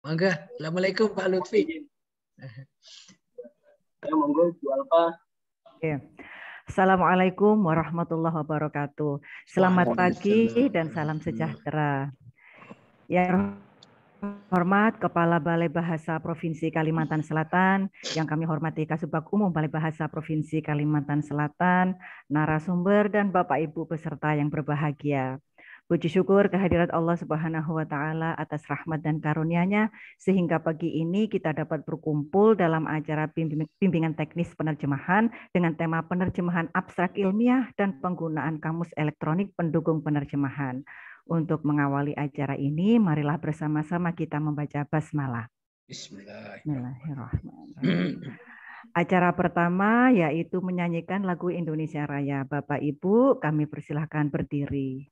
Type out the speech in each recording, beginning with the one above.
Mangga. Assalamualaikum Pak Lutfi. Ya, monggo Bu Alfa. Oke. Assalamualaikum warahmatullahi wabarakatuh. Selamat pagi dan salam sejahtera. Yang hormat Kepala Balai Bahasa Provinsi Kalimantan Selatan, yang kami hormati Kasubag Umum Balai Bahasa Provinsi Kalimantan Selatan, narasumber dan Bapak Ibu peserta yang berbahagia. Puji syukur kehadirat Allah Subhanahu wa taala atas rahmat dan karunia-Nya sehingga pagi ini kita dapat berkumpul dalam acara bimbingan teknis penerjemahan dengan tema penerjemahan abstrak ilmiah dan penggunaan kamus elektronik pendukung penerjemahan. Untuk mengawali acara ini, marilah bersama-sama kita membaca basmalah. Bismillahirrahmanirrahim. Acara pertama yaitu menyanyikan lagu Indonesia Raya. Bapak Ibu, kami persilahkan berdiri.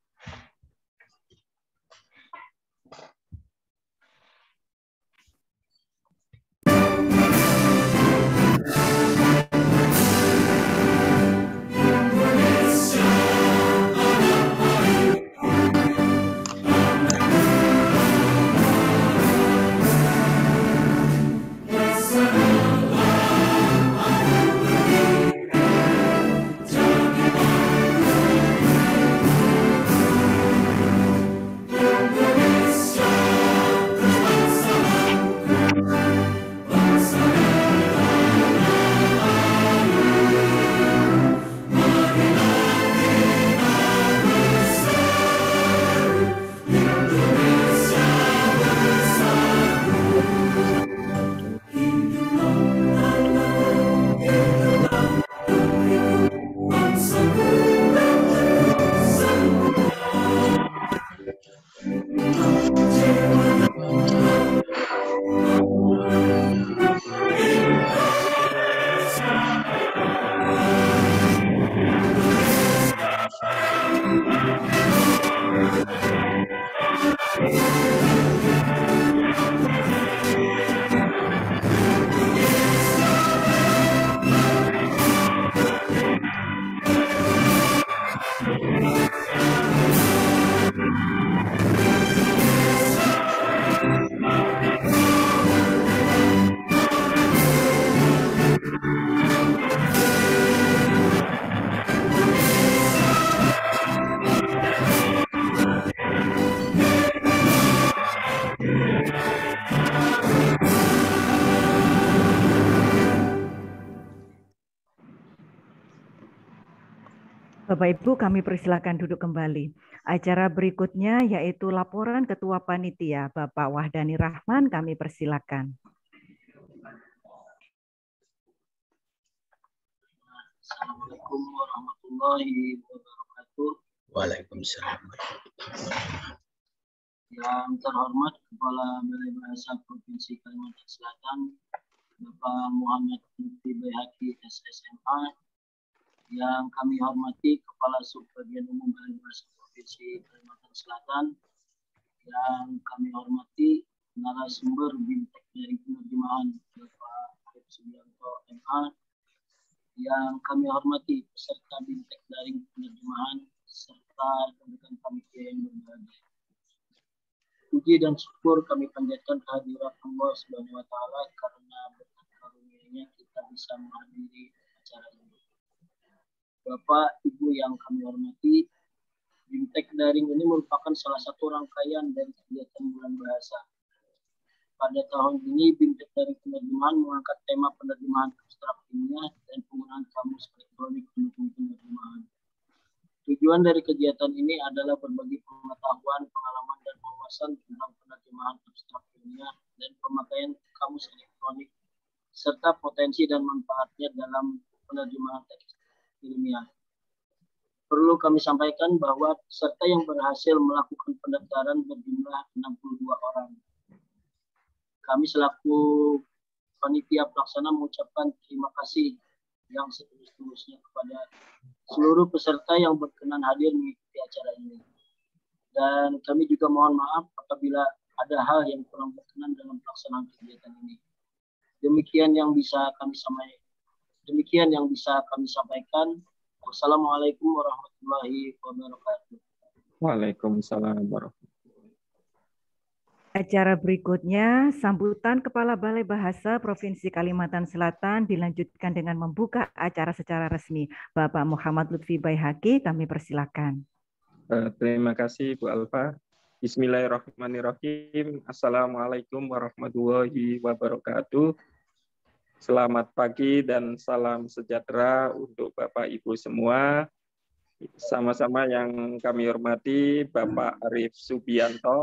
Bapak Ibu kami persilakan duduk kembali. Acara berikutnya yaitu laporan Ketua Panitia Bapak Wahdani Rahman kami persilakan. Assalamualaikum warahmatullahi wabarakatuh. Waalaikumsalam. Yang terhormat Kepala Balai Bahasa Provinsi Kalimantan Selatan, Bapak Muhammad Mufti Bayhaki SSMA, yang kami hormati Kepala Subbagian Umum bahasa Provinsi Kalimantan Selatan, yang kami hormati narasumber bintek dari penerjemahan Bapak Arif Subianto MA, yang kami hormati peserta bintek dari penerjemahan serta rekan kami yang berbahagia. Puji dan syukur kami panjatkan kehadiran Allah Subhanahu wa taala karena berkat karunia-Nya kita bisa menghadiri acara ini. Bapak, Ibu yang kami hormati, Bimtek Daring ini merupakan salah satu rangkaian dari kegiatan Bulan Bahasa. Pada tahun ini, Bimtek Daring Penerjemahan mengangkat tema penerjemahan abstrak dunia dan penggunaan kamus elektronik pendukung penerjemahan. Tujuan dari kegiatan ini adalah berbagi pengetahuan, pengalaman, dan wawasan tentang penerjemahan abstrak dunia dan pemakaian kamus elektronik, serta potensi dan manfaatnya dalam penerjemahan teks ilmiah. Perlu kami sampaikan bahwa peserta yang berhasil melakukan pendaftaran berjumlah 62 orang. Kami selaku panitia pelaksana mengucapkan terima kasih yang setulus-tulusnya kepada seluruh peserta yang berkenan hadir mengikuti acara ini. Dan kami juga mohon maaf apabila ada hal yang kurang berkenan dalam pelaksanaan kegiatan ini. Demikian yang bisa kami sampaikan. Demikian yang bisa kami sampaikan. Wassalamualaikum warahmatullahi wabarakatuh. Waalaikumsalam warahmatullahi Acara berikutnya, sambutan Kepala Balai Bahasa Provinsi Kalimantan Selatan dilanjutkan dengan membuka acara secara resmi. Bapak Muhammad Lutfi Baihaki, kami persilakan. Eh, terima kasih Bu Alfa. Bismillahirrahmanirrahim. Assalamualaikum warahmatullahi wabarakatuh. Selamat pagi dan salam sejahtera untuk Bapak Ibu semua. Sama-sama yang kami hormati Bapak Arif Subianto,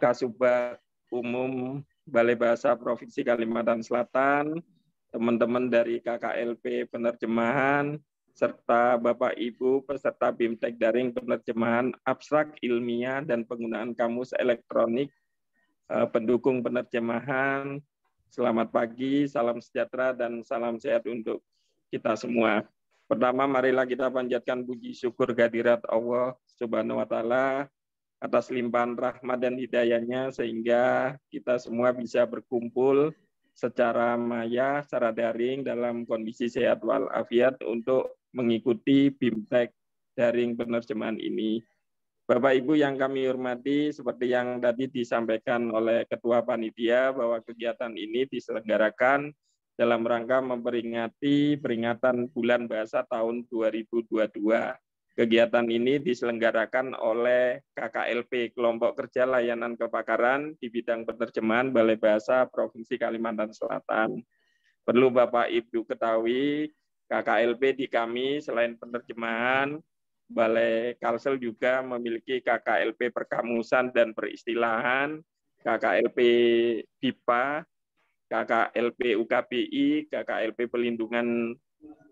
Kasubag Umum Balai Bahasa Provinsi Kalimantan Selatan, teman-teman dari KKLP Penerjemahan, serta Bapak Ibu peserta BIMTEK Daring Penerjemahan Abstrak Ilmiah dan Penggunaan Kamus Elektronik, eh, pendukung penerjemahan, Selamat pagi, salam sejahtera, dan salam sehat untuk kita semua. Pertama, marilah kita panjatkan puji syukur kehadirat Allah Subhanahu wa Ta'ala atas limpahan rahmat dan hidayahnya sehingga kita semua bisa berkumpul secara maya, secara daring dalam kondisi sehat walafiat untuk mengikuti BIMTEK daring penerjemahan ini. Bapak Ibu yang kami hormati, seperti yang tadi disampaikan oleh Ketua Panitia bahwa kegiatan ini diselenggarakan dalam rangka memperingati peringatan Bulan Bahasa tahun 2022. Kegiatan ini diselenggarakan oleh KKLP, Kelompok Kerja Layanan Kepakaran di bidang penerjemahan Balai Bahasa Provinsi Kalimantan Selatan. Perlu Bapak Ibu ketahui, KKLP di kami selain penerjemahan, Balai Kalsel juga memiliki KKLP perkamusan dan peristilahan, KKLP DIPA, KKLP UKPI, KKLP Pelindungan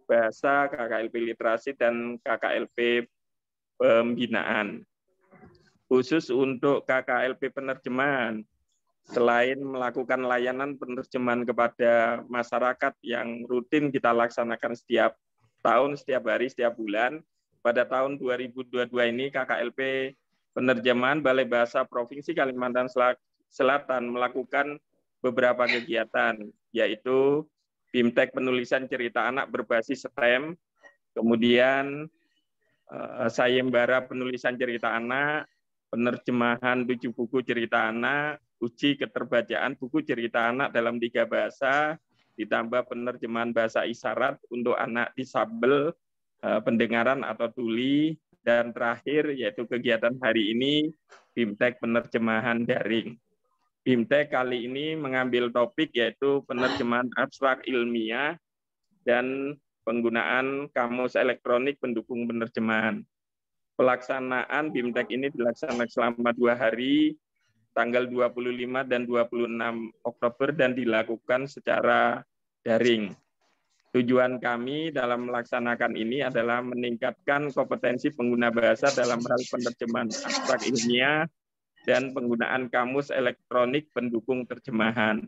Bahasa, KKLP Literasi, dan KKLP Pembinaan. Khusus untuk KKLP Penerjemahan, selain melakukan layanan penerjemahan kepada masyarakat yang rutin kita laksanakan setiap tahun, setiap hari, setiap bulan, pada tahun 2022 ini KKLP Penerjemahan Balai Bahasa Provinsi Kalimantan Selatan melakukan beberapa kegiatan, yaitu BIMTEK penulisan cerita anak berbasis STEM, kemudian eh, Sayembara penulisan cerita anak, penerjemahan tujuh buku cerita anak, uji keterbacaan buku cerita anak dalam tiga bahasa, ditambah penerjemahan bahasa isyarat untuk anak disabel Eh, pendengaran atau tuli, dan terakhir yaitu kegiatan hari ini BIMTEK penerjemahan daring. BIMTEK kali ini mengambil topik yaitu penerjemahan abstrak ilmiah dan penggunaan kamus elektronik pendukung penerjemahan. Pelaksanaan BIMTEK ini dilaksanakan selama dua hari, tanggal 25 dan 26 Oktober, dan dilakukan secara daring. Tujuan kami dalam melaksanakan ini adalah meningkatkan kompetensi pengguna bahasa dalam hal penerjemahan abstrak ilmiah dan penggunaan kamus elektronik pendukung terjemahan.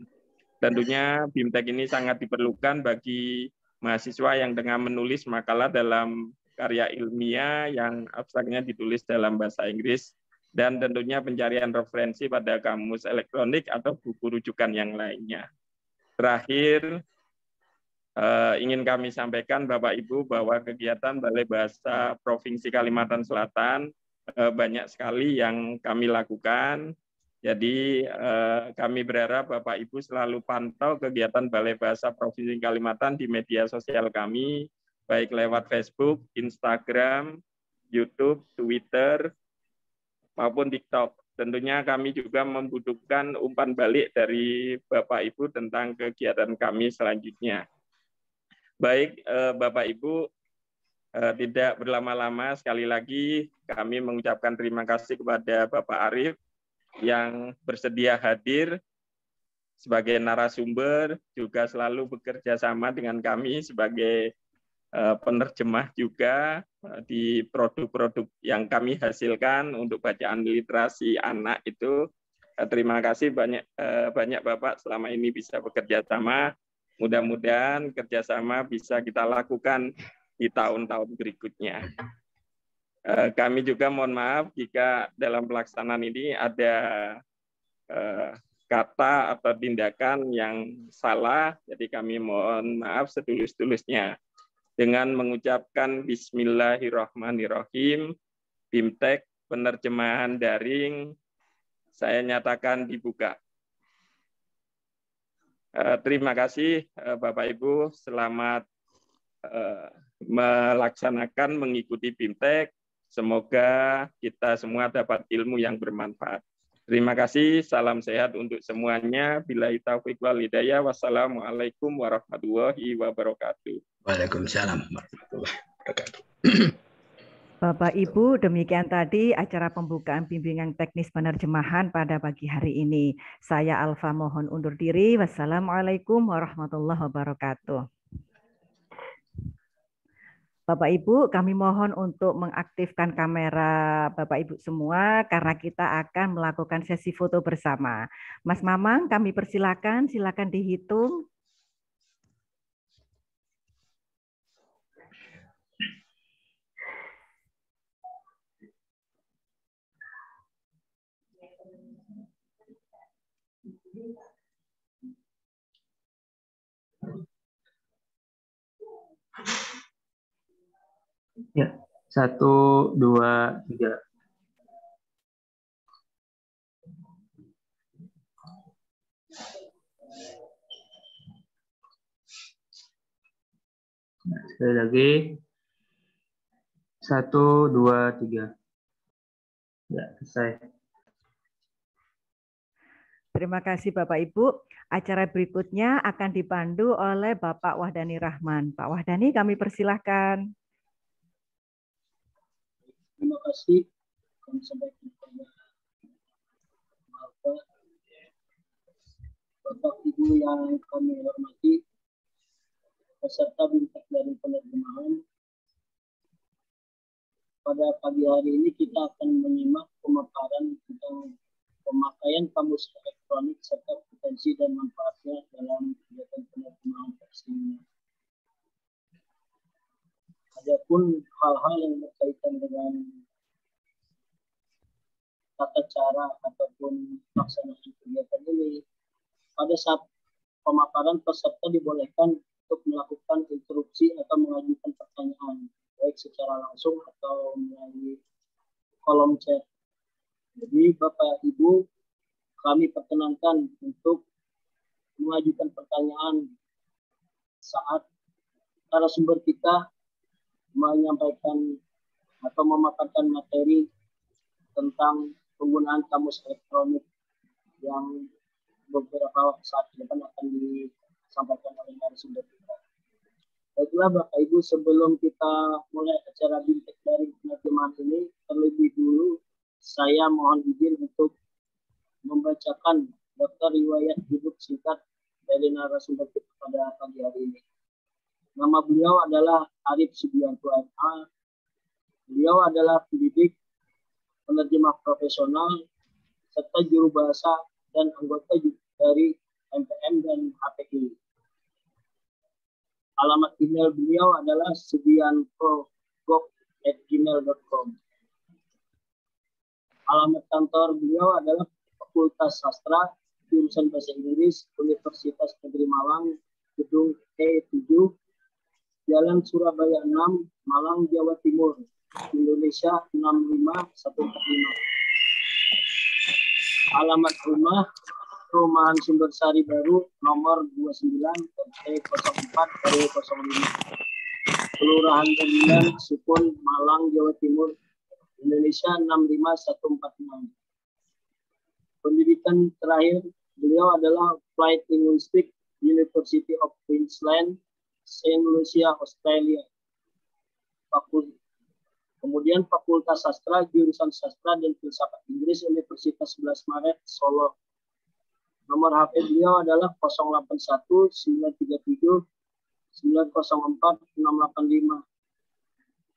Tentunya BIMTEK ini sangat diperlukan bagi mahasiswa yang dengan menulis makalah dalam karya ilmiah yang abstraknya ditulis dalam bahasa Inggris dan tentunya pencarian referensi pada kamus elektronik atau buku rujukan yang lainnya. Terakhir, Uh, ingin kami sampaikan Bapak Ibu bahwa kegiatan Balai Bahasa Provinsi Kalimantan Selatan uh, banyak sekali yang kami lakukan. Jadi eh, kami berharap Bapak Ibu selalu pantau kegiatan Balai Bahasa Provinsi Kalimantan di media sosial kami, baik lewat Facebook, Instagram, YouTube, Twitter, maupun TikTok. Tentunya kami juga membutuhkan umpan balik dari Bapak Ibu tentang kegiatan kami selanjutnya. Baik, eh, Bapak Ibu, eh, tidak berlama-lama sekali lagi kami mengucapkan terima kasih kepada Bapak Arif yang bersedia hadir sebagai narasumber juga selalu bekerja sama dengan kami sebagai eh, penerjemah juga di produk-produk yang kami hasilkan untuk bacaan literasi anak itu. Terima kasih banyak banyak Bapak selama ini bisa bekerja sama Mudah-mudahan kerjasama bisa kita lakukan di tahun-tahun berikutnya. Eh, kami juga mohon maaf jika dalam pelaksanaan ini ada eh, kata atau tindakan yang salah, jadi kami mohon maaf setulus-tulusnya. Dengan mengucapkan Bismillahirrahmanirrahim, BIMTEK penerjemahan daring, saya nyatakan dibuka. Eh, terima kasih eh, Bapak Ibu, selamat eh, melaksanakan mengikuti BIMTEK. Semoga kita semua dapat ilmu yang bermanfaat. Terima kasih, salam sehat untuk semuanya. Bila taufik wal hidayah, wassalamualaikum warahmatullahi wabarakatuh. Waalaikumsalam warahmatullahi wabarakatuh. Bapak Ibu, demikian tadi acara pembukaan bimbingan teknis penerjemahan pada pagi hari ini. Saya Alfa mohon undur diri. Wassalamualaikum warahmatullahi wabarakatuh. Bapak Ibu, kami mohon untuk mengaktifkan kamera Bapak Ibu semua karena kita akan melakukan sesi foto bersama. Mas Mamang, kami persilakan, silakan dihitung. Ya, satu, dua, tiga. Nah, sekali lagi. Satu, dua, tiga. Ya, selesai. Terima kasih Bapak Ibu. Acara berikutnya akan dipandu oleh Bapak Wahdani Rahman. Pak Wahdani, kami persilahkan. Terima kasih. Kami sampaikan Bapak Ibu yang kami hormati, peserta bintang dari penerjemahan. Pada pagi hari ini kita akan menyimak pemaparan tentang pemakaian kamus elektronik serta potensi dan manfaatnya dalam kegiatan penerimaan vaksinnya. Adapun hal-hal yang berkaitan dengan tata cara ataupun pelaksanaan kegiatan ini, pada saat pemaparan peserta dibolehkan untuk melakukan interupsi atau mengajukan pertanyaan, baik secara langsung atau melalui kolom chat jadi Bapak Ibu kami perkenankan untuk mengajukan pertanyaan saat para sumber kita menyampaikan atau memaparkan materi tentang penggunaan kamus elektronik yang beberapa saat ke depan akan disampaikan oleh para sumber kita. Baiklah Bapak Ibu, sebelum kita mulai acara Bintek dari penerjemahan ini, terlebih dulu saya mohon izin untuk membacakan daftar riwayat hidup singkat dari narasumber kita pada pagi hari ini. Nama beliau adalah Arif Subianto MA. Beliau adalah pendidik, penerjemah profesional, serta juru bahasa dan anggota dari MPM dan HPI. Alamat email beliau adalah subianto.gmail.com. Alamat kantor beliau adalah Fakultas Sastra, jurusan Bahasa Inggris, Universitas Negeri Malang, gedung E7, Jalan Surabaya 6, Malang, Jawa Timur, Indonesia 65145. Alamat rumah Perumahan Sumber Sari Baru nomor 29 RT 04 RW 05. Kelurahan Pemilihan Sukun, Malang, Jawa Timur Indonesia 65146. Pendidikan terakhir beliau adalah Flight Linguistic University of Queensland, Saint Lucia, Australia. Fakult Kemudian Fakultas Sastra, Jurusan Sastra dan Filsafat Inggris Universitas 11 Maret, Solo. Nomor HP beliau adalah 081 937 904 685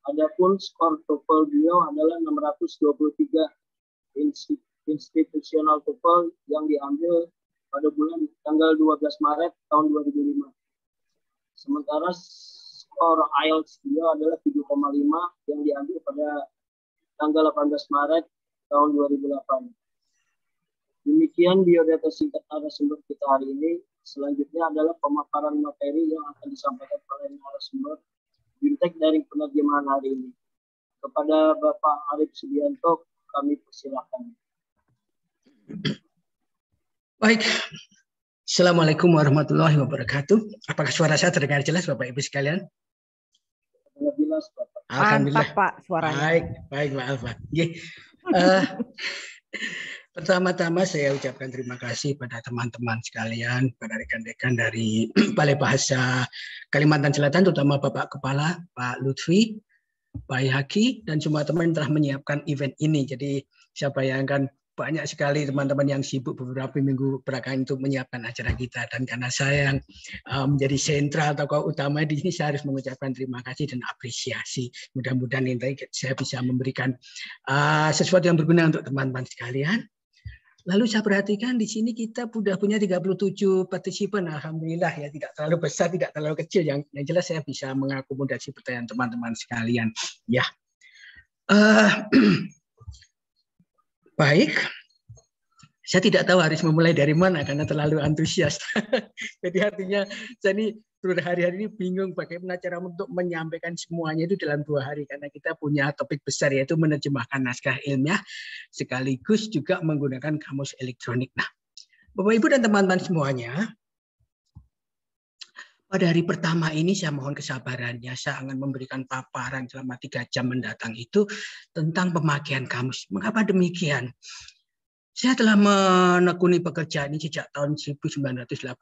Adapun skor TOEFL beliau adalah 623 institusional TOEFL yang diambil pada bulan tanggal 12 Maret tahun 2005. Sementara skor IELTS beliau adalah 7,5 yang diambil pada tanggal 18 Maret tahun 2008. Demikian biodata singkat narasumber kita hari ini. Selanjutnya adalah pemaparan materi yang akan disampaikan oleh narasumber Bintek dari penerjemahan hari ini. Kepada Bapak Arif Subianto, kami persilahkan. Baik, Assalamualaikum warahmatullahi wabarakatuh. Apakah suara saya terdengar jelas Bapak Ibu sekalian? Jelas, Bapak. Alhamdulillah. Pak, suaranya. Baik, baik, Pak Alfa. Iya. Uh, eh, Pertama-tama saya ucapkan terima kasih pada teman-teman sekalian, pada rekan-rekan dari Balai Bahasa Kalimantan Selatan, terutama Bapak Kepala, Pak Lutfi, Pak Haki, dan semua teman yang telah menyiapkan event ini. Jadi saya bayangkan banyak sekali teman-teman yang sibuk beberapa minggu belakangan untuk menyiapkan acara kita dan karena saya yang uh, menjadi sentral tokoh utama di sini saya harus mengucapkan terima kasih dan apresiasi mudah-mudahan ini saya bisa memberikan uh, sesuatu yang berguna untuk teman-teman sekalian Lalu saya perhatikan di sini kita sudah punya 37 partisipan, alhamdulillah ya tidak terlalu besar, tidak terlalu kecil. Yang, yang jelas saya bisa mengakomodasi pertanyaan teman-teman sekalian. Ya, uh, baik. Saya tidak tahu harus memulai dari mana karena terlalu antusias. Jadi artinya saya ini hari hari ini bingung bagaimana cara untuk menyampaikan semuanya itu dalam dua hari karena kita punya topik besar yaitu menerjemahkan naskah ilmiah sekaligus juga menggunakan kamus elektronik. Nah, Bapak Ibu dan teman-teman semuanya, pada hari pertama ini saya mohon kesabarannya. Saya akan memberikan paparan selama tiga jam mendatang itu tentang pemakaian kamus. Mengapa demikian? Saya telah menekuni pekerjaan ini sejak tahun 1987,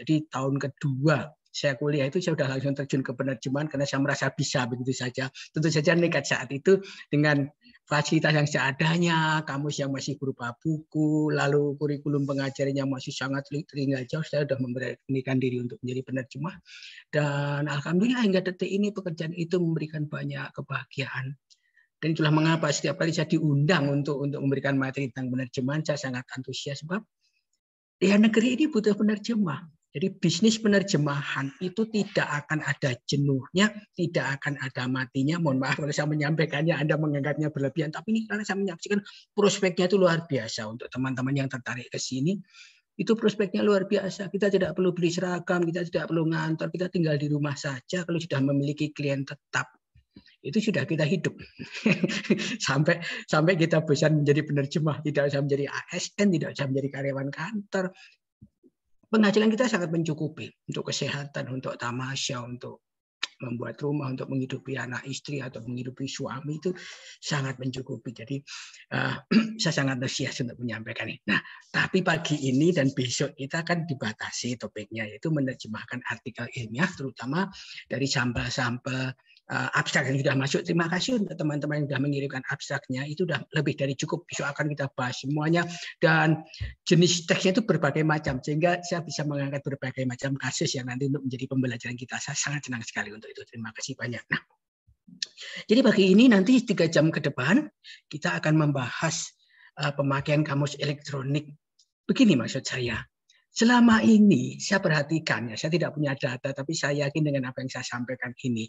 jadi tahun kedua saya kuliah itu saya sudah langsung terjun ke penerjemahan karena saya merasa bisa begitu saja. Tentu saja nekat saat itu dengan fasilitas yang seadanya, kamus yang masih berupa buku, lalu kurikulum pengajarannya masih sangat tertinggal jauh, saya sudah memberanikan diri untuk menjadi penerjemah. Dan alhamdulillah hingga detik ini pekerjaan itu memberikan banyak kebahagiaan. Dan itulah mengapa setiap kali saya diundang untuk untuk memberikan materi tentang penerjemahan, saya sangat antusias sebab ya negeri ini butuh penerjemah jadi bisnis penerjemahan itu tidak akan ada jenuhnya, tidak akan ada matinya. Mohon maaf kalau saya menyampaikannya, Anda menganggapnya berlebihan. Tapi ini karena saya menyaksikan prospeknya itu luar biasa untuk teman-teman yang tertarik ke sini. Itu prospeknya luar biasa. Kita tidak perlu beli seragam, kita tidak perlu ngantor, kita tinggal di rumah saja kalau sudah memiliki klien tetap itu sudah kita hidup sampai sampai kita bisa menjadi penerjemah tidak usah menjadi ASN tidak usah menjadi karyawan kantor penghasilan kita sangat mencukupi untuk kesehatan, untuk tamasya, untuk membuat rumah, untuk menghidupi anak istri atau menghidupi suami itu sangat mencukupi. Jadi uh, saya sangat antusias untuk menyampaikan ini. Nah, tapi pagi ini dan besok kita akan dibatasi topiknya yaitu menerjemahkan artikel ilmiah terutama dari sampel-sampel Eh, abstrak yang sudah masuk. Terima kasih untuk teman-teman yang sudah mengirimkan abstraknya. Itu sudah lebih dari cukup. Besok akan kita bahas semuanya. Dan jenis teksnya itu berbagai macam. Sehingga saya bisa mengangkat berbagai macam kasus yang nanti untuk menjadi pembelajaran kita. Saya sangat senang sekali untuk itu. Terima kasih banyak. Nah, jadi pagi ini nanti tiga jam ke depan kita akan membahas eh, pemakaian kamus elektronik. Begini maksud saya. Selama ini saya perhatikan ya, saya tidak punya data tapi saya yakin dengan apa yang saya sampaikan ini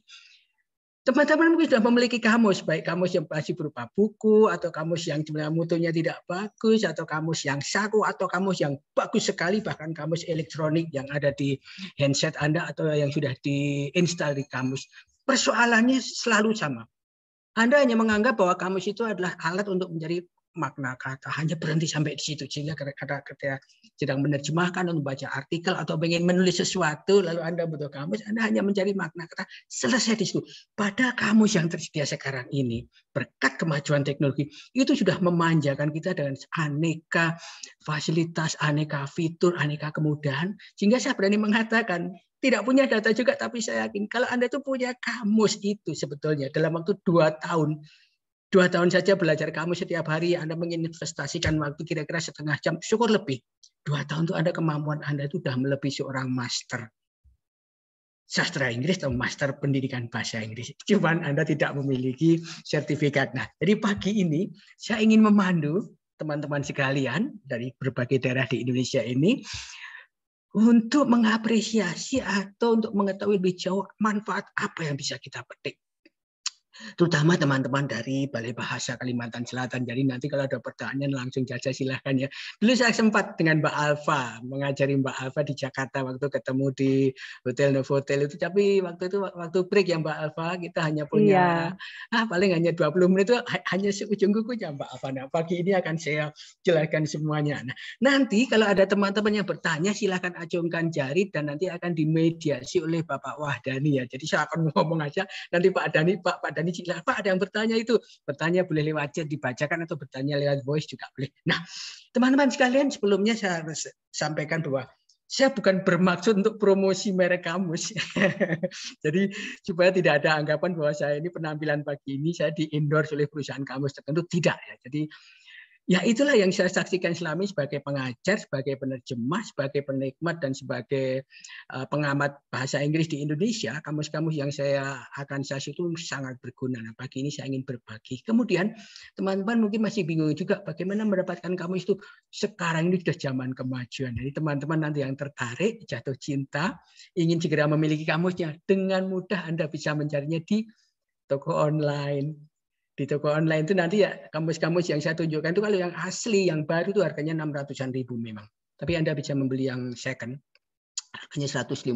Teman-teman mungkin sudah memiliki kamus, baik kamus yang masih berupa buku, atau kamus yang sebenarnya mutunya tidak bagus, atau kamus yang saku, atau kamus yang bagus sekali, bahkan kamus elektronik yang ada di handset Anda atau yang sudah diinstal di kamus. Persoalannya selalu sama. Anda hanya menganggap bahwa kamus itu adalah alat untuk mencari makna kata hanya berhenti sampai di situ sehingga kata ketika sedang menerjemahkan atau membaca artikel atau ingin menulis sesuatu lalu anda butuh kamus anda hanya mencari makna kata selesai di situ pada kamus yang tersedia sekarang ini berkat kemajuan teknologi itu sudah memanjakan kita dengan aneka fasilitas aneka fitur aneka kemudahan sehingga saya berani mengatakan tidak punya data juga tapi saya yakin kalau anda itu punya kamus itu sebetulnya dalam waktu dua tahun dua tahun saja belajar kamu setiap hari, Anda menginvestasikan waktu kira-kira setengah jam, syukur lebih. Dua tahun itu Anda kemampuan Anda itu sudah melebihi seorang master sastra Inggris atau master pendidikan bahasa Inggris. Cuman Anda tidak memiliki sertifikat. Nah, jadi pagi ini saya ingin memandu teman-teman sekalian dari berbagai daerah di Indonesia ini untuk mengapresiasi atau untuk mengetahui lebih jauh manfaat apa yang bisa kita petik terutama teman-teman dari Balai Bahasa Kalimantan Selatan. Jadi nanti kalau ada pertanyaan langsung saja silahkan ya. Dulu saya sempat dengan Mbak Alfa, mengajari Mbak Alfa di Jakarta waktu ketemu di Hotel Novotel itu. Tapi waktu itu waktu break ya Mbak Alfa, kita hanya punya iya. ah, paling hanya 20 menit itu hanya seujung kukunya Mbak Alfa. Nah, pagi ini akan saya jelaskan semuanya. Nah, nanti kalau ada teman-teman yang bertanya silahkan acungkan jari dan nanti akan dimediasi oleh Bapak Wahdani ya. Jadi saya akan ngomong aja nanti Pak Dani Pak Pak Dani di Pak, ada yang bertanya itu. Bertanya boleh lewat chat dibacakan atau bertanya lewat voice juga boleh. Nah, teman-teman sekalian sebelumnya saya harus sampaikan bahwa saya bukan bermaksud untuk promosi merek kamus. Jadi supaya tidak ada anggapan bahwa saya ini penampilan pagi ini saya di endorse oleh perusahaan kamus tertentu tidak ya. Jadi Ya itulah yang saya saksikan selama ini sebagai pengajar, sebagai penerjemah, sebagai penikmat dan sebagai eh, pengamat bahasa Inggris di Indonesia. Kamus-kamus yang saya akan saya itu sangat berguna. Nah, pagi ini saya ingin berbagi. Kemudian teman-teman mungkin masih bingung juga bagaimana mendapatkan kamus itu. Sekarang ini sudah zaman kemajuan. Jadi teman-teman nanti yang tertarik, jatuh cinta, ingin segera memiliki kamusnya, dengan mudah Anda bisa mencarinya di toko online, di toko online itu nanti ya kamus-kamus yang saya tunjukkan itu kalau yang asli yang baru itu harganya 600-an ribu memang. Tapi Anda bisa membeli yang second harganya 150,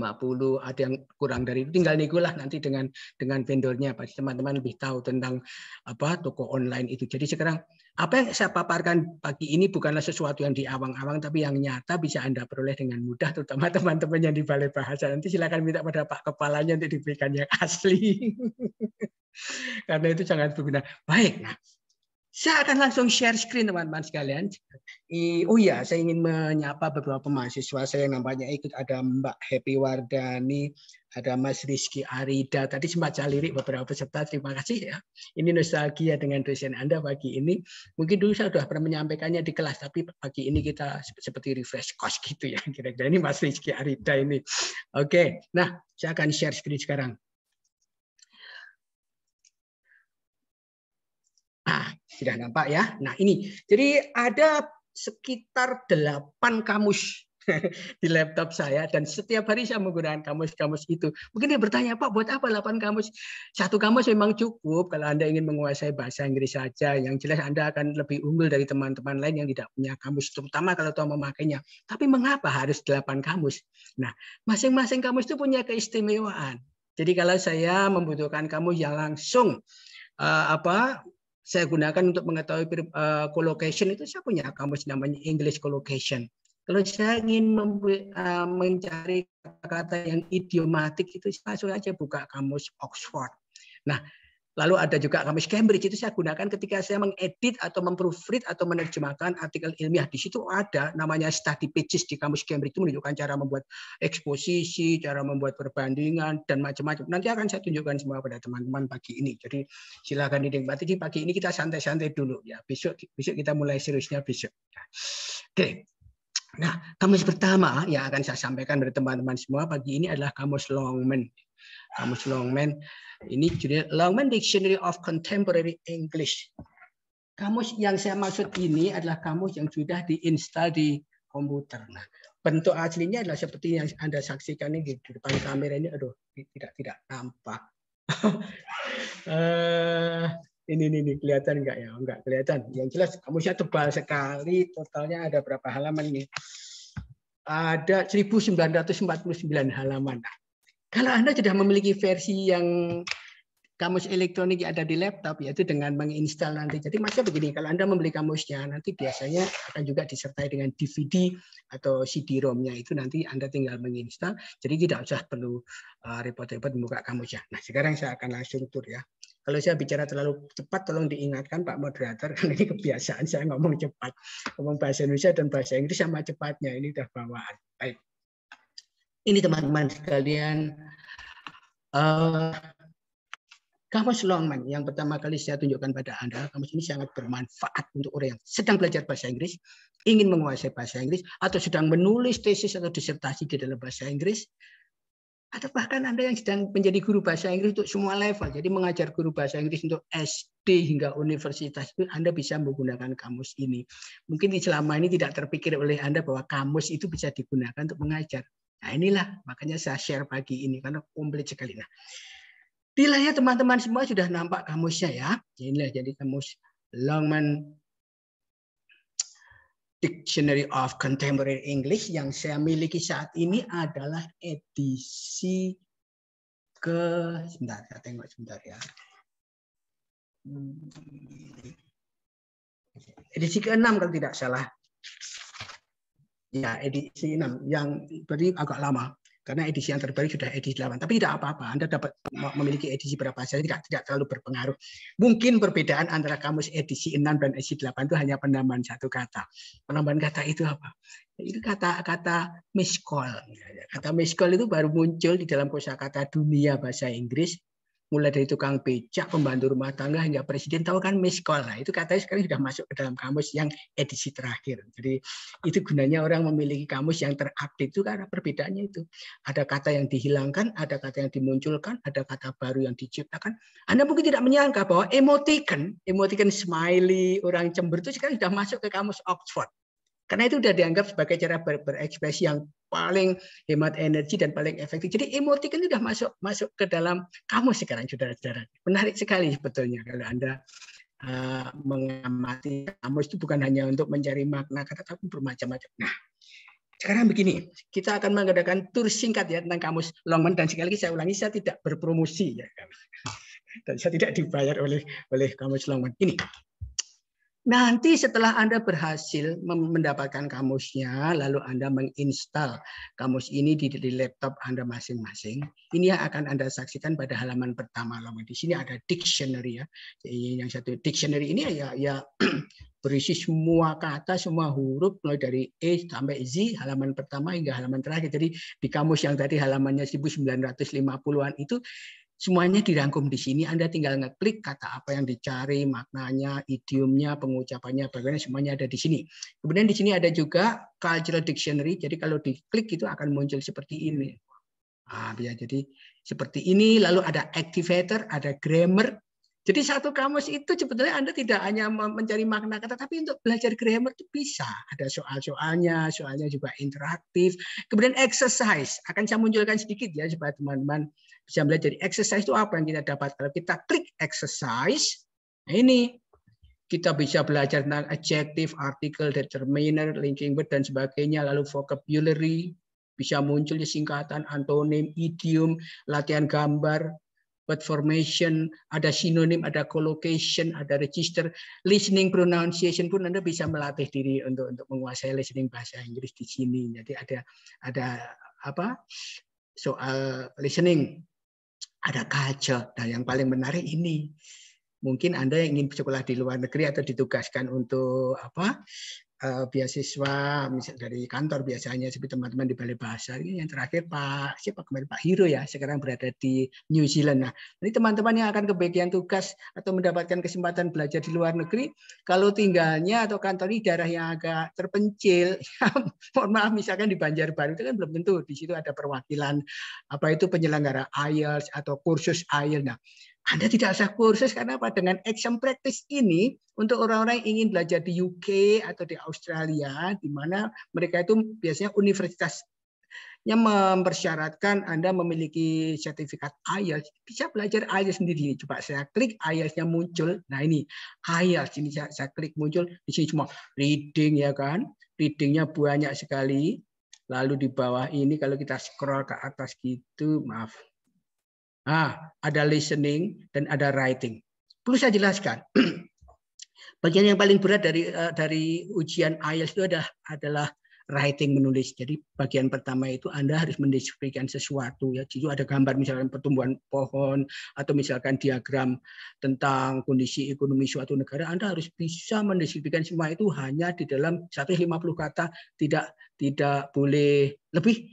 ada yang kurang dari itu tinggal nikulah nanti dengan dengan vendornya Pak. Teman-teman lebih tahu tentang apa toko online itu. Jadi sekarang apa yang saya paparkan pagi ini bukanlah sesuatu yang diawang-awang tapi yang nyata bisa Anda peroleh dengan mudah terutama teman-teman yang di Balai Bahasa. Nanti silakan minta pada Pak kepalanya untuk diberikan yang asli. Karena itu sangat berguna. Baik, nah, saya akan langsung share screen teman-teman sekalian. Oh iya, saya ingin menyapa beberapa mahasiswa saya yang nampaknya ikut. Ada Mbak Happy Wardani, ada Mas Rizky Arida. Tadi sempat saya lirik beberapa peserta. Terima kasih ya. Ini nostalgia dengan dosen Anda pagi ini. Mungkin dulu saya sudah pernah menyampaikannya di kelas, tapi pagi ini kita seperti refresh course gitu ya. Kira-kira ini Mas Rizky Arida ini. Oke, nah saya akan share screen sekarang. sudah nampak ya. Nah ini, jadi ada sekitar delapan kamus di laptop saya dan setiap hari saya menggunakan kamus-kamus itu. Mungkin dia bertanya, Pak, buat apa 8 kamus? Satu kamus memang cukup kalau Anda ingin menguasai bahasa Inggris saja. Yang jelas Anda akan lebih unggul dari teman-teman lain yang tidak punya kamus, terutama kalau tahu memakainya. Tapi mengapa harus delapan kamus? Nah, masing-masing kamus itu punya keistimewaan. Jadi kalau saya membutuhkan kamus yang langsung eh, apa saya gunakan untuk mengetahui uh, collocation itu saya punya kamus namanya English collocation. Kalau saya ingin uh, mencari kata-kata yang idiomatik itu saya langsung aja buka kamus Oxford. Nah, Lalu ada juga Kamus Cambridge itu saya gunakan ketika saya mengedit atau memproofread atau menerjemahkan artikel ilmiah. Di situ ada namanya study pages di Kamus Cambridge itu menunjukkan cara membuat eksposisi, cara membuat perbandingan dan macam-macam. Nanti akan saya tunjukkan semua pada teman-teman pagi ini. Jadi silakan dinikmati di pagi ini kita santai-santai dulu ya. Besok besok kita mulai seriusnya besok. Oke. Nah, kamus pertama yang akan saya sampaikan dari teman-teman semua pagi ini adalah kamus Longman. Kamus Longman. Ini judul Longman Dictionary of Contemporary English. Kamus yang saya maksud ini adalah kamus yang sudah diinstal di komputer. Nah, bentuk aslinya adalah seperti yang Anda saksikan ini di gitu. depan kamera ini. Aduh, tidak tidak nampak. uh, ini, ini, ini kelihatan enggak ya? Enggak kelihatan. Yang jelas kamusnya tebal sekali. Totalnya ada berapa halaman ini? Ada 1949 halaman. Nah, kalau Anda sudah memiliki versi yang kamus elektronik yang ada di laptop, yaitu dengan menginstal nanti. Jadi maksudnya begini, kalau Anda membeli kamusnya, nanti biasanya akan juga disertai dengan DVD atau CD-ROM-nya itu nanti Anda tinggal menginstal. Jadi tidak usah perlu uh, repot-repot membuka kamusnya. Nah, sekarang saya akan langsung tur ya. Kalau saya bicara terlalu cepat, tolong diingatkan Pak Moderator, karena ini kebiasaan saya ngomong cepat. Ngomong bahasa Indonesia dan bahasa Inggris sama cepatnya, ini sudah bawaan. Baik. Ini teman-teman sekalian, uh, kamus Longman yang pertama kali saya tunjukkan pada Anda, kamus ini sangat bermanfaat untuk orang yang sedang belajar bahasa Inggris, ingin menguasai bahasa Inggris, atau sedang menulis tesis atau disertasi di dalam bahasa Inggris, atau bahkan Anda yang sedang menjadi guru bahasa Inggris untuk semua level. Jadi mengajar guru bahasa Inggris untuk SD hingga universitas itu Anda bisa menggunakan kamus ini. Mungkin selama ini tidak terpikir oleh Anda bahwa kamus itu bisa digunakan untuk mengajar. Nah inilah makanya saya share pagi ini karena komplit sekali. Nah, di layar teman-teman semua sudah nampak kamusnya ya. Inilah jadi kamus Longman Dictionary of Contemporary English yang saya miliki saat ini adalah edisi ke sebentar saya tengok sebentar ya. Hmm, edisi ke kalau tidak salah. Ya, edisi 6 yang berarti agak lama karena edisi yang terbaru sudah edisi 8. Tapi tidak apa-apa, Anda dapat memiliki edisi berapa saja tidak tidak terlalu berpengaruh. Mungkin perbedaan antara kamus edisi 6 dan edisi 8 itu hanya penambahan satu kata. Penambahan kata itu apa? Itu kata-kata miscall Kata miscall itu baru muncul di dalam kosakata dunia bahasa Inggris mulai dari tukang becak, pembantu rumah tangga hingga presiden tahu kan miss call. Nah, itu katanya sekarang sudah masuk ke dalam kamus yang edisi terakhir. Jadi itu gunanya orang memiliki kamus yang terupdate itu karena perbedaannya itu. Ada kata yang dihilangkan, ada kata yang dimunculkan, ada kata baru yang diciptakan. Anda mungkin tidak menyangka bahwa emoticon, emoticon smiley, orang cember itu sekarang sudah masuk ke kamus Oxford. Karena itu sudah dianggap sebagai cara ber berekspresi yang paling hemat energi dan paling efektif. Jadi emotikon kan sudah masuk masuk ke dalam kamu sekarang, saudara-saudara. Menarik sekali sebetulnya kalau Anda uh, mengamati kamu itu bukan hanya untuk mencari makna kata tapi bermacam-macam. Nah, sekarang begini, kita akan mengadakan tur singkat ya tentang kamus Longman dan sekali lagi saya ulangi saya tidak berpromosi ya. Dan saya tidak dibayar oleh oleh kamus Longman. Ini Nanti setelah Anda berhasil mendapatkan kamusnya, lalu Anda menginstal kamus ini di, laptop Anda masing-masing, ini yang akan Anda saksikan pada halaman pertama. Lalu di sini ada dictionary ya. Yang satu dictionary ini ya, ya berisi semua kata, semua huruf mulai dari E sampai Z halaman pertama hingga halaman terakhir. Jadi di kamus yang tadi halamannya 1950-an itu semuanya dirangkum di sini. Anda tinggal ngeklik kata apa yang dicari, maknanya, idiomnya, pengucapannya, bagaimana semuanya ada di sini. Kemudian di sini ada juga cultural dictionary. Jadi kalau diklik itu akan muncul seperti ini. Ah, ya, jadi seperti ini. Lalu ada activator, ada grammar. Jadi satu kamus itu sebetulnya Anda tidak hanya mencari makna kata, tapi untuk belajar grammar itu bisa. Ada soal-soalnya, soalnya juga interaktif. Kemudian exercise. Akan saya munculkan sedikit ya supaya teman-teman bisa melihat dari exercise itu apa yang kita dapat. Kalau kita klik exercise, nah ini kita bisa belajar tentang adjective, artikel, determiner, linking word, dan sebagainya. Lalu vocabulary, bisa muncul di singkatan, antonim, idiom, latihan gambar, word formation, ada sinonim, ada collocation, ada register, listening pronunciation pun Anda bisa melatih diri untuk untuk menguasai listening bahasa Inggris di sini. Jadi ada ada apa soal listening ada kaca. Nah, yang paling menarik ini. Mungkin Anda yang ingin sekolah di luar negeri atau ditugaskan untuk apa? uh, beasiswa misal dari kantor biasanya seperti teman-teman di Balai Bahasa ini yang terakhir Pak siapa kemarin Pak Hiro ya sekarang berada di New Zealand. Nah, ini teman-teman yang akan kebagian tugas atau mendapatkan kesempatan belajar di luar negeri kalau tinggalnya atau kantor di daerah yang agak terpencil, ya, mohon maaf misalkan di Banjarbaru itu kan belum tentu di situ ada perwakilan apa itu penyelenggara IELTS atau kursus IELTS. Nah, anda tidak usah kursus karena apa? Dengan action practice ini untuk orang-orang yang ingin belajar di UK atau di Australia, di mana mereka itu biasanya universitas yang mempersyaratkan Anda memiliki sertifikat IELTS, bisa belajar IELTS sendiri. Coba saya klik IELTS-nya muncul. Nah ini IELTS ini saya, saya klik muncul di sini cuma reading ya kan. Readingnya banyak sekali. Lalu di bawah ini kalau kita scroll ke atas gitu, maaf Ah, ada listening dan ada writing. Perlu saya jelaskan. Bagian yang paling berat dari eh, dari ujian IELTS itu adalah adalah writing menulis. Jadi bagian pertama itu Anda harus mendeskripsikan sesuatu ya. Jadi ada gambar misalkan pertumbuhan pohon atau misalkan diagram tentang kondisi ekonomi suatu negara, Anda harus bisa mendeskripsikan semua itu hanya di dalam 150 kata, tidak tidak boleh lebih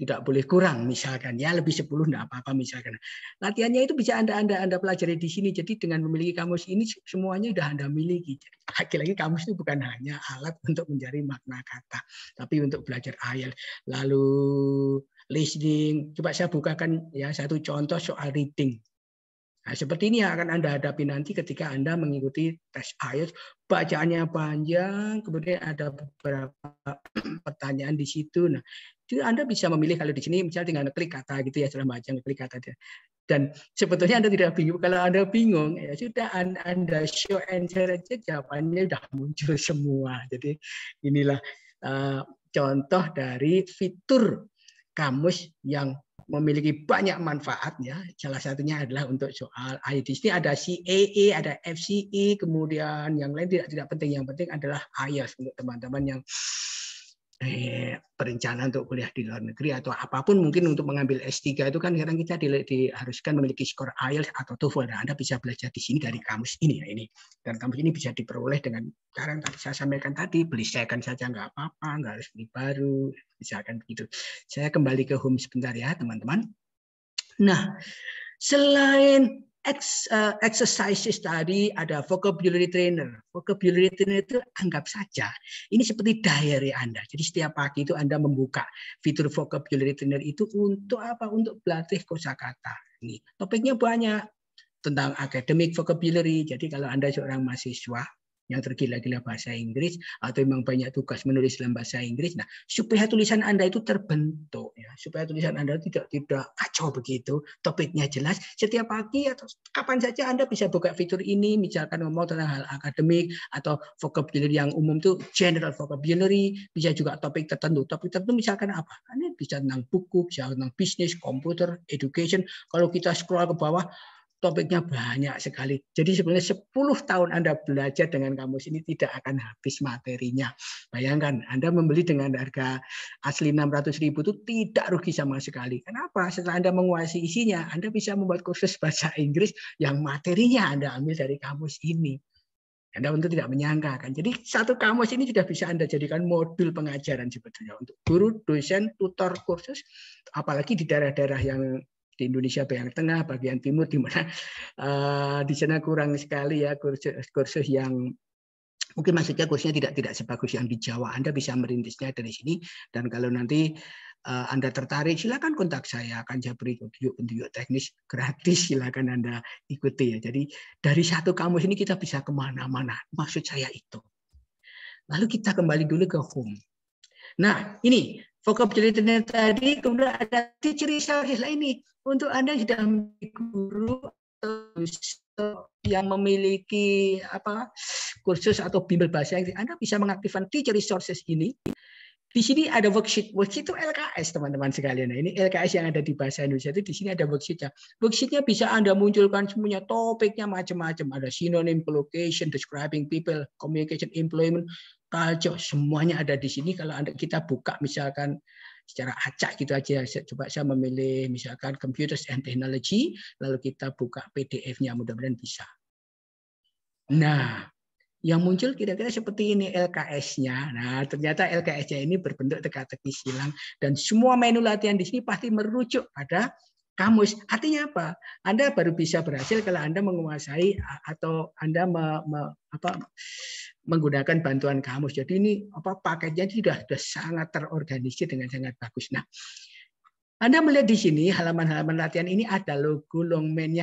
tidak boleh kurang misalkan ya lebih 10 tidak apa-apa misalkan latihannya itu bisa anda anda anda pelajari di sini jadi dengan memiliki kamus ini semuanya sudah anda miliki lagi-lagi kamus itu bukan hanya alat untuk mencari makna kata tapi untuk belajar ayat lalu listening coba saya bukakan ya satu contoh soal reading Nah, seperti ini yang akan Anda hadapi nanti ketika Anda mengikuti tes ayat Bacaannya panjang, kemudian ada beberapa pertanyaan di situ. Nah, jadi Anda bisa memilih kalau di sini misalnya dengan klik kata gitu ya segala macam klik kata dia. dan sebetulnya Anda tidak bingung kalau Anda bingung ya sudah Anda show answer aja jawabannya sudah muncul semua. Jadi inilah uh, contoh dari fitur kamus yang memiliki banyak manfaatnya. Salah satunya adalah untuk soal ID Ini ada CAE, ada FCE, kemudian yang lain tidak tidak penting. Yang penting adalah IELTS untuk teman-teman yang Perencanaan eh, untuk kuliah di luar negeri atau apapun mungkin untuk mengambil S3 itu kan sekarang kita di, diharuskan memiliki skor IELTS atau TOEFL. Nah, Anda bisa belajar di sini dari kamus ini ya ini. Dan kamus ini bisa diperoleh dengan cara yang tadi saya sampaikan tadi, beli saya saja nggak apa-apa, nggak harus beli baru, misalkan begitu. Saya kembali ke home sebentar ya, teman-teman. Nah, selain ex, uh, exercises tadi ada vocabulary trainer. Vocabulary trainer itu anggap saja ini seperti diary Anda. Jadi setiap pagi itu Anda membuka fitur vocabulary trainer itu untuk apa? Untuk berlatih kosakata. Ini topiknya banyak tentang academic vocabulary. Jadi kalau Anda seorang mahasiswa yang tergila-gila bahasa Inggris atau memang banyak tugas menulis dalam bahasa Inggris. Nah, supaya tulisan Anda itu terbentuk ya, supaya tulisan Anda tidak tidak kacau begitu, topiknya jelas. Setiap pagi atau kapan saja Anda bisa buka fitur ini misalkan ngomong tentang hal akademik atau vocabulary yang umum itu general vocabulary, bisa juga topik tertentu. Topik tertentu misalkan apa? Anda bisa tentang buku, bisa tentang bisnis, komputer, education. Kalau kita scroll ke bawah topiknya banyak sekali. Jadi sebenarnya 10 tahun Anda belajar dengan kamus ini tidak akan habis materinya. Bayangkan Anda membeli dengan harga asli ribu itu tidak rugi sama sekali. Kenapa? Setelah Anda menguasai isinya, Anda bisa membuat kursus bahasa Inggris yang materinya Anda ambil dari kamus ini. Anda tentu tidak menyangka kan. Jadi satu kamus ini sudah bisa Anda jadikan modul pengajaran sebetulnya untuk guru, dosen, tutor kursus apalagi di daerah-daerah yang di Indonesia bagian tengah, bagian timur, di mana uh, di sana kurang sekali ya kursus-kursus yang mungkin maksudnya kursusnya tidak tidak sebagus yang di Jawa. Anda bisa merintisnya dari sini dan kalau nanti uh, Anda tertarik silakan kontak saya akan saya beri petunjuk-petunjuk teknis gratis silakan Anda ikuti ya. Jadi dari satu kamus ini kita bisa kemana-mana. Maksud saya itu. Lalu kita kembali dulu ke home. Nah ini vocabulary tadi, kemudian ada ciri syarat ini untuk Anda yang sudah guru yang memiliki apa kursus atau bimbel bahasa Inggris, Anda bisa mengaktifkan teacher resources ini. Di sini ada worksheet. Worksheet itu LKS, teman-teman sekalian. Nah, ini LKS yang ada di bahasa Indonesia itu di sini ada worksheetnya. Worksheetnya bisa Anda munculkan semuanya, topiknya macam-macam. Ada synonym, location, describing people, communication, employment, culture semuanya ada di sini kalau anda kita buka misalkan secara acak gitu aja coba saya memilih misalkan computers and technology lalu kita buka PDF-nya mudah-mudahan bisa nah yang muncul kira-kira seperti ini LKS-nya. Nah, ternyata LKS-nya ini berbentuk teka-teki silang dan semua menu latihan di sini pasti merujuk pada kamus. Artinya apa? Anda baru bisa berhasil kalau Anda menguasai atau Anda me, me, apa, menggunakan bantuan kamus. Jadi ini apa paketnya sudah sudah sangat terorganisir dengan sangat bagus. Nah, Anda melihat di sini halaman-halaman latihan ini ada logo longman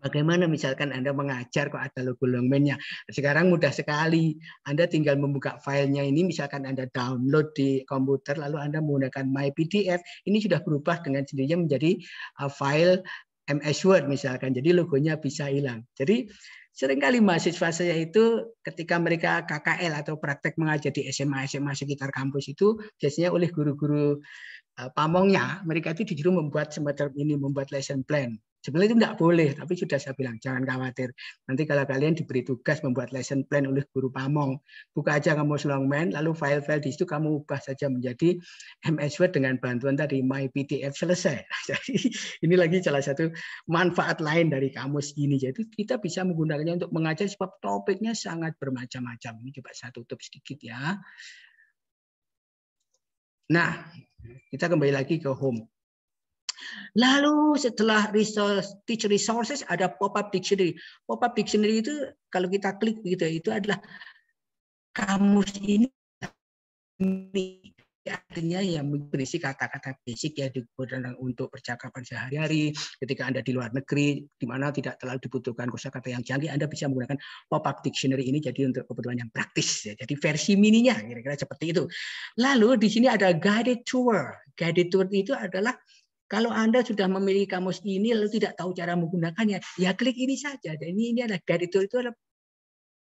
Bagaimana misalkan Anda mengajar kok ada logo longman Sekarang mudah sekali. Anda tinggal membuka filenya ini misalkan Anda download di komputer lalu Anda menggunakan My PDF, ini sudah berubah dengan sendirinya menjadi uh, file MS Word misalkan. Jadi logonya bisa hilang. Jadi seringkali mahasiswa saya itu ketika mereka KKL atau praktek mengajar di SMA SMA sekitar kampus itu biasanya oleh guru-guru eh, pamongnya mereka itu justru membuat semacam ini membuat lesson plan Sebenarnya itu tidak boleh, tapi sudah saya bilang jangan khawatir. Nanti kalau kalian diberi tugas membuat lesson plan oleh guru pamong, buka aja kamu Longman, lalu file-file di situ kamu ubah saja menjadi MS Word dengan bantuan tadi pdf selesai. Jadi ini lagi salah satu manfaat lain dari kamus ini. Jadi kita bisa menggunakannya untuk mengajar sebab topiknya sangat bermacam-macam. Ini coba saya tutup sedikit ya. Nah, kita kembali lagi ke home. Lalu setelah resource, teach resources ada pop-up dictionary. Pop-up dictionary itu kalau kita klik gitu itu adalah kamus ini artinya yang berisi kata-kata basic ya digunakan untuk percakapan sehari-hari ketika Anda di luar negeri di mana tidak terlalu dibutuhkan kosakata yang canggih Anda bisa menggunakan pop-up dictionary ini jadi untuk kebutuhan yang praktis ya. Jadi versi mininya kira-kira seperti itu. Lalu di sini ada guided tour. Guided tour itu adalah kalau Anda sudah memiliki kamus ini lalu tidak tahu cara menggunakannya, ya klik ini saja. Dan ini, ini adalah guide itu, itu adalah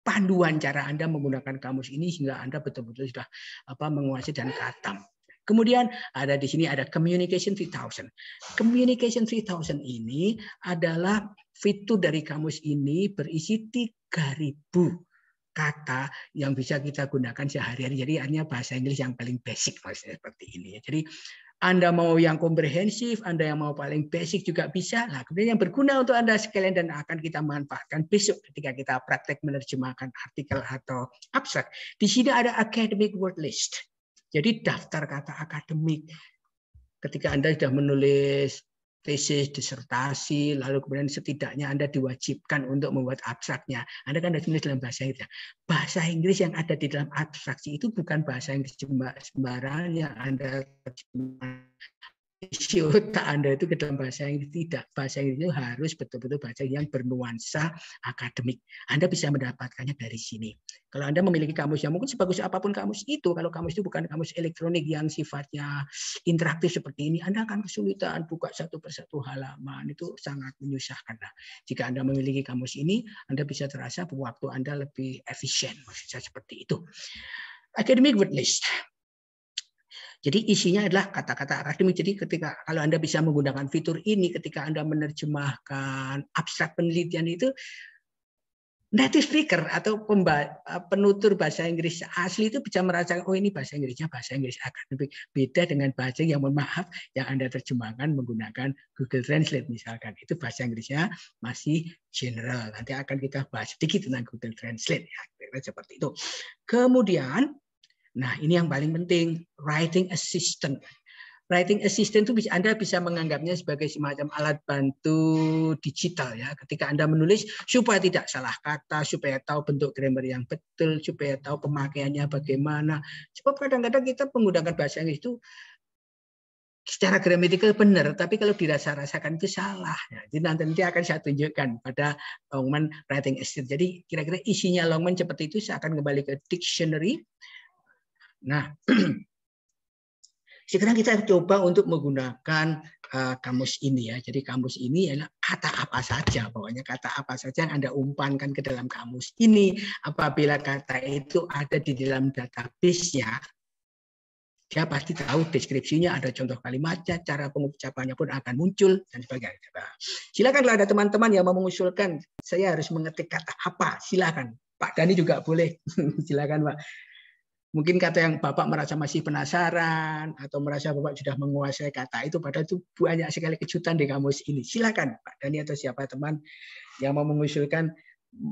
panduan cara Anda menggunakan kamus ini sehingga Anda betul-betul sudah apa menguasai dan katam. Kemudian ada di sini ada Communication 3000. Communication 3000 ini adalah fitur dari kamus ini berisi 3000 kata yang bisa kita gunakan sehari-hari. Jadi hanya bahasa Inggris yang paling basic maksudnya seperti ini. Ya. Jadi anda mau yang komprehensif, Anda yang mau paling basic juga bisa. Nah, kemudian yang berguna untuk Anda sekalian dan akan kita manfaatkan besok ketika kita praktek menerjemahkan artikel atau abstrak. Di sini ada academic word list. Jadi daftar kata akademik. Ketika Anda sudah menulis tesis, disertasi, lalu kemudian setidaknya Anda diwajibkan untuk membuat abstraknya. Anda kan harus menulis dalam bahasa Inggris. Ya. Bahasa Inggris yang ada di dalam abstraksi itu bukan bahasa Inggris sembarangan yang Anda isi otak Anda itu ke dalam bahasa Inggris tidak. Bahasa Inggris itu harus betul-betul bahasa yang bernuansa akademik. Anda bisa mendapatkannya dari sini. Kalau Anda memiliki kamus yang mungkin sebagus apapun kamus itu, kalau kamus itu bukan kamus elektronik yang sifatnya interaktif seperti ini, Anda akan kesulitan buka satu persatu halaman. Itu sangat menyusahkan. Nah, jika Anda memiliki kamus ini, Anda bisa terasa waktu Anda lebih efisien. Maksud saya seperti itu. Academic word list jadi isinya adalah kata-kata akademik. Jadi ketika kalau Anda bisa menggunakan fitur ini ketika Anda menerjemahkan abstrak penelitian itu native speaker atau eh, penutur bahasa Inggris asli itu bisa merasakan oh ini bahasa Inggrisnya bahasa Inggris akademik beda dengan bahasa yang mohon maaf yang Anda terjemahkan menggunakan Google Translate misalkan itu bahasa Inggrisnya masih general nanti akan kita bahas sedikit tentang Google Translate ya seperti itu kemudian Nah, ini yang paling penting, writing assistant. Writing assistant itu bisa, Anda bisa menganggapnya sebagai semacam alat bantu digital ya. Ketika Anda menulis supaya tidak salah kata, supaya tahu bentuk grammar yang betul, supaya tahu pemakaiannya bagaimana. Sebab kadang-kadang kita menggunakan bahasa Inggris itu secara grammatical benar, tapi kalau dirasa-rasakan itu salah. Ya. jadi nanti, nanti akan saya tunjukkan pada Longman Writing Assistant. Jadi kira-kira isinya Longman seperti itu, saya akan kembali ke dictionary. Nah, sekarang kita coba untuk menggunakan uh, kamus ini ya. Jadi kamus ini adalah kata apa saja, pokoknya kata apa saja yang Anda umpankan ke dalam kamus ini. Apabila kata itu ada di dalam database-nya, dia pasti tahu deskripsinya, ada contoh kalimatnya, cara pengucapannya pun akan muncul, dan sebagainya. Nah, silakan kalau ada teman-teman yang mau mengusulkan, saya harus mengetik kata apa, silakan. Pak Dani juga boleh, silakan Pak mungkin kata yang Bapak merasa masih penasaran atau merasa Bapak sudah menguasai kata itu pada itu banyak sekali kejutan di kamus ini. Silakan Pak Dani atau siapa teman yang mau mengusulkan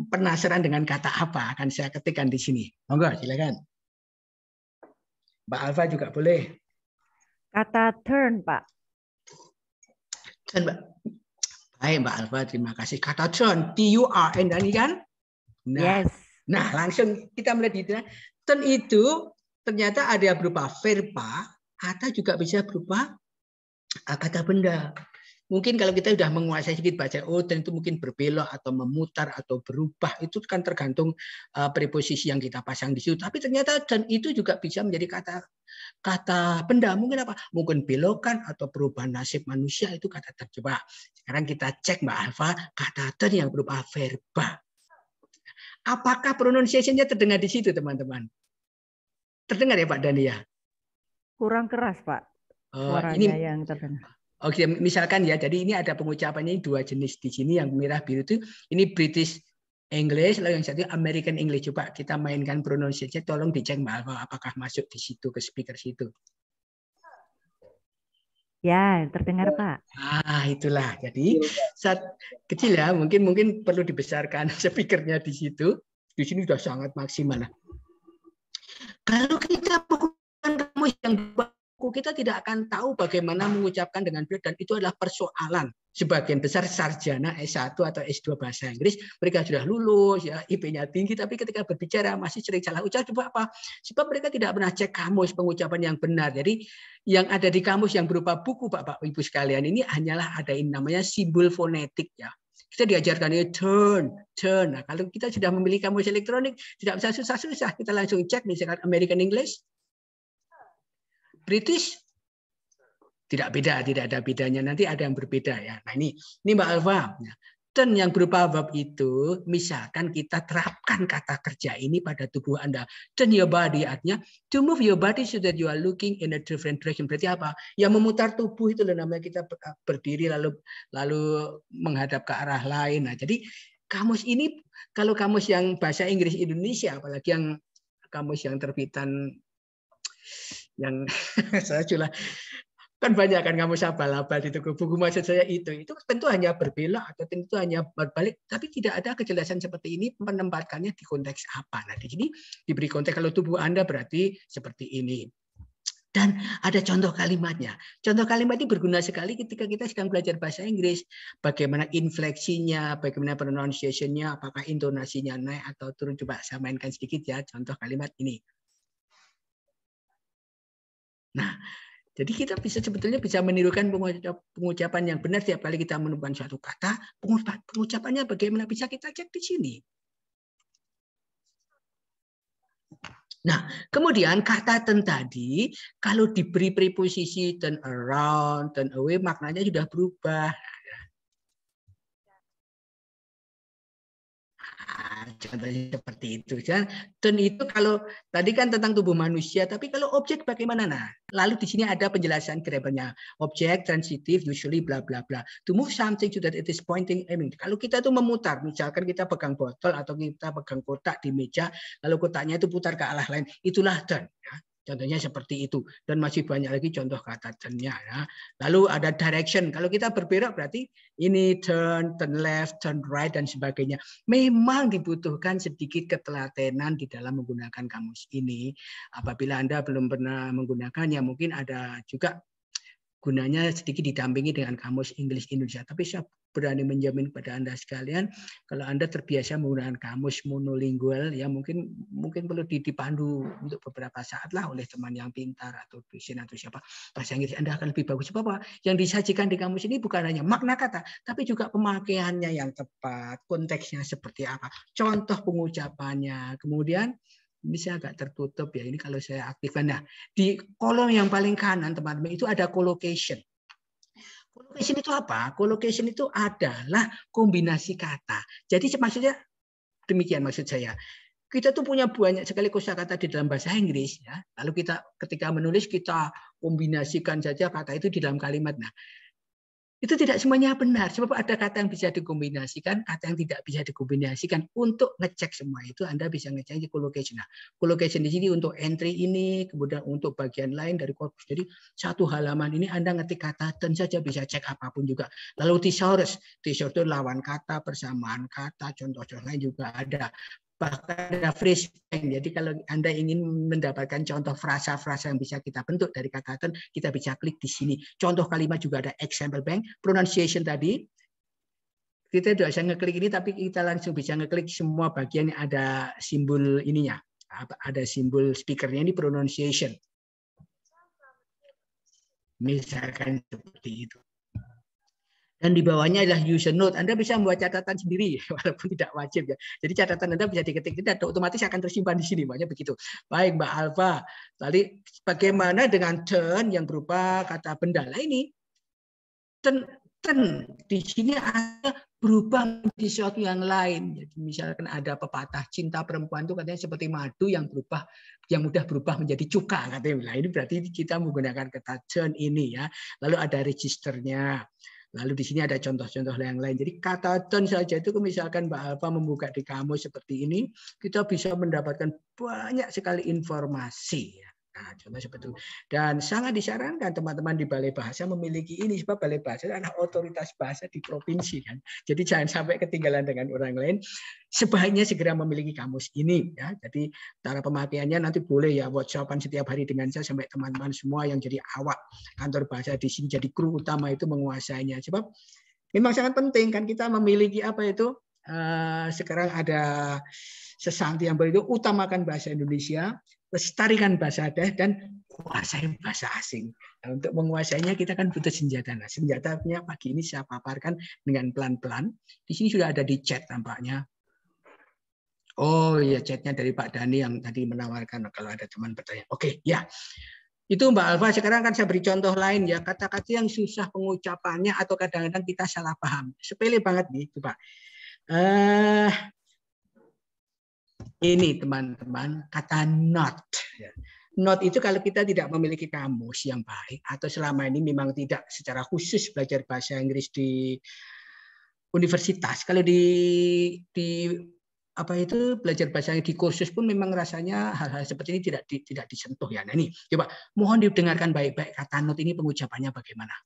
penasaran dengan kata apa akan saya ketikkan di sini. Monggo silakan. Mbak Alfa juga boleh. Kata turn, Pak. Turn, Pak. Baik, Mbak Alfa, terima kasih. Kata turn, T-U-R-N, dan kan? Nah, yes. Nah, langsung kita melihat itu. Ten itu ternyata ada berupa verba atau juga bisa berupa eh, kata benda. Mungkin kalau kita sudah menguasai sedikit baca oh itu mungkin berbelok atau memutar atau berubah itu kan tergantung eh, preposisi yang kita pasang di situ. Tapi ternyata dan itu juga bisa menjadi kata kata benda mungkin apa? Mungkin belokan atau perubahan nasib manusia itu kata terjebak. Sekarang kita cek Mbak Alfa kata ten yang berupa verba. Apakah pronunciation-nya terdengar di situ teman-teman? Terdengar ya Pak Dani ya? Kurang keras Pak. Oh, ini yang terdengar. Oke, okay, misalkan ya, jadi ini ada pengucapannya dua jenis di sini yang merah biru itu ini British English, lalu yang satu American English. Coba kita mainkan pronunciation, tolong dicek Mbak apakah masuk di situ ke speaker situ. Ya, terdengar Pak. Ah, itulah. Jadi saat kecil ya, mungkin mungkin perlu dibesarkan speakernya di situ. Di sini sudah sangat maksimal. Kalau kita bukan rumus yang baku, kita tidak akan tahu bagaimana mengucapkan dengan baik dan itu adalah persoalan. Sebagian besar sarjana S1 atau S2 bahasa Inggris, mereka sudah lulus, ya, IP-nya tinggi, tapi ketika berbicara masih sering salah ucap. coba apa? Sebab mereka tidak pernah cek kamus pengucapan yang benar. Jadi yang ada di kamus yang berupa buku Bapak Ibu sekalian ini hanyalah ada yang namanya simbol fonetik ya kita diajarkan ini ya, turn, turn. Nah, kalau kita sudah memiliki kamus elektronik, tidak bisa susah-susah. Kita langsung cek misalkan American English, British, tidak beda, tidak ada bedanya. Nanti ada yang berbeda ya. Nah ini, ini Mbak Alfa. Dan yang berupa bab itu, misalkan kita terapkan kata kerja ini pada tubuh Anda. Turn your body artinya to move your body so that you are looking in a different direction. Berarti apa? Yang memutar tubuh itu namanya kita berdiri lalu lalu menghadap ke arah lain. Nah, jadi kamus ini kalau kamus yang bahasa Inggris Indonesia apalagi yang kamus yang terbitan yang saya sudah kan banyak kan kamu sabar labal di toko buku maksud saya itu itu tentu hanya berbelok atau tentu hanya berbalik tapi tidak ada kejelasan seperti ini menempatkannya di konteks apa nah di sini diberi konteks kalau tubuh anda berarti seperti ini dan ada contoh kalimatnya. Contoh kalimat ini berguna sekali ketika kita sedang belajar bahasa Inggris. Bagaimana infleksinya, bagaimana pronunciation apakah intonasinya naik atau turun. Coba saya mainkan sedikit ya contoh kalimat ini. Nah, jadi kita bisa sebetulnya bisa menirukan pengucapan yang benar setiap kali kita menemukan suatu kata, pengucapannya bagaimana bisa kita cek di sini. Nah, kemudian kata ten tadi kalau diberi preposisi turn around, turn away maknanya sudah berubah. Nah, contohnya seperti itu. Dan itu kalau tadi kan tentang tubuh manusia, tapi kalau objek bagaimana? Nah, lalu di sini ada penjelasan grabernya. Objek transitif usually bla bla bla. To move something to that it is pointing I mean, kalau kita tuh memutar, misalkan kita pegang botol atau kita pegang kotak di meja, lalu kotaknya itu putar ke arah lain, itulah turn. Ya. Contohnya seperti itu dan masih banyak lagi contoh kata turn-nya. Ya. Lalu ada direction. Kalau kita berbelok berarti ini turn, turn left, turn right dan sebagainya. Memang dibutuhkan sedikit ketelatenan di dalam menggunakan kamus ini. Apabila Anda belum pernah menggunakannya mungkin ada juga gunanya sedikit didampingi dengan kamus Inggris Indonesia. Tapi saya berani menjamin pada Anda sekalian kalau Anda terbiasa menggunakan kamus monolingual ya mungkin mungkin perlu dipandu untuk beberapa saat lah oleh teman yang pintar atau dosen atau siapa bahasa Inggris Anda akan lebih bagus apa yang disajikan di kamus ini bukan hanya makna kata tapi juga pemakaiannya yang tepat konteksnya seperti apa contoh pengucapannya kemudian ini saya agak tertutup ya ini kalau saya aktifkan nah di kolom yang paling kanan teman-teman itu ada collocation Collocation itu apa? Collocation itu adalah kombinasi kata. Jadi maksudnya demikian maksud saya. Kita tuh punya banyak sekali kosakata di dalam bahasa Inggris ya. Lalu kita ketika menulis kita kombinasikan saja kata itu di dalam kalimat. Nah, itu tidak semuanya benar. Sebab ada kata yang bisa dikombinasikan, kata yang tidak bisa dikombinasikan. Untuk ngecek semua itu Anda bisa ngecek di collocation. Nah, collocation di sini untuk entry ini, kemudian untuk bagian lain dari corpus. Jadi satu halaman ini Anda ngetik kata dan saja bisa cek apapun juga. Lalu thesaurus, thesaurus itu lawan kata, persamaan kata, contoh-contoh lain juga ada bahkan ada phrase bank Jadi kalau Anda ingin mendapatkan contoh frasa-frasa yang bisa kita bentuk dari kata-kata, kita bisa klik di sini. Contoh kalimat juga ada example bank, pronunciation tadi. Kita tidak bisa ngeklik ini, tapi kita langsung bisa ngeklik semua bagian yang ada simbol ininya. Ada simbol speakernya ini pronunciation. Misalkan seperti itu dan di bawahnya adalah user note. Anda bisa membuat catatan sendiri, walaupun tidak wajib ya. Jadi catatan Anda bisa diketik, tidak otomatis akan tersimpan di sini, banyak begitu. Baik Mbak Alfa, tadi bagaimana dengan turn yang berupa kata benda nah, ini? turn turn di sini ada berubah menjadi sesuatu yang lain. Jadi misalkan ada pepatah cinta perempuan itu katanya seperti madu yang berubah yang mudah berubah menjadi cuka katanya. Nah, ini berarti kita menggunakan kata turn ini ya. Lalu ada registernya. Lalu di sini ada contoh-contoh yang lain. Jadi kata ton saja itu misalkan Mbak Alfa membuka di kamus seperti ini, kita bisa mendapatkan banyak sekali informasi. Ya. Nah, contoh seperti itu. Dan sangat disarankan teman-teman di Balai Bahasa memiliki ini sebab Balai Bahasa adalah otoritas bahasa di provinsi kan. Jadi jangan sampai ketinggalan dengan orang lain. Sebaiknya segera memiliki kamus ini ya. Jadi cara pemakaiannya nanti boleh ya WhatsAppan setiap hari dengan saya sampai teman-teman semua yang jadi awak kantor bahasa di sini jadi kru utama itu menguasainya. Sebab memang sangat penting kan kita memiliki apa itu eh, sekarang ada sesanti yang baru utamakan bahasa Indonesia lestarikan bahasa adat dan kuasai bahasa asing. Nah, untuk menguasainya kita kan butuh senjata. Nah, senjatanya pagi ini saya paparkan dengan pelan-pelan. Di sini sudah ada di chat tampaknya. Oh ya chatnya dari Pak Dani yang tadi menawarkan kalau ada teman bertanya. Oke ya. Itu Mbak Alfa, sekarang kan saya beri contoh lain ya, kata-kata yang susah pengucapannya atau kadang-kadang kita salah paham. Sepele banget nih, coba. Eh, uh, ini teman-teman kata not. Ya. Not itu kalau kita tidak memiliki kamus yang baik atau selama ini memang tidak secara khusus belajar bahasa Inggris di universitas. Kalau di di apa itu belajar bahasa di kursus pun memang rasanya hal-hal seperti ini tidak di, tidak disentuh ya. Nah ini coba mohon didengarkan baik-baik kata not ini pengucapannya bagaimana.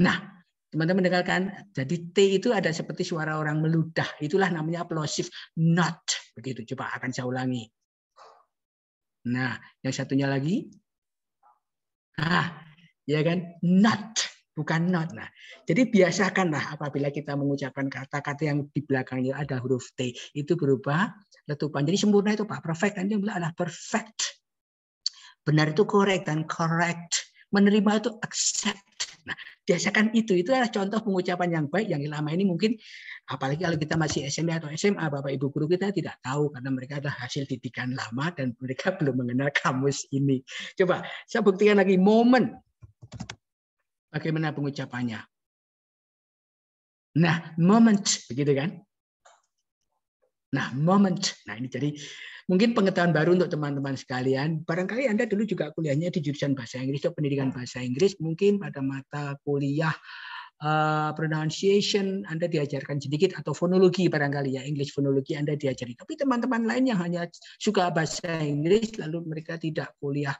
Nah Teman-teman dengarkan, jadi T itu ada seperti suara orang meludah. Itulah namanya plosif not. Begitu, coba akan saya ulangi. Nah, yang satunya lagi. Ah, ya kan? Not, bukan not. Nah, jadi biasakanlah apabila kita mengucapkan kata-kata yang di belakangnya ada huruf T. Itu berubah letupan. Jadi sempurna itu Pak, perfect. kan? bilang adalah perfect. Benar itu correct dan correct. Menerima itu accept. Nah, biasakan itu itu adalah contoh pengucapan yang baik yang lama ini mungkin apalagi kalau kita masih SMP atau SMA Bapak Ibu guru kita tidak tahu karena mereka adalah hasil didikan lama dan mereka belum mengenal kamus ini. Coba saya buktikan lagi momen bagaimana pengucapannya. Nah, moment begitu kan? Nah, moment. Nah, ini jadi Mungkin pengetahuan baru untuk teman-teman sekalian. Barangkali Anda dulu juga kuliahnya di jurusan bahasa Inggris atau pendidikan ya. bahasa Inggris, mungkin pada mata kuliah Uh, pronunciation Anda diajarkan sedikit atau fonologi barangkali ya English fonologi Anda diajari. Tapi teman-teman lain yang hanya suka bahasa Inggris lalu mereka tidak kuliah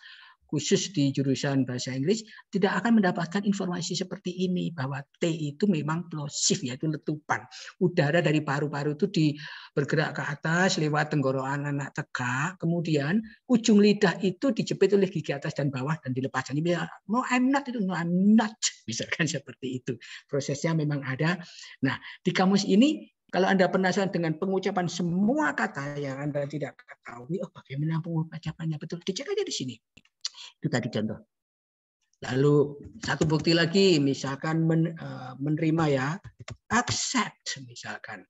khusus di jurusan bahasa Inggris tidak akan mendapatkan informasi seperti ini bahwa T itu memang plosif yaitu letupan. Udara dari paru-paru itu di bergerak ke atas lewat tenggorokan anak tegak, kemudian ujung lidah itu dijepit oleh gigi atas dan bawah dan dilepaskan. ini no I'm not itu no I'm not misalkan seperti itu. Prosesnya memang ada. Nah, di kamus ini kalau Anda penasaran dengan pengucapan semua kata yang Anda tidak ketahui, oh bagaimana pengucapannya betul, dicek aja di sini. Itu tadi contoh. Lalu satu bukti lagi, misalkan men, uh, menerima ya, accept misalkan.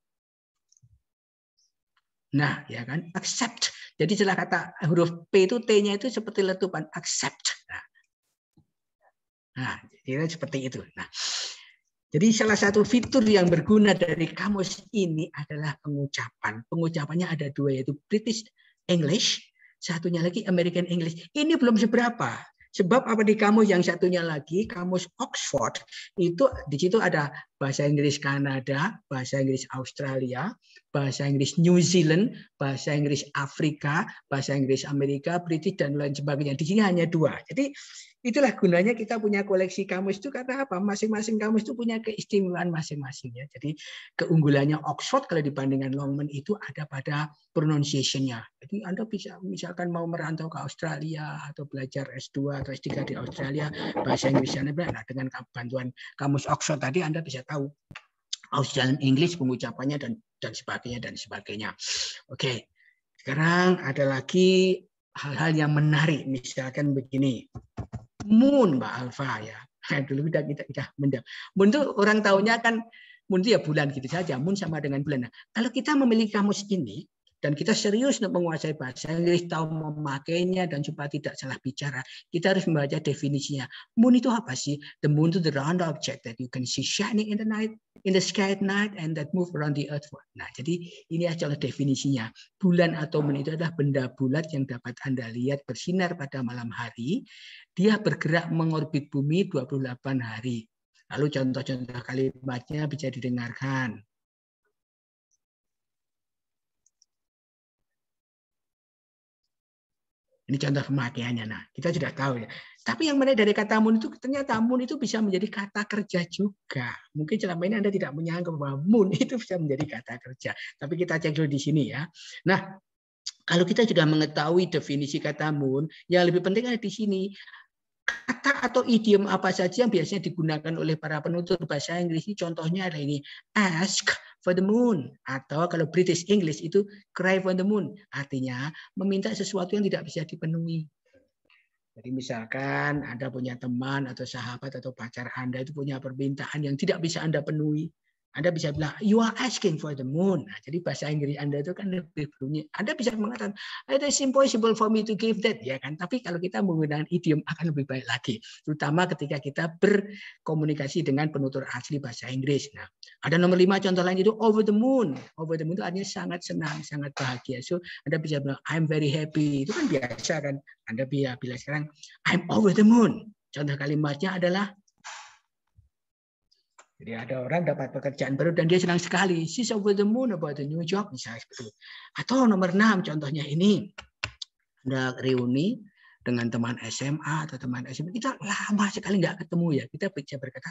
Nah, ya kan, accept. Jadi setelah kata huruf P itu T-nya itu seperti letupan accept. Nah, nah jadi seperti itu. Nah, jadi salah satu fitur yang berguna dari kamus ini adalah pengucapan. Pengucapannya ada dua yaitu British English satunya lagi American English. Ini belum seberapa. Sebab apa di kamus yang satunya lagi, kamus Oxford, itu di situ ada bahasa Inggris Kanada, bahasa Inggris Australia, bahasa Inggris New Zealand, bahasa Inggris Afrika, bahasa Inggris Amerika, British, dan lain sebagainya. Di sini hanya dua. Jadi Itulah gunanya kita punya koleksi kamus itu karena apa? Masing-masing kamus itu punya keistimewaan masing-masing ya. Jadi keunggulannya Oxford kalau dibandingkan Longman itu ada pada pronunciation-nya. Jadi Anda bisa misalkan mau merantau ke Australia atau belajar S2 atau S3 di Australia bahasa inggrisnya Anda nah dengan bantuan kamus Oxford tadi Anda bisa tahu Australian English pengucapannya dan dan sebagainya dan sebagainya. Oke. Sekarang ada lagi hal-hal yang menarik misalkan begini Mun, Mbak Alfa ya. Dulu kita kita kita menjawab. Moon itu orang tahunya kan Moon itu ya bulan gitu saja. mun sama dengan bulan. Nah, kalau kita memiliki kamus ini, dan kita serius untuk menguasai bahasa Inggris, tahu memakainya dan supaya tidak salah bicara. Kita harus membaca definisinya. Moon itu apa sih? The moon to the round object that you can see shining in the night, in the sky at night, and that move around the earth. Nah, jadi ini adalah definisinya. Bulan atau moon itu adalah benda bulat yang dapat Anda lihat bersinar pada malam hari. Dia bergerak mengorbit bumi 28 hari. Lalu contoh-contoh kalimatnya bisa didengarkan. Ini contoh pemakaiannya. Nah, kita sudah tahu ya. Tapi yang menarik dari kata mun itu ternyata mun itu bisa menjadi kata kerja juga. Mungkin selama ini Anda tidak menyangka bahwa mun itu bisa menjadi kata kerja. Tapi kita cek dulu di sini ya. Nah, kalau kita sudah mengetahui definisi kata mun, yang lebih penting ada di sini kata atau idiom apa saja yang biasanya digunakan oleh para penutur bahasa Inggris ini contohnya ada ini ask for the moon atau kalau British English itu cry for the moon artinya meminta sesuatu yang tidak bisa dipenuhi jadi misalkan Anda punya teman atau sahabat atau pacar Anda itu punya permintaan yang tidak bisa Anda penuhi anda bisa bilang, you are asking for the moon. Nah, jadi bahasa Inggris Anda itu kan lebih bunyi. Anda bisa mengatakan, it is impossible for me to give that. ya kan. Tapi kalau kita menggunakan idiom akan lebih baik lagi. Terutama ketika kita berkomunikasi dengan penutur asli bahasa Inggris. Nah, ada nomor lima contoh lain itu over the moon. Over the moon itu artinya sangat senang, sangat bahagia. So Anda bisa bilang, I'm very happy. Itu kan biasa kan. Anda bisa bilang sekarang, I'm over the moon. Contoh kalimatnya adalah, jadi ada orang dapat pekerjaan baru dan dia senang sekali. She's over the moon about the new job misalnya seperti itu. Atau nomor enam contohnya ini. Anda reuni dengan teman SMA atau teman SMA kita lama sekali nggak ketemu ya kita bisa berkata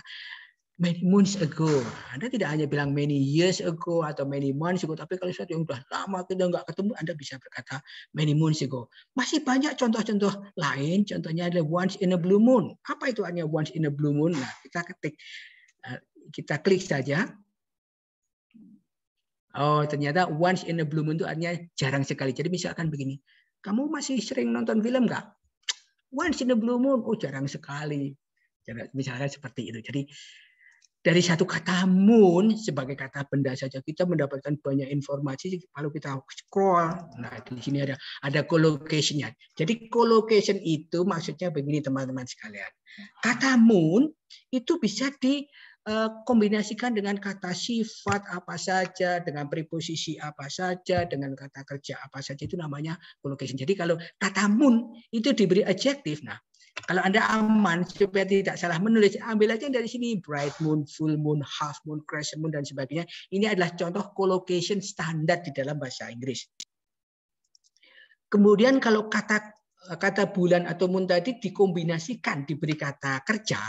many moons ago Anda tidak hanya bilang many years ago atau many months ago tapi kalau sudah yang sudah lama kita nggak ketemu Anda bisa berkata many moons ago masih banyak contoh-contoh lain contohnya adalah once in a blue moon apa itu hanya once in a blue moon nah kita ketik eh, kita klik saja. Oh, ternyata once in a blue moon itu artinya jarang sekali. Jadi misalkan begini, kamu masih sering nonton film nggak? Once in a blue moon, oh jarang sekali. Misalnya seperti itu. Jadi dari satu kata moon sebagai kata benda saja kita mendapatkan banyak informasi kalau kita scroll nah di sini ada ada collocationnya jadi collocation itu maksudnya begini teman-teman sekalian kata moon itu bisa di Eh, kombinasikan dengan kata sifat apa saja, dengan preposisi apa saja, dengan kata kerja apa saja itu namanya collocation. Jadi kalau kata mun itu diberi adjektif. Nah, kalau Anda aman supaya tidak salah menulis, ambil aja dari sini bright moon, full moon, half moon, crescent moon dan sebagainya. Ini adalah contoh collocation standar di dalam bahasa Inggris. Kemudian kalau kata kata bulan atau moon tadi dikombinasikan diberi kata kerja,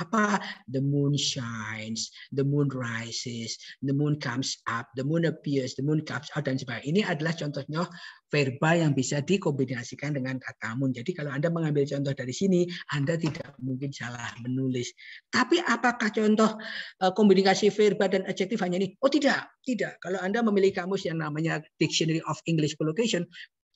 apa the moon shines, the moon rises, the moon comes up, the moon appears, the moon comes out dan sebagainya. Ini adalah contohnya verba yang bisa dikombinasikan dengan kata moon. Jadi kalau Anda mengambil contoh dari sini, Anda tidak mungkin salah menulis. Tapi apakah contoh eh, kombinasi verba dan adjektif hanya ini? Oh tidak, tidak. Kalau Anda memilih kamus yang namanya Dictionary of English Collocation,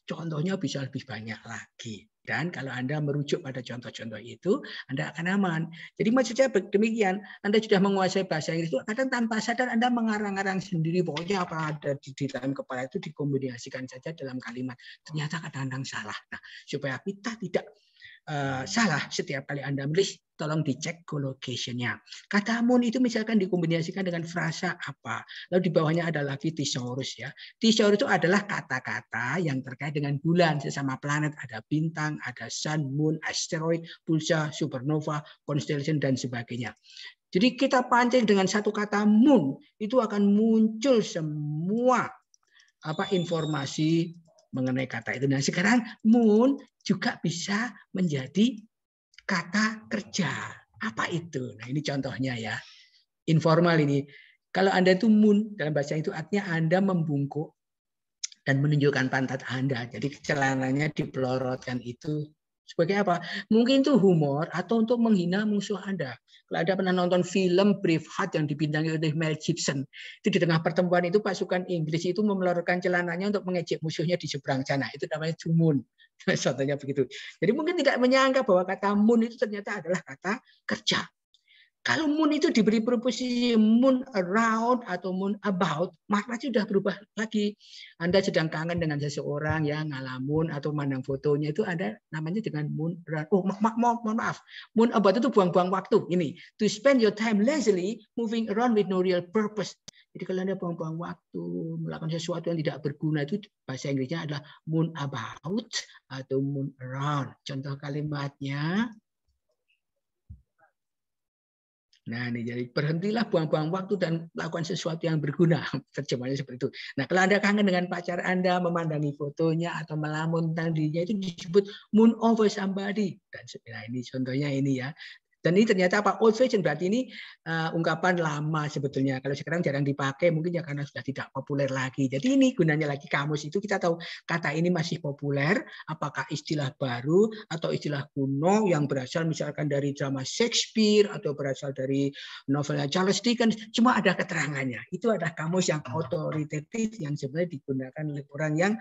contohnya bisa lebih banyak lagi. Dan kalau Anda merujuk pada contoh-contoh itu, Anda akan aman. Jadi maksudnya demikian, Anda sudah menguasai bahasa Inggris itu, kadang tanpa sadar Anda mengarang-arang sendiri, pokoknya apa ada di, di dalam kepala itu dikombinasikan saja dalam kalimat. Ternyata kadang-kadang salah. Nah, supaya kita tidak Eh, salah setiap kali Anda beli, tolong dicek collocation-nya. Kata moon itu misalkan dikombinasikan dengan frasa apa. Lalu di bawahnya ada lagi thesaurus ya. Thesaurus itu adalah kata-kata yang terkait dengan bulan sesama planet, ada bintang, ada sun, moon, asteroid, pulsa, supernova, constellation dan sebagainya. Jadi kita pancing dengan satu kata moon itu akan muncul semua apa informasi mengenai kata itu. Nah sekarang moon juga bisa menjadi kata kerja. Apa itu? Nah ini contohnya ya. Informal ini. Kalau Anda itu moon, dalam bahasa itu artinya Anda membungkuk dan menunjukkan pantat Anda. Jadi celananya dipelorotkan itu sebagai apa? Mungkin itu humor atau untuk menghina musuh Anda. Kalau ada pernah nonton film Braveheart yang dibintangi oleh Mel Gibson, itu di tengah pertempuran itu pasukan Inggris itu memelorkan celananya untuk mengejek musuhnya di seberang sana. Itu namanya Jumun. Contohnya begitu. Jadi mungkin tidak menyangka bahwa kata Mun itu ternyata adalah kata kerja. Kalau moon itu diberi preposisi moon around atau moon about, maknanya sudah berubah lagi. Anda sedang kangen dengan seseorang ya ngalamun atau mandang fotonya itu ada namanya dengan moon around. Oh, ma ma mohon maaf. Moon about itu buang-buang waktu. Ini to spend your time lazily moving around with no real purpose. Jadi kalau Anda buang-buang waktu melakukan sesuatu yang tidak berguna itu bahasa Inggrisnya adalah moon about atau moon around. Contoh kalimatnya Nah, ini jadi berhentilah buang-buang waktu dan lakukan sesuatu yang berguna. Terjemahannya seperti itu. Nah, kalau Anda kangen dengan pacar Anda, memandangi fotonya atau melamun tentang dirinya itu disebut moon over somebody. Dan sebenarnya ini contohnya ini ya. Dan ini ternyata apa old fashion berarti ini uh, ungkapan lama sebetulnya. Kalau sekarang jarang dipakai mungkin ya karena sudah tidak populer lagi. Jadi ini gunanya lagi kamus itu kita tahu kata ini masih populer, apakah istilah baru atau istilah kuno yang berasal misalkan dari drama Shakespeare atau berasal dari novelnya Charles Dickens, cuma ada keterangannya. Itu adalah kamus yang otoritatif hmm. yang sebenarnya digunakan oleh orang yang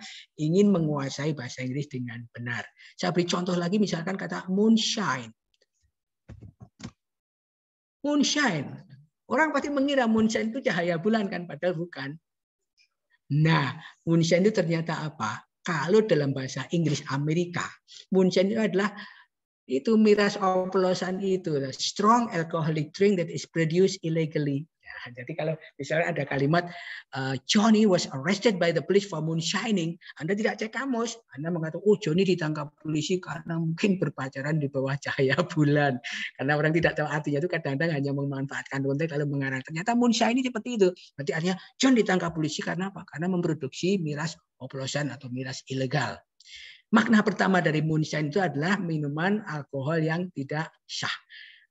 ingin menguasai bahasa Inggris dengan benar. Saya beri contoh lagi misalkan kata moonshine moonshine. Orang pasti mengira moonshine itu cahaya bulan kan, padahal bukan. Nah, moonshine itu ternyata apa? Kalau dalam bahasa Inggris Amerika, moonshine itu adalah itu miras oplosan itu, strong alcoholic drink that is produced illegally Nah, jadi kalau misalnya ada kalimat eh, Johnny was arrested by the police for moonshining, Anda tidak cek kamus, Anda mengatakan oh Johnny ditangkap polisi karena mungkin berpacaran di bawah cahaya bulan. Karena orang tidak tahu artinya itu kadang-kadang hanya memanfaatkan konteks lalu mengarang. Ternyata moonshining seperti itu. Berarti artinya John ditangkap polisi karena apa? Karena memproduksi miras oplosan atau miras ilegal. Makna pertama dari moonshine itu adalah minuman alkohol yang tidak sah.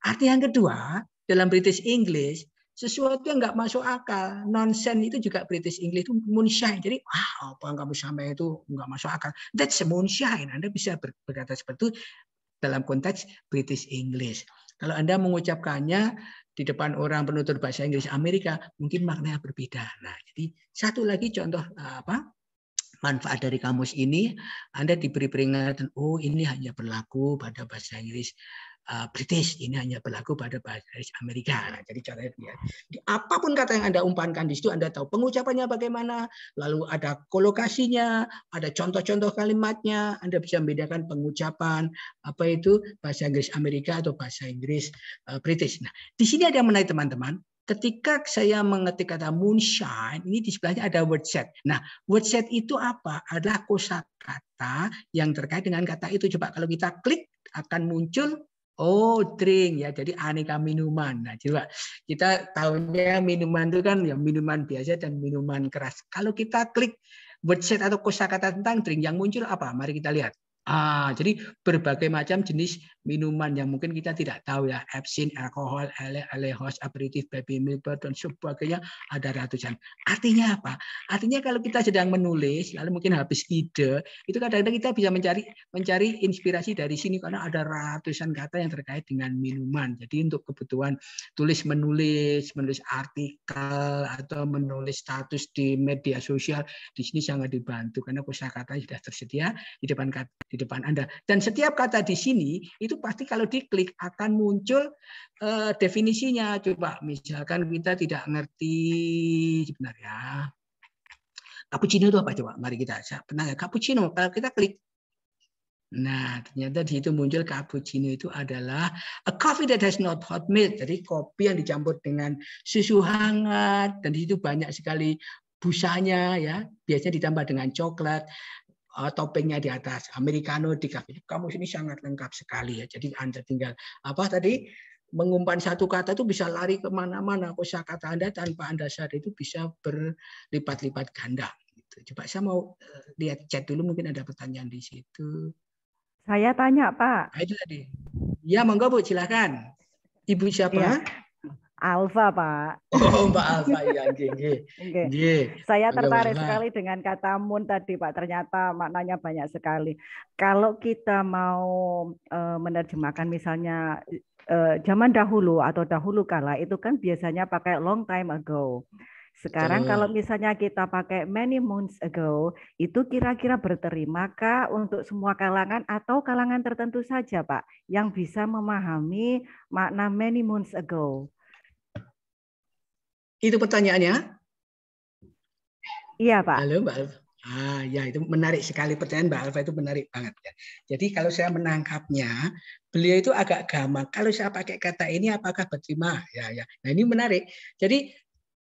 Arti yang kedua, dalam British English, sesuatu yang nggak masuk akal nonsen itu juga British English itu moonshine jadi wah apa yang kamu sampaikan itu nggak masuk akal that's a moonshine Anda bisa berkata seperti itu dalam konteks British English kalau Anda mengucapkannya di depan orang penutur bahasa Inggris Amerika mungkin maknanya berbeda. Nah, jadi satu lagi contoh eh, apa manfaat dari kamus ini Anda diberi peringatan oh ini hanya berlaku pada bahasa Inggris Eh, British ini hanya berlaku pada bahasa Inggris Amerika. Hmm. Nah, jadi caranya ya. Di apapun kata yang Anda umpankan di situ Anda tahu pengucapannya bagaimana, lalu ada kolokasinya, ada contoh-contoh kalimatnya, Anda bisa membedakan pengucapan apa itu bahasa Inggris Amerika atau bahasa Inggris eh, British. Nah, di sini ada yang menarik teman-teman. Ketika saya mengetik kata moonshine, ini di sebelahnya ada word set. Nah, word set itu apa? Adalah kosakata yang terkait dengan kata itu. Coba kalau kita klik akan muncul Oh, drink ya. Jadi aneka minuman. Nah, coba kita tahunya minuman itu kan ya minuman biasa dan minuman keras. Kalau kita klik website atau kosakata tentang drink yang muncul apa? Mari kita lihat. Ah, jadi berbagai macam jenis minuman yang mungkin kita tidak tahu ya, absin, alkohol, ale, ale alehos, aperitif, baby milk, dan sebagainya ada ratusan. Artinya apa? Artinya kalau kita sedang menulis, lalu mungkin habis ide, itu kadang-kadang kita bisa mencari mencari inspirasi dari sini karena ada ratusan kata yang terkait dengan minuman. Jadi untuk kebutuhan tulis menulis, menulis artikel atau menulis status di media sosial di sini sangat dibantu karena kosakata sudah tersedia di depan di di depan Anda. Dan setiap kata di sini itu pasti kalau diklik akan muncul uh, definisinya. Coba misalkan kita tidak ngerti sebenarnya. Cappuccino itu apa coba? Mari kita pernah ya cappuccino. Kalau kita klik Nah, ternyata di situ muncul cappuccino itu adalah a coffee that has not hot milk. Jadi kopi yang dicampur dengan susu hangat dan di situ banyak sekali busanya ya biasanya ditambah dengan coklat Eh, toppingnya di atas, americano di kafe. Kamus ini sangat lengkap sekali ya. Jadi Anda tinggal apa tadi mengumpan satu kata itu bisa lari kemana-mana. Kosa kata Anda tanpa Anda sadar itu bisa berlipat-lipat ganda. Gitu. Coba saya mau eh, lihat chat dulu mungkin ada pertanyaan di situ. Saya tanya Pak. Nah, itu tadi. Ya monggo Bu silakan. Ibu siapa? Ya. Alfa, Pak. Oh, Mbak Alfa ya, okay. Saya tertarik Bagaimana? sekali dengan kata moon tadi, Pak. Ternyata maknanya banyak sekali. Kalau kita mau uh, menerjemahkan misalnya uh, zaman dahulu atau dahulu kala itu kan biasanya pakai long time ago. Sekarang Betul. kalau misalnya kita pakai many moons ago, itu kira-kira berterima kah untuk semua kalangan atau kalangan tertentu saja, Pak, yang bisa memahami makna many moons ago? Itu pertanyaannya? Iya, Pak. Halo, Mbak Alfa. Ah, ya itu menarik sekali pertanyaan Mbak Alfa itu menarik banget ya. Jadi kalau saya menangkapnya, beliau itu agak gamang. Kalau saya pakai kata ini apakah berterima? Ya, ya. Nah, ini menarik. Jadi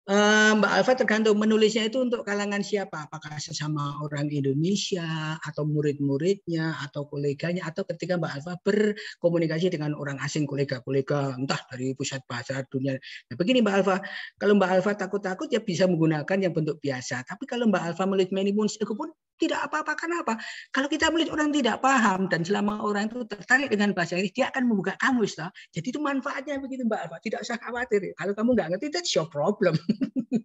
Eh, Mbak Alfa tergantung menulisnya itu untuk kalangan siapa, apakah sesama orang Indonesia atau murid-muridnya atau koleganya atau ketika Mbak Alfa berkomunikasi dengan orang asing kolega-kolega entah dari pusat bahasa dunia. Nah, begini Mbak Alfa, kalau Mbak Alfa takut-takut ya bisa menggunakan yang bentuk biasa. Tapi kalau Mbak Alfa melihat many ya moons itu pun tidak apa-apa. apa? Kalau kita melihat orang tidak paham dan selama orang itu tertarik dengan bahasa Inggris, dia akan membuka kamus. Lah. Jadi itu manfaatnya begitu Mbak Alfa. Tidak usah khawatir. Kalau kamu nggak ngerti, that's your problem.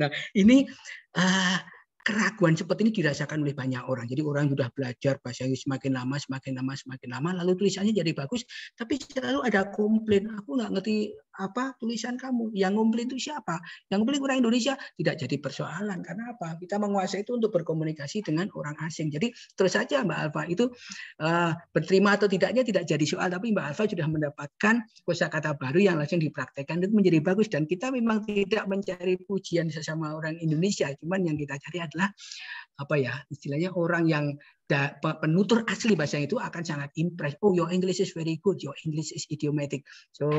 nah ini uh, keraguan seperti ini dirasakan oleh banyak orang. Jadi orang sudah belajar bahasa Inggris semakin lama, semakin lama, semakin lama, lalu tulisannya jadi bagus, tapi selalu ada komplain, aku nggak ngerti apa tulisan kamu. Yang ngumpulin itu siapa? Yang ngumpulin orang Indonesia tidak jadi persoalan. Karena apa? Kita menguasai itu untuk berkomunikasi dengan orang asing. Jadi terus saja Mbak Alfa itu uh, berterima atau tidaknya tidak jadi soal. Tapi Mbak Alfa sudah mendapatkan kosa kata baru yang langsung dipraktekkan itu menjadi bagus. Dan kita memang tidak mencari pujian sesama orang Indonesia. Cuman yang kita cari adalah apa ya istilahnya orang yang penutur asli bahasa itu akan sangat impress. Oh, your English is very good. Your English is idiomatic. So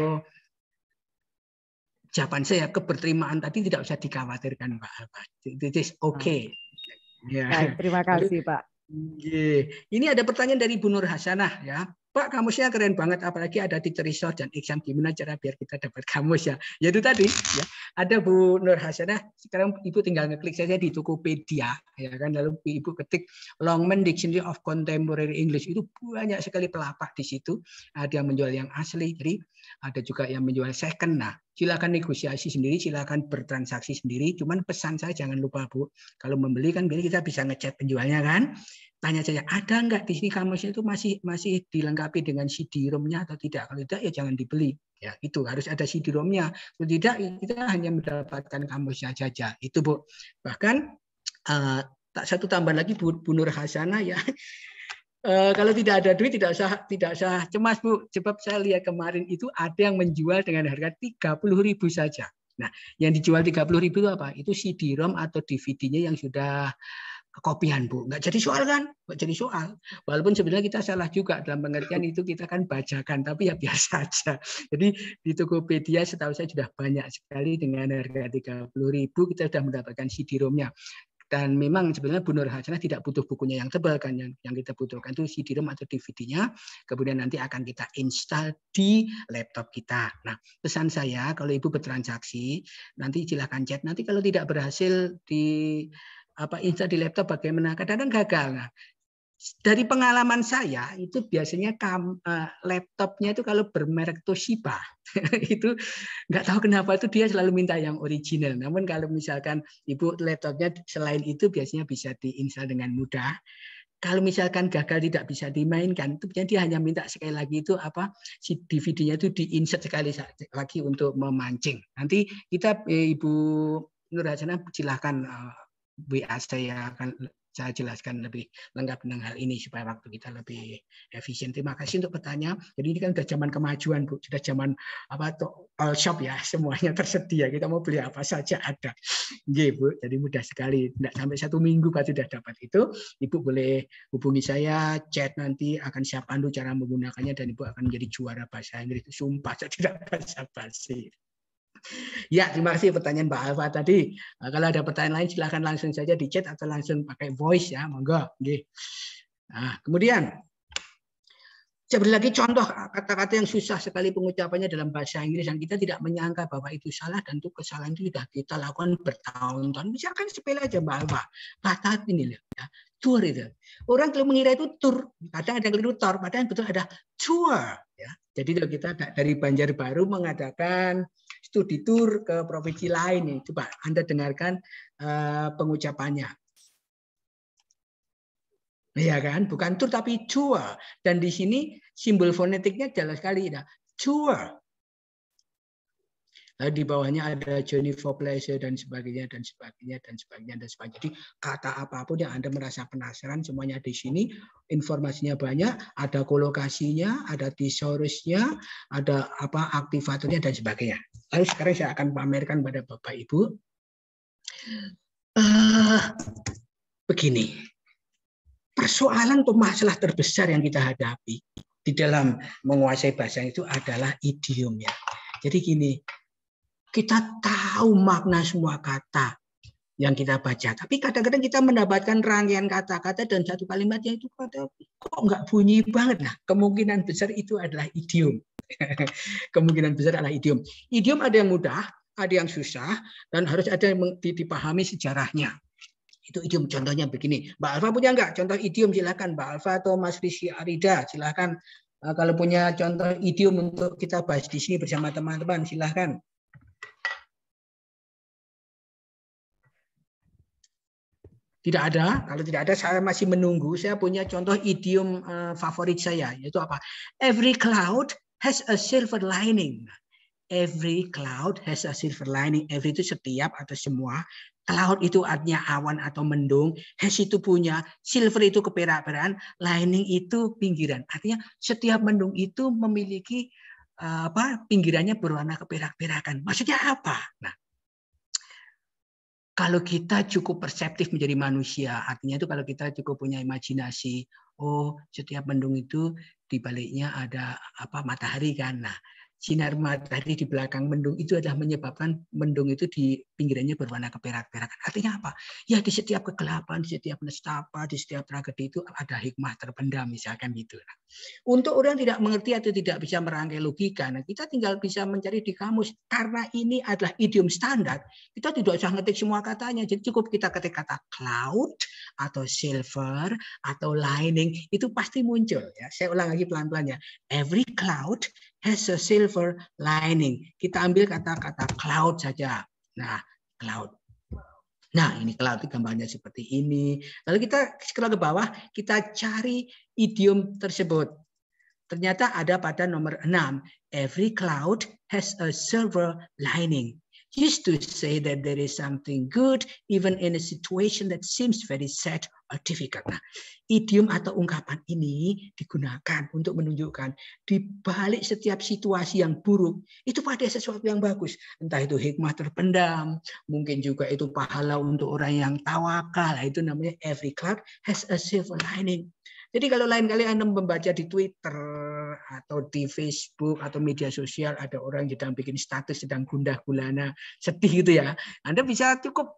jawaban saya keberterimaan tadi tidak usah dikhawatirkan Pak. Itu is okay. Hmm. Ya. Baik, terima kasih Pak. Ini ada pertanyaan dari Bu Nur Hasanah ya. Pak kamusnya keren banget apalagi ada teacher resource dan exam gimana cara biar kita dapat kamus ya. Yaitu tadi ya. Ada Bu Nur Hasanah sekarang Ibu tinggal ngeklik saja di Tokopedia ya kan lalu Ibu ketik Longman Dictionary of Contemporary English itu banyak sekali pelapak di situ. Ada yang menjual yang asli, jadi ada juga yang menjual second. Nah, silakan negosiasi sendiri, silakan bertransaksi sendiri. Cuman pesan saya jangan lupa Bu, kalau membeli kan biasanya kita bisa ngechat penjualnya kan. Tanya saja ada nggak di sini kamusnya itu masih masih dilengkapi dengan cd romnya atau tidak. Kalau tidak ya jangan dibeli. Ya, itu harus ada cd romnya Kalau tidak ya kita hanya mendapatkan kamusnya saja. Itu Bu. Bahkan uh, tak satu tambahan lagi Bu, Bu Nur Hasanah ya Eh, kalau tidak ada duit tidak usah tidak usah cemas Bu. Sebab saya lihat kemarin itu ada yang menjual dengan harga tiga 30.000 saja. Nah, yang dijual tiga 30.000 itu apa? Itu CD-ROM atau DVD-nya yang sudah kopian Bu. Nggak jadi soal kan? Nggak jadi soal. Walaupun sebenarnya kita salah juga dalam pengertian itu kita kan bacakan, tapi ya biasa aja. Jadi di Tokopedia setahu saya sudah banyak sekali dengan harga tiga puluh 30.000 kita sudah mendapatkan CD-ROM-nya. Dan memang sebenarnya Bu Nur Hasanah tidak butuh bukunya yang tebal kan yang, yang kita butuhkan itu CD-ROM atau DVD-nya. Kemudian nanti akan kita install di laptop kita. Nah, pesan saya kalau Ibu bertransaksi nanti silahkan chat Nanti kalau tidak berhasil di apa install di laptop bagaimana? Kadang-kadang gagal. Nah, dari pengalaman saya itu biasanya kam, eh, laptopnya itu kalau bermerek Toshiba itu nggak tahu kenapa itu dia selalu minta yang original. Namun kalau misalkan ibu laptopnya selain itu biasanya bisa diinstal dengan mudah. Kalau misalkan gagal tidak bisa dimainkan, itu dia hanya minta sekali lagi itu apa si DVD-nya itu diinsert sekali lagi untuk memancing. Nanti kita eh, ibu Nur Hasanah silahkan eh, WA saya akan saya jelaskan lebih lengkap tentang hal ini supaya waktu kita lebih efisien. Terima kasih untuk bertanya. Jadi ini kan sudah zaman kemajuan, Bu. Sudah zaman apa all shop ya, semuanya tersedia. Kita mau beli apa saja ada. Nggih, Bu. Jadi mudah sekali. Tidak sampai satu minggu pasti sudah dapat itu. Ibu boleh hubungi saya, chat nanti akan siap pandu cara menggunakannya dan Ibu akan menjadi juara bahasa Inggris. Sumpah saya tidak bahasa basi ya, terima kasih ya pertanyaan Mbak Alfa tadi. Nah, kalau ada pertanyaan lain silahkan langsung saja di chat atau langsung pakai voice ya, monggo. Nah, kemudian saya beri lagi contoh kata-kata yang susah sekali pengucapannya dalam bahasa Inggris dan kita tidak menyangka bahwa itu salah dan itu kesalahan itu sudah kita lakukan bertahun-tahun. Misalkan sepele aja Mbak Alfa, kata ini loh, ya, tour itu. Orang kalau mengira itu tour, kadang ada yang keliru tour, padahal betul ada tour. Ya. Jadi kalau kita dari Banjarbaru mengadakan studi tour ke provinsi lain nih. Ya. Coba Anda dengarkan eh, pengucapannya. Iya kan? Bukan tur tapi tour, Dan di sini simbol fonetiknya jelas sekali. Nah, tour. Eh, di bawahnya ada journey for pleasure dan sebagainya dan sebagainya dan sebagainya dan sebagainya. Jadi kata apapun yang Anda merasa penasaran semuanya di sini, informasinya banyak, ada kolokasinya, ada thesaurusnya, ada apa aktivatornya dan sebagainya. Lalu sekarang saya akan pamerkan pada Bapak Ibu. Uh, begini, persoalan atau masalah terbesar yang kita hadapi di dalam menguasai bahasa itu adalah idiomnya. Jadi gini, kita tahu makna semua kata yang kita baca. Tapi kadang-kadang kita mendapatkan rangkaian kata-kata dan satu kalimatnya itu kata kok nggak bunyi banget. Nah, kemungkinan besar itu adalah idiom. kemungkinan besar adalah idiom. Idiom ada yang mudah, ada yang susah, dan harus ada yang dipahami sejarahnya. Itu idiom contohnya begini. Mbak Alfa punya nggak contoh idiom? Silahkan Mbak Alfa atau Mas Rishi Arida. Silahkan eh, kalau punya contoh idiom untuk kita bahas di sini bersama teman-teman. Silahkan. Tidak ada. Kalau tidak ada, saya masih menunggu. Saya punya contoh idiom uh, favorit saya, yaitu apa? Every cloud has a silver lining. Every cloud has a silver lining. Every itu setiap atau semua. Cloud itu artinya awan atau mendung. Has itu punya. Silver itu keperak-perakan. Lining itu pinggiran. Artinya setiap mendung itu memiliki eh, apa pinggirannya berwarna keperak-perakan. Maksudnya apa? Nah, kalau kita cukup perseptif menjadi manusia, artinya itu kalau kita cukup punya imajinasi, oh setiap mendung itu dibaliknya ada apa matahari kan. Nah, sinar matahari di belakang mendung itu adalah menyebabkan mendung itu di pinggirannya berwarna keperak-perakan. Artinya apa? Ya di setiap kegelapan, di setiap nestapa, di setiap tragedi itu ada hikmah terpendam misalkan gitu. untuk orang tidak mengerti atau tidak bisa merangkai logika, nah, kita tinggal bisa mencari di kamus karena ini adalah idiom standar. Kita tidak usah ngetik semua katanya, jadi cukup kita ketik kata cloud atau silver atau lining itu pasti muncul ya. Saya ulang lagi pelan-pelan ya. Every cloud has a silver lining. Kita ambil kata-kata cloud saja. Nah, cloud. Nah, ini cloud itu gambarnya seperti ini. Lalu kita scroll ke bawah, kita cari idiom tersebut. Ternyata ada pada nomor 6. Every cloud has a silver lining. Used to say that there is something good even in a situation that seems very sad difficult. Nah, idiom atau ungkapan ini digunakan untuk menunjukkan di balik setiap situasi yang buruk itu pada sesuatu yang bagus. Entah itu hikmah terpendam, mungkin juga itu pahala untuk orang yang tawakal. Nah, itu namanya every cloud has a silver lining. Jadi kalau lain kali Anda membaca di Twitter atau di Facebook atau media sosial ada orang yang sedang bikin status sedang gundah gulana sedih gitu ya. Anda bisa cukup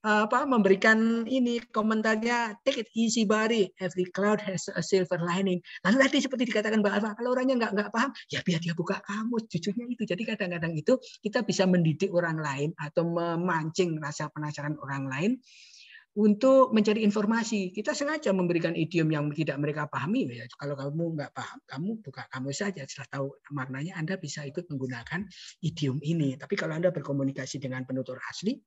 apa memberikan ini komentarnya take it easy bari every cloud has a silver lining lalu tadi seperti dikatakan Mbak Alfa kalau orangnya nggak nggak paham ya biar dia buka kamus jujurnya itu jadi kadang-kadang itu kita bisa mendidik orang lain atau memancing rasa penasaran orang lain untuk mencari informasi. Kita sengaja memberikan idiom yang tidak mereka pahami. Ya, kalau kamu nggak paham, kamu buka kamu saja. Setelah tahu maknanya, Anda bisa ikut menggunakan idiom ini. Tapi kalau Anda berkomunikasi dengan penutur asli,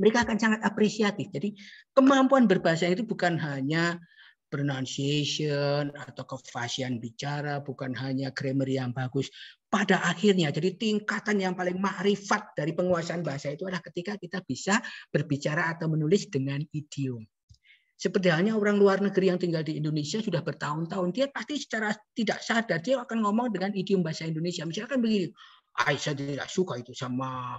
mereka akan sangat apresiatif. Jadi kemampuan berbahasa itu bukan hanya pronunciation atau kefasihan bicara, bukan hanya grammar yang bagus. Pada akhirnya, jadi tingkatan yang paling makrifat dari penguasaan bahasa itu adalah ketika kita bisa berbicara atau menulis dengan idiom. Seperti halnya orang luar negeri yang tinggal di Indonesia sudah bertahun-tahun, dia pasti secara tidak sadar dia akan ngomong dengan idiom bahasa Indonesia. Misalkan begini, Aisyah tidak suka itu sama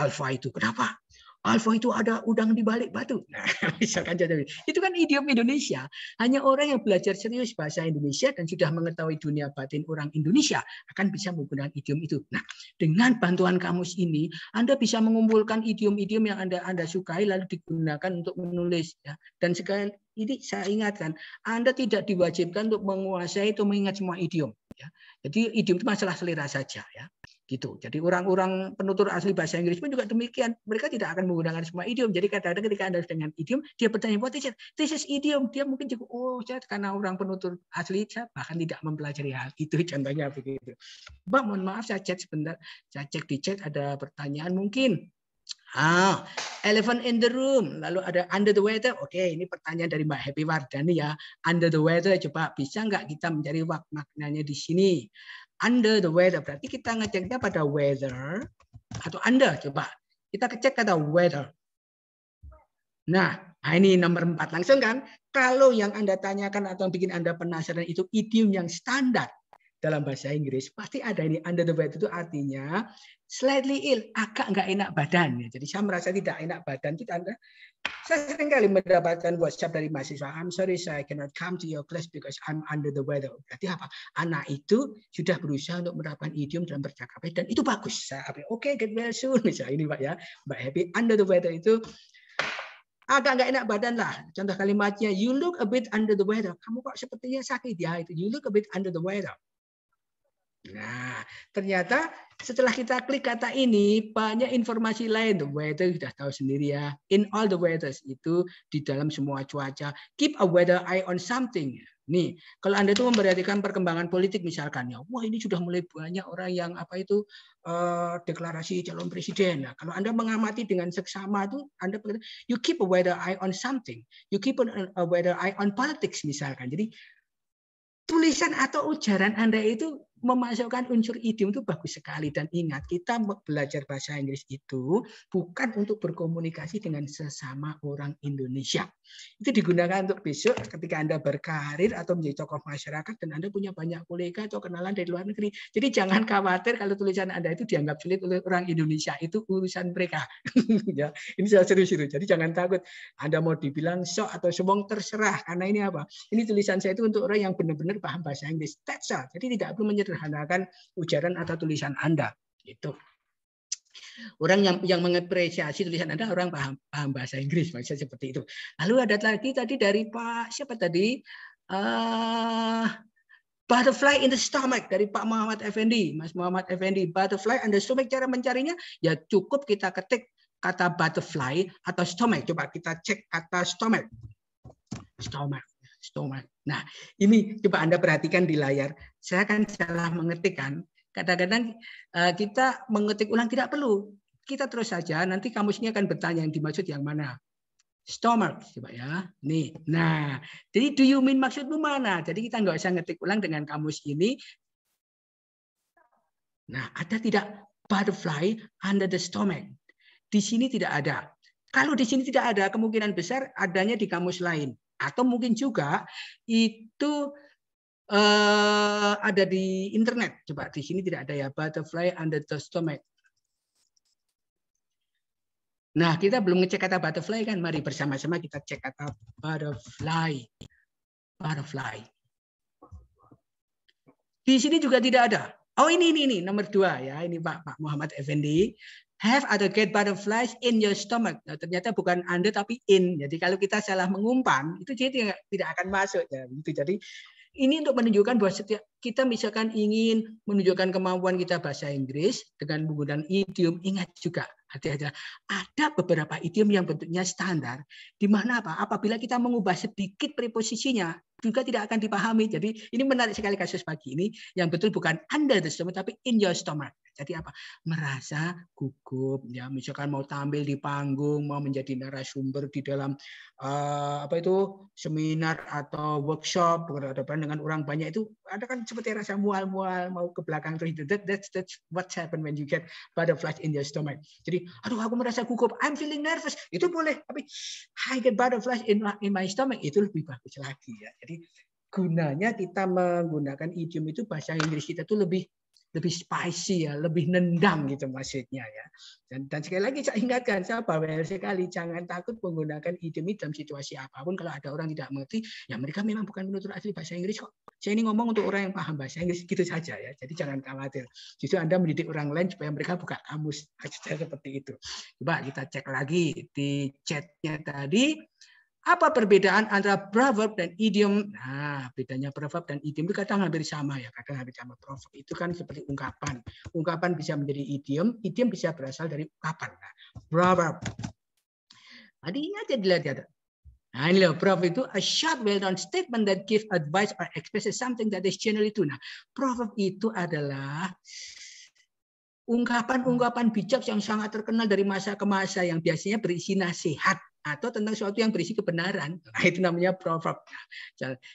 Alfa itu. Kenapa? Alfa itu ada udang di balik batu. Nah, misalkan jadi itu kan idiom Indonesia. Hanya orang yang belajar serius bahasa Indonesia dan sudah mengetahui dunia batin orang Indonesia akan bisa menggunakan idiom itu. Nah, dengan bantuan kamus ini, Anda bisa mengumpulkan idiom-idiom yang Anda Anda sukai lalu digunakan untuk menulis. Ya. Dan sekali ini saya ingatkan, Anda tidak diwajibkan untuk menguasai atau mengingat semua idiom. Ya. Jadi idiom itu masalah selera saja. Ya gitu. Jadi orang-orang penutur asli bahasa Inggris pun juga demikian. Mereka tidak akan menggunakan semua idiom. Jadi kadang-kadang ketika Anda dengan idiom, dia bertanya, what is it? This is idiom. Dia mungkin juga, oh saya karena orang penutur asli, saya bahkan tidak mempelajari hal itu. Contohnya begitu. Mbak, mohon maaf saya chat sebentar. Saya cek di chat ada pertanyaan mungkin. Ah, elephant in the room. Lalu ada under the weather. Oke, ini pertanyaan dari Mbak Happy Wardani ya. Under the weather, coba bisa nggak kita mencari maknanya di sini? under the weather berarti kita ngeceknya pada weather atau under coba kita cek kata weather. Nah, nah, ini nomor empat langsung kan? Kalau yang Anda tanyakan atau yang bikin Anda penasaran itu idiom yang standar dalam bahasa Inggris pasti ada ini under the weather itu artinya slightly ill agak nggak enak badan ya jadi saya merasa tidak enak badan itu anda saya sering kali mendapatkan WhatsApp dari mahasiswa I'm sorry saya I cannot come to your class because I'm under the weather berarti apa anak itu sudah berusaha untuk menerapkan idiom dalam bercakap dan itu bagus saya oke okay, get well soon misalnya ini pak ya mbak Happy under the weather itu agak nggak enak badan lah. Contoh kalimatnya, you look a bit under the weather. Kamu kok sepertinya sakit ya itu. You look a bit under the weather. Nah, ternyata setelah kita klik kata ini, banyak informasi lain. The weather sudah tahu sendiri ya. In all the weathers, itu di dalam semua cuaca. Keep a weather eye on something. Nih, kalau Anda itu memperhatikan perkembangan politik misalkan ya, wah ini sudah mulai banyak orang yang apa itu eh, deklarasi calon presiden. Nah, kalau Anda mengamati dengan seksama itu, Anda you keep a weather eye on something. You keep a weather eye on politics misalkan. Jadi tulisan atau ujaran Anda itu memasukkan unsur idiom itu bagus sekali dan ingat kita belajar bahasa Inggris itu bukan untuk berkomunikasi dengan sesama orang Indonesia. Itu digunakan untuk besok ketika Anda berkarir atau menjadi tokoh masyarakat dan Anda punya banyak kolega atau kenalan dari luar negeri. Jadi jangan khawatir kalau tulisan Anda itu dianggap sulit oleh orang Indonesia, itu urusan mereka. ya, ini saya serius-serius. Jadi jangan takut Anda mau dibilang sok atau sombong terserah karena ini apa? Ini tulisan saya itu untuk orang yang benar-benar paham bahasa Inggris. That's all. Jadi tidak perlu menyerah sederhanakan ujaran atau tulisan Anda. Itu. Orang yang yang mengapresiasi tulisan Anda orang paham paham bahasa Inggris maksudnya seperti itu. Lalu ada lagi tadi dari Pak siapa tadi? Uh, Butterfly in the stomach dari Pak Muhammad Effendi, Mas Muhammad Effendi. Butterfly in the stomach cara mencarinya ya cukup kita ketik kata butterfly atau stomach. Coba kita cek kata stomach. Stomach stomach. Nah, ini coba Anda perhatikan di layar. Saya akan salah mengetikkan. Kadang-kadang eh, kita mengetik ulang tidak perlu. Kita terus saja, nanti kamusnya akan bertanya yang dimaksud yang mana. Stomach, coba ya. Nih. Nah, jadi do you mean maksudmu mana? Jadi kita nggak usah ngetik ulang dengan kamus ini. Nah, ada tidak butterfly under the stomach? Di sini tidak ada. Kalau di sini tidak ada, kemungkinan besar adanya di kamus lain atau mungkin juga itu uh, ada di internet. Coba di sini tidak ada ya butterfly under the stomach. Nah, kita belum ngecek kata butterfly kan. Mari bersama-sama kita cek kata butterfly. Butterfly. Di sini juga tidak ada. Oh ini ini ini nomor dua ya ini Pak Pak Muhammad Effendi have atau get butterflies in your stomach. Nah, ternyata bukan anda tapi in. Jadi kalau kita salah mengumpan itu jadi tidak, akan masuk. Ya, gitu. Jadi ini untuk menunjukkan bahwa setiap kita misalkan ingin menunjukkan kemampuan kita bahasa Inggris dengan menggunakan idiom, ingat juga hati-hati. Ada beberapa idiom yang bentuknya standar, di mana apa? Apabila kita mengubah sedikit preposisinya, juga tidak akan dipahami. Jadi ini menarik sekali kasus pagi ini, yang betul bukan under the stomach, tapi in your stomach. Jadi apa? Merasa gugup ya, misalkan mau tampil di panggung, mau menjadi narasumber di dalam uh, apa itu seminar atau workshop berhadapan dengan orang banyak itu ada kan seperti rasa mual-mual mau ke belakang terus itu that, that's that's what happen when you get butterflies in your stomach. Jadi aduh aku merasa gugup, I'm feeling nervous. Itu boleh tapi I get butterflies in my, in my stomach itu lebih bagus lagi ya. Jadi gunanya kita menggunakan idiom itu bahasa Inggris kita tuh lebih lebih spicy ya, lebih nendang gitu maksudnya ya. Dan, dan sekali lagi saya ingatkan, saya bahwa sekali, jangan takut menggunakan ide dalam situasi apapun. Kalau ada orang tidak mengerti, ya mereka memang bukan penutur asli bahasa Inggris kok. Saya ini ngomong untuk orang yang paham bahasa Inggris gitu saja ya. Jadi jangan khawatir. Justru Anda mendidik orang lain supaya mereka buka kamus. seperti itu. Coba kita cek lagi di chatnya tadi. Apa perbedaan antara proverb dan idiom? Nah, bedanya proverb dan idiom itu kadang hampir sama ya, kadang hampir sama. Proverb itu kan seperti ungkapan. Ungkapan bisa menjadi idiom, idiom bisa berasal dari ungkapan. Nah, proverb. Tadi nah, ini aja dilihat ya. Nah, ini loh, proverb itu a short well-known statement that gives advice or expresses something that is generally true. Nah, proverb itu adalah ungkapan-ungkapan bijak yang sangat terkenal dari masa ke masa yang biasanya berisi nasihat atau tentang sesuatu yang berisi kebenaran. Nah, itu namanya proverb.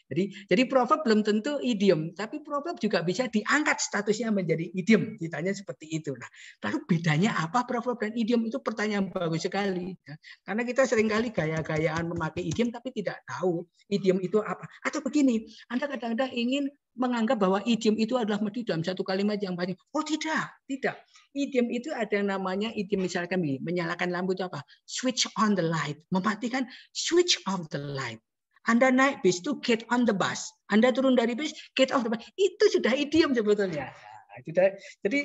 Jadi jadi proverb belum tentu idiom, tapi proverb juga bisa diangkat statusnya menjadi idiom. Ditanya seperti itu. Nah, lalu bedanya apa proverb dan idiom itu pertanyaan bagus sekali. Ya. Karena kita seringkali gaya-gayaan memakai idiom tapi tidak tahu idiom itu apa. Atau begini, Anda kadang-kadang ingin menganggap bahwa idiom itu adalah mesti dalam satu kalimat yang banyak. Oh tidak, tidak idiom itu ada yang namanya idiom misalkan begini, menyalakan lampu itu apa? Switch on the light. Mematikan switch off the light. Anda naik bis itu get on the bus. Anda turun dari bis, get off the bus. Itu sudah idiom sebetulnya. Nah, Jadi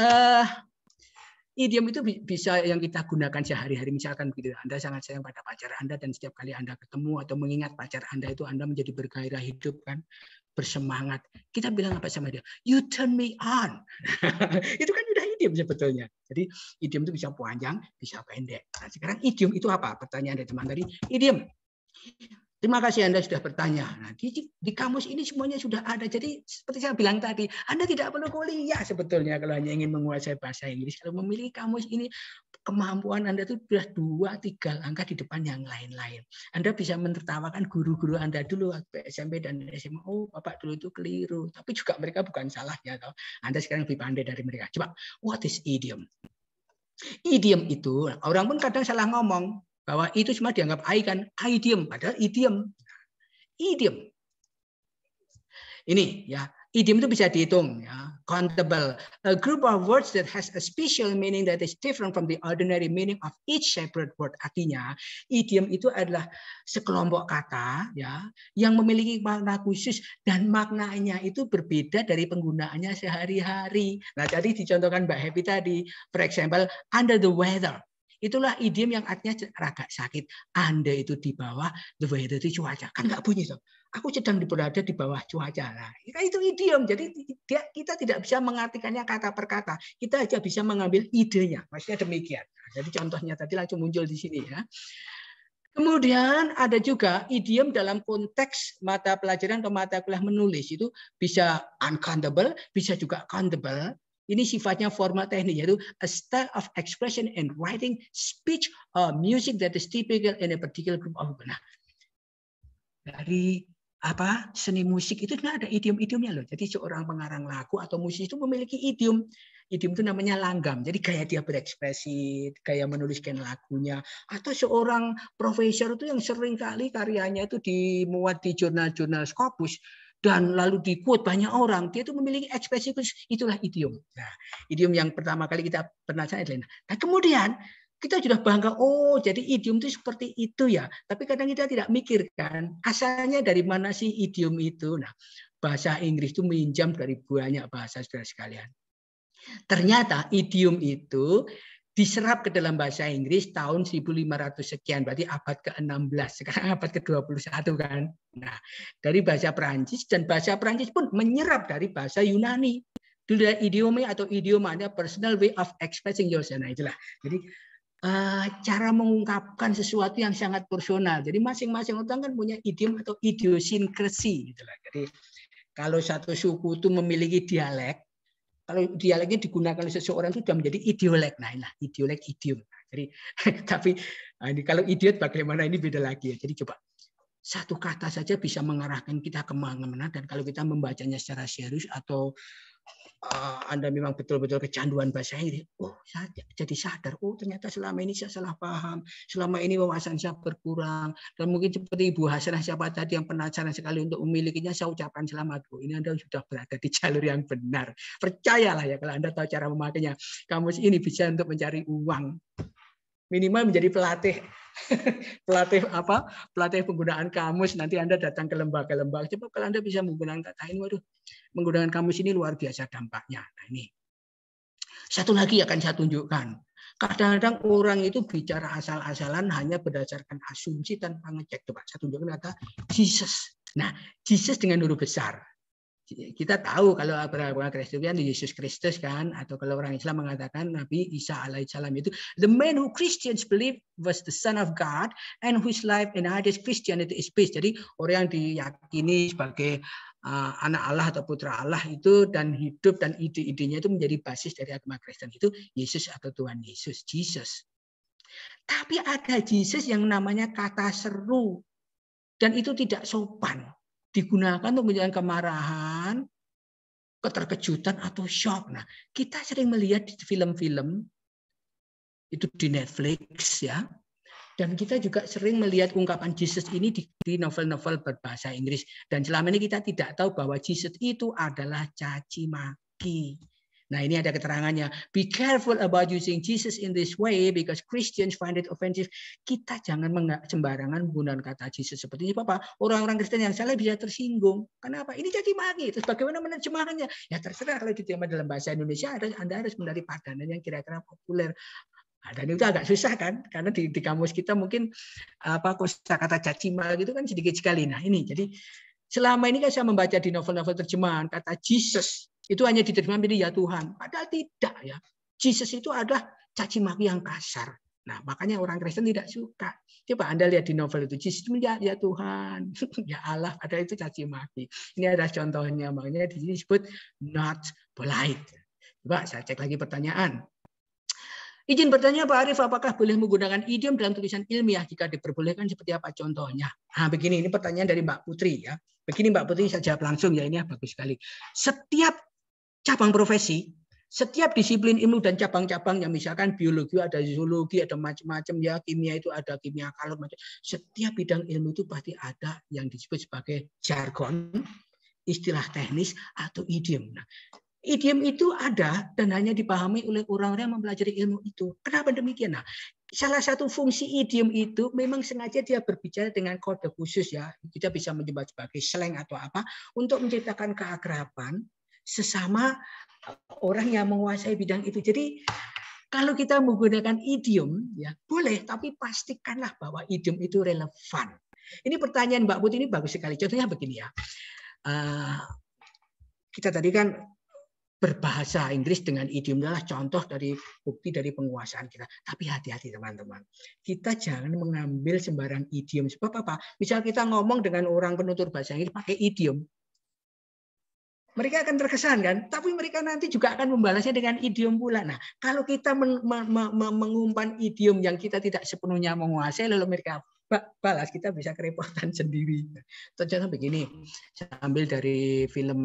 uh, idiom itu bisa yang kita gunakan sehari-hari misalkan begitu Anda sangat sayang pada pacar Anda dan setiap kali Anda ketemu atau mengingat pacar Anda itu Anda menjadi bergairah hidup kan bersemangat. Kita bilang apa sama dia? You turn me on. itu kan udah idiom sebetulnya. Jadi idiom itu bisa panjang, bisa pendek. Nah, sekarang idiom itu apa? Pertanyaan dari teman tadi. Idiom. Terima kasih Anda sudah bertanya. Nah, di, di kamus ini semuanya sudah ada. Jadi seperti saya bilang tadi, Anda tidak perlu kuliah sebetulnya kalau hanya ingin menguasai bahasa Inggris. Kalau memilih kamus ini, kemampuan Anda itu sudah dua, tiga langkah di depan yang lain-lain. Anda bisa menertawakan guru-guru Anda dulu waktu SMP dan SMA. Oh, Bapak dulu itu keliru. Tapi juga mereka bukan salahnya. Toh. Anda sekarang lebih pandai dari mereka. Coba, what is idiom? Idiom itu, orang pun kadang salah ngomong bahwa itu cuma dianggap ai kan, idiom, padahal idiom. Idiom. Ini ya, idiom itu bisa dihitung ya, countable. A group of words that has a special meaning that is different from the ordinary meaning of each separate word. Artinya, idiom itu adalah sekelompok kata ya yang memiliki makna khusus dan maknanya itu berbeda dari penggunaannya sehari-hari. Nah, jadi dicontohkan Mbak Happy tadi, for example, under the weather Itulah idiom yang artinya agak sakit. Anda itu di bawah the weather itu cuaca. Kan nggak bunyi. Tuh. Aku sedang berada di bawah cuaca. Nah, itu idiom. Jadi dia, kita tidak bisa mengartikannya kata per kata. Kita aja bisa mengambil idenya. Maksudnya demikian. Nah, jadi contohnya tadi langsung muncul di sini ya. Kemudian ada juga idiom dalam konteks mata pelajaran atau mata kuliah menulis itu bisa uncountable, bisa juga countable, ini sifatnya formal teknik yaitu a style of expression and writing, speech or music that is typical in a particular group of people. Nah, dari apa seni musik itu kan ada idiom-idiomnya loh. Jadi seorang pengarang lagu atau musisi itu memiliki idiom. Idiom itu namanya langgam. Jadi gaya dia berekspresi, gaya menuliskan lagunya. Atau seorang profesor itu yang sering kali karyanya itu dimuat di jurnal-jurnal Scopus dan lalu di quote banyak orang, dia itu memiliki ekspresi khusus. Itulah idiom. Nah, idiom yang pertama kali kita pernah saya adalah. Nah, kemudian kita sudah bangga, oh jadi idiom itu seperti itu ya. Tapi kadang kita tidak mikirkan asalnya dari mana sih idiom itu. Nah, bahasa Inggris itu meminjam dari banyak bahasa saudara sekalian. Ternyata idiom itu diserap ke dalam bahasa Inggris tahun 1500 sekian, berarti abad ke-16, sekarang abad ke-21 kan. Nah, dari bahasa Prancis dan bahasa Prancis pun menyerap dari bahasa Yunani. itu adalah idiome atau idiomanya personal way of expressing yourself. Nah, itulah. Jadi eh, cara mengungkapkan sesuatu yang sangat personal. Jadi masing-masing orang kan punya idiom atau idiosinkrasi. Gitu lah. Jadi kalau satu suku itu memiliki dialek, kalau dialeknya digunakan oleh seseorang itu sudah menjadi idiolek. Nah, inilah idiolek idiom. Jadi tapi nah, ini kalau idiot bagaimana ini beda lagi ya. Jadi coba satu kata saja bisa mengarahkan kita kemana-mana dan kalau kita membacanya secara serius atau Eh, Anda memang betul-betul kecanduan bahasa Inggris, gitu ya. oh saya jadi sadar, oh ternyata selama ini saya salah paham, selama ini wawasan saya berkurang, dan mungkin seperti Ibu Hasanah siapa tadi yang penasaran sekali untuk memilikinya, saya ucapkan selamat oh, ini Anda sudah berada di jalur yang benar. Percayalah ya kalau Anda tahu cara memakainya, kamus ini bisa untuk mencari uang minimal menjadi pelatih pelatih apa pelatih penggunaan kamus nanti anda datang ke lembaga-lembaga coba kalau anda bisa menggunakan kata ini waduh menggunakan kamus ini luar biasa dampaknya nah ini satu lagi akan saya tunjukkan kadang-kadang orang itu bicara asal-asalan hanya berdasarkan asumsi tanpa ngecek coba saya tunjukkan kata Jesus nah Jesus dengan huruf besar kita tahu kalau Abraham Kristian Yesus Kristus kan atau kalau orang Islam mengatakan Nabi Isa alaihissalam itu the man who Christians believe was the son of God and whose life and ideas Christianity is based. Jadi orang yang diyakini sebagai uh, anak Allah atau putra Allah itu dan hidup dan ide-idenya itu menjadi basis dari agama Kristen itu Yesus atau Tuhan Yesus, Jesus. Tapi ada Jesus yang namanya kata seru dan itu tidak sopan digunakan untuk menjalankan kemarahan, keterkejutan atau shock. Nah, kita sering melihat di film-film itu di Netflix ya. Dan kita juga sering melihat ungkapan Jesus ini di novel-novel berbahasa Inggris. Dan selama ini kita tidak tahu bahwa Jesus itu adalah caci maki. Nah ini ada keterangannya. Be careful about using Jesus in this way because Christians find it offensive. Kita jangan sembarangan menggunakan kata Jesus seperti ini, Bapak. Orang-orang Kristen yang salah bisa tersinggung. Kenapa? Ini jadi maki. Terus bagaimana menerjemahkannya? Ya terserah kalau diterjemah dalam bahasa Indonesia, Anda harus mencari padanan yang kira-kira populer. Nah, dan itu agak susah kan karena di, di kamus kita mungkin apa kosakata cacima gitu kan sedikit sekali nah ini jadi Selama ini kan saya membaca di novel-novel terjemahan kata Jesus itu hanya diterjemahkan menjadi ya Tuhan. Padahal tidak ya. Jesus itu adalah caci maki yang kasar. Nah, makanya orang Kristen tidak suka. Coba Anda lihat di novel itu, Jesus ya, ya Tuhan, ya Allah, ada itu caci maki. Ini ada contohnya, makanya di sini disebut not polite. Coba saya cek lagi pertanyaan. Izin bertanya Pak Arif, apakah boleh menggunakan idiom dalam tulisan ilmiah jika diperbolehkan seperti apa contohnya? Nah, begini, ini pertanyaan dari Mbak Putri ya. Begini Mbak Putri saya jawab langsung ya, ini bagus sekali. Setiap cabang profesi, setiap disiplin ilmu dan cabang cabang yang misalkan biologi ada zoologi, ada macam-macam ya, kimia itu ada kimia kalau macam. Setiap bidang ilmu itu pasti ada yang disebut sebagai jargon, istilah teknis atau idiom. Nah, Idiom itu ada dan hanya dipahami oleh orang-orang yang mempelajari ilmu itu. Kenapa demikian? Nah, salah satu fungsi idiom itu memang sengaja dia berbicara dengan kode khusus ya. Kita bisa menyebut sebagai slang atau apa untuk menciptakan keakraban sesama eh, orang yang menguasai bidang itu. Jadi kalau kita menggunakan idiom ya boleh tapi pastikanlah bahwa idiom itu relevan. Ini pertanyaan Mbak Putih ini bagus sekali. Contohnya begini ya. Uh, kita tadi kan berbahasa Inggris dengan idiom adalah contoh dari bukti dari penguasaan kita. Tapi hati-hati teman-teman. Kita jangan mengambil sembarang idiom. Sebab apa? Misal kita ngomong dengan orang penutur bahasa Inggris pakai idiom. Mereka akan terkesan kan, tapi mereka nanti juga akan membalasnya dengan idiom pula. Nah, kalau kita mengumpan idiom yang kita tidak sepenuhnya menguasai, lalu mereka balas kita bisa kerepotan sendiri. Contohnya begini, saya ambil dari film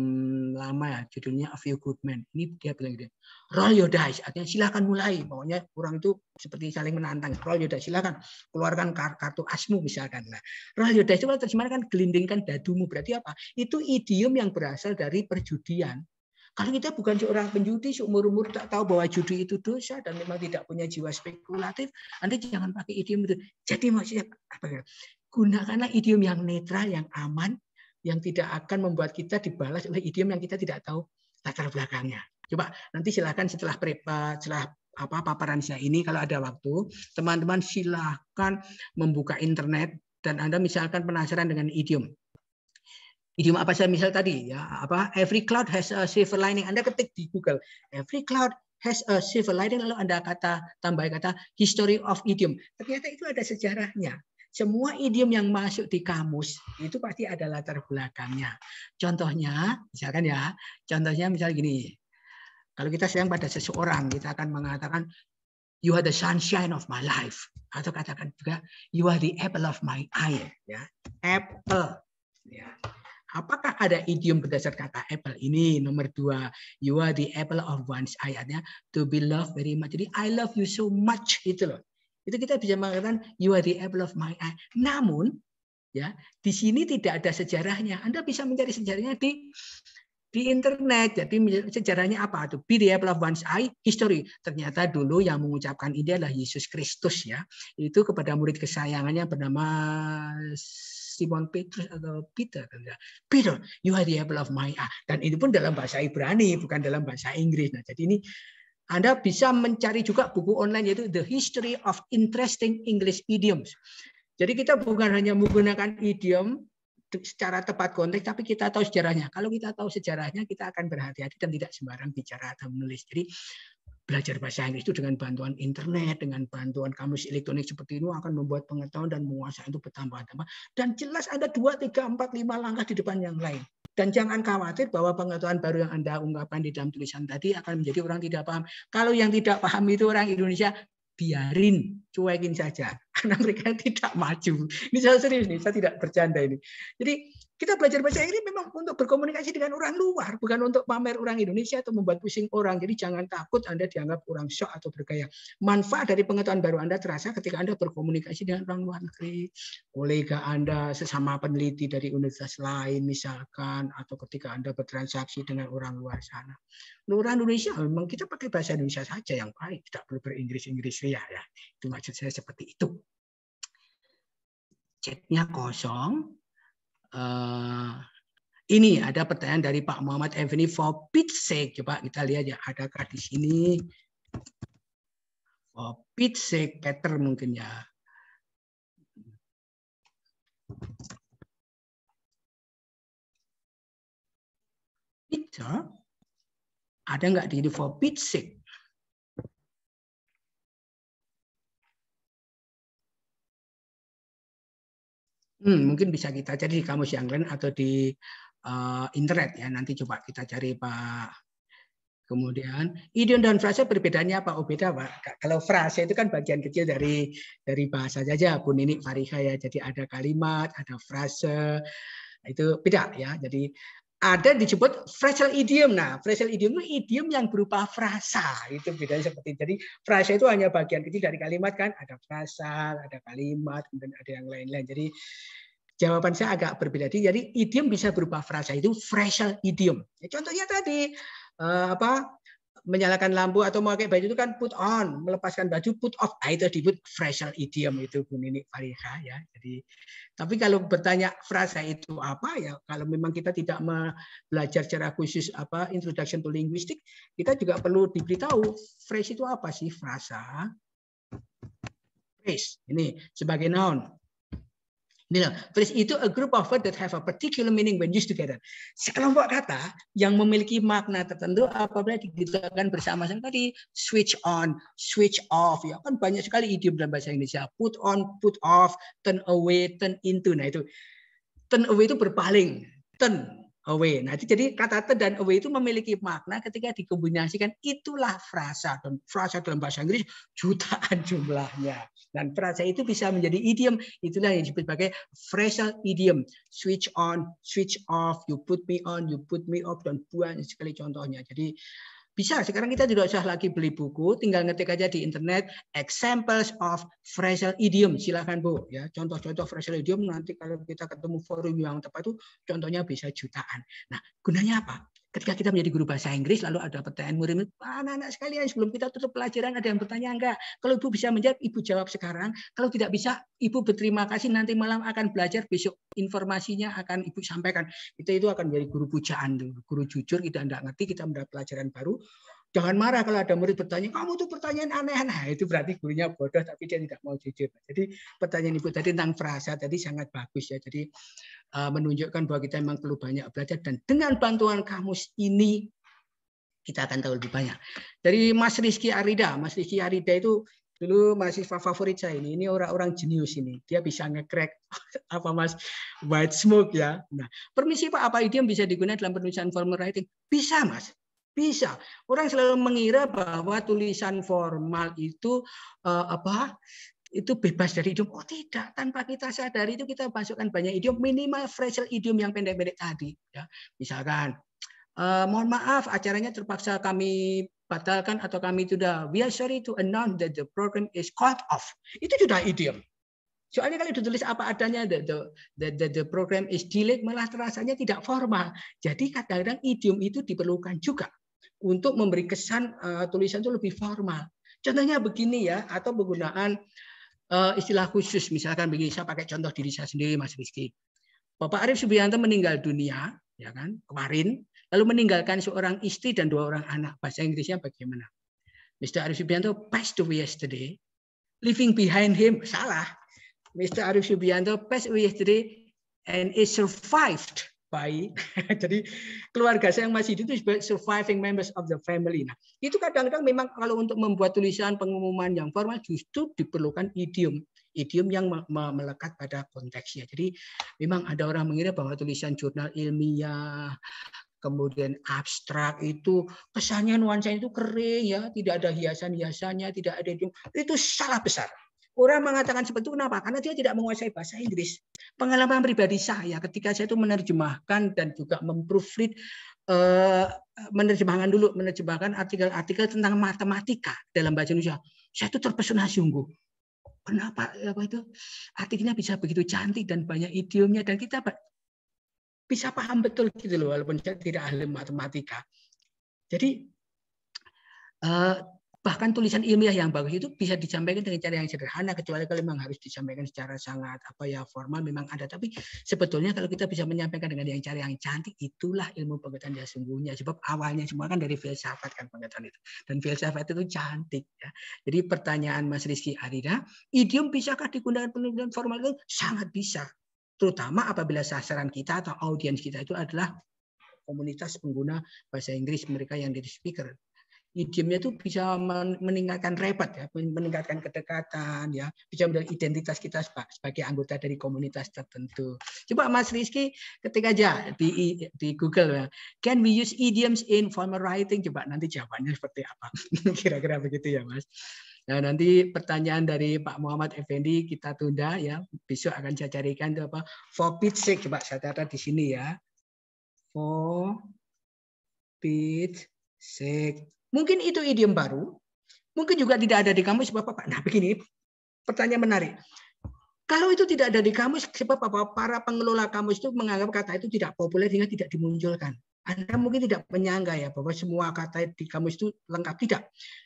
lama ya, judulnya A Few Good Men. Ini dia bilang gitu, roll your dice, artinya silakan mulai. Pokoknya orang itu seperti saling menantang. Roll your dice, silakan keluarkan kartu asmu misalkan. Nah, roll your dice itu terjemahan kan gelindingkan dadumu. Berarti apa? Itu idiom yang berasal dari perjudian kalau kita bukan seorang penjudi seumur-umur tak tahu bahwa judi itu dosa dan memang tidak punya jiwa spekulatif, Anda jangan pakai idiom itu. Jadi maksudnya apa ya? Gunakanlah idiom yang netral, yang aman, yang tidak akan membuat kita dibalas oleh idiom yang kita tidak tahu latar belakangnya. Coba nanti silakan setelah prepa, setelah apa paparan saya ini kalau ada waktu, teman-teman silahkan membuka internet dan Anda misalkan penasaran dengan idiom idiom apa saya misal tadi ya apa every cloud has a silver lining Anda ketik di Google every cloud has a silver lining lalu Anda kata tambah kata history of idiom ternyata itu ada sejarahnya semua idiom yang masuk di kamus itu pasti ada latar belakangnya contohnya misalkan ya contohnya misal gini kalau kita sayang pada seseorang kita akan mengatakan you are the sunshine of my life atau katakan juga you are the apple of my eye ya apple ya Apakah ada idiom berdasar kata apple ini? Nomor dua, you are the apple of one's eye. Artinya to be loved very much. Jadi I love you so much itu loh. Itu kita bisa mengatakan you are the apple of my eye. Namun ya di sini tidak ada sejarahnya. Anda bisa mencari sejarahnya di di internet. Jadi sejarahnya apa tuh? Be the apple of one's eye, history. Ternyata dulu yang mengucapkan ini adalah Yesus Kristus ya. Itu kepada murid kesayangannya bernama Simon Petrus atau Peter kan ya Peter you are the apple of my eye dan itu pun dalam bahasa Ibrani bukan dalam bahasa Inggris nah jadi ini anda bisa mencari juga buku online yaitu The History of Interesting English Idioms. Jadi kita bukan hanya menggunakan idiom secara tepat konteks, tapi kita tahu sejarahnya. Kalau kita tahu sejarahnya, kita akan berhati-hati dan tidak sembarang bicara atau menulis. Jadi belajar bahasa Inggris itu dengan bantuan internet, dengan bantuan kamus elektronik seperti ini akan membuat pengetahuan dan penguasaan itu bertambah-tambah. Dan jelas ada 2, 3, 4, 5 langkah di depan yang lain. Dan jangan khawatir bahwa pengetahuan baru yang Anda ungkapkan di dalam tulisan tadi akan menjadi orang tidak paham. Kalau yang tidak paham itu orang Indonesia, biarin, cuekin saja. Karena mereka tidak maju. Ini saya serius nih, saya tidak bercanda ini. Jadi kita belajar bahasa Inggris memang untuk berkomunikasi dengan orang luar, bukan untuk pamer orang Indonesia atau membuat pusing orang. Jadi jangan takut Anda dianggap orang shock atau bergaya. Manfaat dari pengetahuan baru Anda terasa ketika Anda berkomunikasi dengan orang luar negeri, kolega Anda, sesama peneliti dari universitas lain misalkan, atau ketika Anda bertransaksi dengan orang luar sana. Orang Indonesia memang kita pakai bahasa Indonesia saja yang baik, tidak perlu beringgris-inggris ya, ya. Itu maksud saya seperti itu. Chatnya kosong, uh, ini ada pertanyaan dari Pak Muhammad Evni for pitch sake. Coba kita lihat ya, adakah di sini for pitch sake better mungkin ya. Peter, ada nggak di for pitch sake? Hmm, mungkin bisa kita cari di kamus yang lain atau di uh, internet ya. Nanti coba kita cari Pak. Kemudian idiom dan frasa perbedaannya apa? Oh beda Pak. Kalau frasa itu kan bagian kecil dari dari bahasa saja. Bu ini Fariha ya. Jadi ada kalimat, ada frase. Itu beda ya. Jadi ada disebut phrasal idiom. Nah, phrasal idiom itu idiom yang berupa frasa. Itu bedanya seperti Jadi frasa itu hanya bagian kecil dari kalimat kan. Ada frasa, ada kalimat, kemudian ada yang lain-lain. Jadi jawaban saya agak berbeda. Jadi idiom bisa berupa frasa. Itu phrasal idiom. Ya, contohnya tadi eh, apa menyalakan lampu atau mau pakai baju itu kan put on, melepaskan baju put off. Nah, itu disebut phrasal idiom itu Bu Nini Fariha ya. Jadi tapi kalau bertanya frasa itu apa ya kalau memang kita tidak belajar secara khusus apa introduction to linguistik, kita juga perlu diberitahu fresh itu apa sih frasa. Phrase ini sebagai noun You know, phrase itu a group of words that have a particular meaning when used together. Sekelompok kata yang memiliki makna tertentu apa apabila digunakan bersama-sama tadi switch on, switch off ya kan banyak sekali idiom dalam bahasa Indonesia put on, put off, turn away, turn into. Nah itu turn away itu berpaling, turn away. Nah, itu jadi kata te dan away itu memiliki makna ketika dikombinasikan. Itulah frasa dan frasa dalam bahasa Inggris jutaan jumlahnya. Dan frasa itu bisa menjadi idiom. Itulah yang disebut sebagai phrasal idiom. Switch on, switch off, you put me on, you put me off, dan banyak sekali contohnya. Jadi bisa, sekarang kita tidak usah lagi beli buku, tinggal ngetik aja di internet examples of phrasal idiom. Silahkan Bu, ya contoh-contoh phrasal idiom nanti kalau kita ketemu forum yang tepat itu contohnya bisa jutaan. Nah, gunanya apa? ketika kita menjadi guru bahasa Inggris lalu ada pertanyaan murid-murid anak-anak sekalian sebelum kita tutup pelajaran ada yang bertanya enggak kalau ibu bisa menjawab ibu jawab sekarang kalau tidak bisa ibu berterima kasih nanti malam akan belajar besok informasinya akan ibu sampaikan kita itu akan menjadi guru pujaan guru jujur kita tidak ngerti kita mendapat pelajaran baru Jangan marah kalau ada murid bertanya, kamu tuh pertanyaan aneh-aneh. Nah, itu berarti gurunya bodoh, tapi dia tidak mau jujur. Jadi pertanyaan Ibu tadi tentang frasa tadi sangat bagus ya. Jadi eh, menunjukkan bahwa kita memang perlu banyak belajar. Dan dengan bantuan kamus ini, kita akan tahu lebih banyak. Dari Mas Rizky Arida. Mas Rizky Arida itu dulu mahasiswa favorit saya ini ini orang-orang jenius ini dia bisa ngecrack apa mas white smoke ya nah permisi pak apa idiom bisa digunakan dalam penulisan formal writing bisa mas bisa. Orang selalu mengira bahwa tulisan formal itu uh, apa? Itu bebas dari idiom. Oh tidak, tanpa kita sadari itu kita masukkan banyak idiom, minimal phrasal idiom yang pendek-pendek tadi. Ya. Misalkan, eh, mohon maaf acaranya terpaksa kami batalkan atau kami sudah we are sorry to announce that the program is cut off. Itu sudah idiom. Soalnya kalau ditulis apa adanya, the, the, the, the program is delayed, malah terasanya tidak formal. Jadi kadang-kadang idiom itu diperlukan juga untuk memberi kesan uh, tulisan itu lebih formal. Contohnya begini ya, atau penggunaan uh, istilah khusus. Misalkan begini, saya pakai contoh diri saya sendiri, Mas Rizky. Bapak Arif Subianto meninggal dunia, ya kan, kemarin, lalu meninggalkan seorang istri dan dua orang anak. Bahasa Inggrisnya bagaimana? Mr. Arif Subianto passed away yesterday, leaving behind him, salah. Mr. Arif Subianto passed away yesterday and is survived bayi. Jadi keluarga saya yang masih itu sebagai surviving members of the family. Nah, itu kadang-kadang memang kalau untuk membuat tulisan pengumuman yang formal justru diperlukan idiom idiom yang melekat pada konteksnya. Jadi memang ada orang mengira bahwa tulisan jurnal ilmiah kemudian abstrak itu kesannya nuansanya itu kering ya, tidak ada hiasan-hiasannya, tidak ada idiom. Itu salah besar Orang mengatakan seperti itu kenapa? Karena dia tidak menguasai bahasa Inggris. Pengalaman pribadi saya ketika saya itu menerjemahkan dan juga memproofread eh, menerjemahkan dulu menerjemahkan artikel-artikel tentang matematika dalam bahasa Indonesia. Saya itu terpesona sungguh. Kenapa apa itu artikelnya bisa begitu cantik dan banyak idiomnya dan kita bisa paham betul gitu loh walaupun saya tidak ahli matematika. Jadi eh, bahkan tulisan ilmiah yang bagus itu bisa disampaikan dengan cara yang sederhana kecuali kalau memang harus disampaikan secara sangat apa ya formal memang ada tapi sebetulnya kalau kita bisa menyampaikan dengan yang cara yang cantik itulah ilmu pengetahuan yang sungguhnya sebab awalnya semua kan dari filsafat kan pengetahuan itu dan filsafat itu cantik ya jadi pertanyaan Mas Rizky Arida idiom bisakah digunakan penelitian formal itu sangat bisa terutama apabila sasaran kita atau audiens kita itu adalah komunitas pengguna bahasa Inggris mereka yang jadi speaker idiomnya itu bisa meningkatkan repot ya, meningkatkan kedekatan ya, bisa menjadi identitas kita sebagai anggota dari komunitas tertentu. Coba Mas Rizky ketik aja di di Google ya, can we use idioms in formal writing? Coba nanti jawabannya seperti apa? Kira-kira begitu ya Mas. Nah, nanti pertanyaan dari Pak Muhammad Effendi kita tunda ya. Besok akan saya carikan itu apa? For pitch sake. Coba saya catat di sini ya. For pitch sake. Mungkin itu idiom baru, mungkin juga tidak ada di kamus Bapak-Bapak. Nah, begini, pertanyaan menarik. Kalau itu tidak ada di kamus, sebab apa? Para pengelola kamus itu menganggap kata itu tidak populer sehingga tidak dimunculkan. Anda mungkin tidak menyangka ya bahwa semua kata di kamus itu lengkap. Tidak.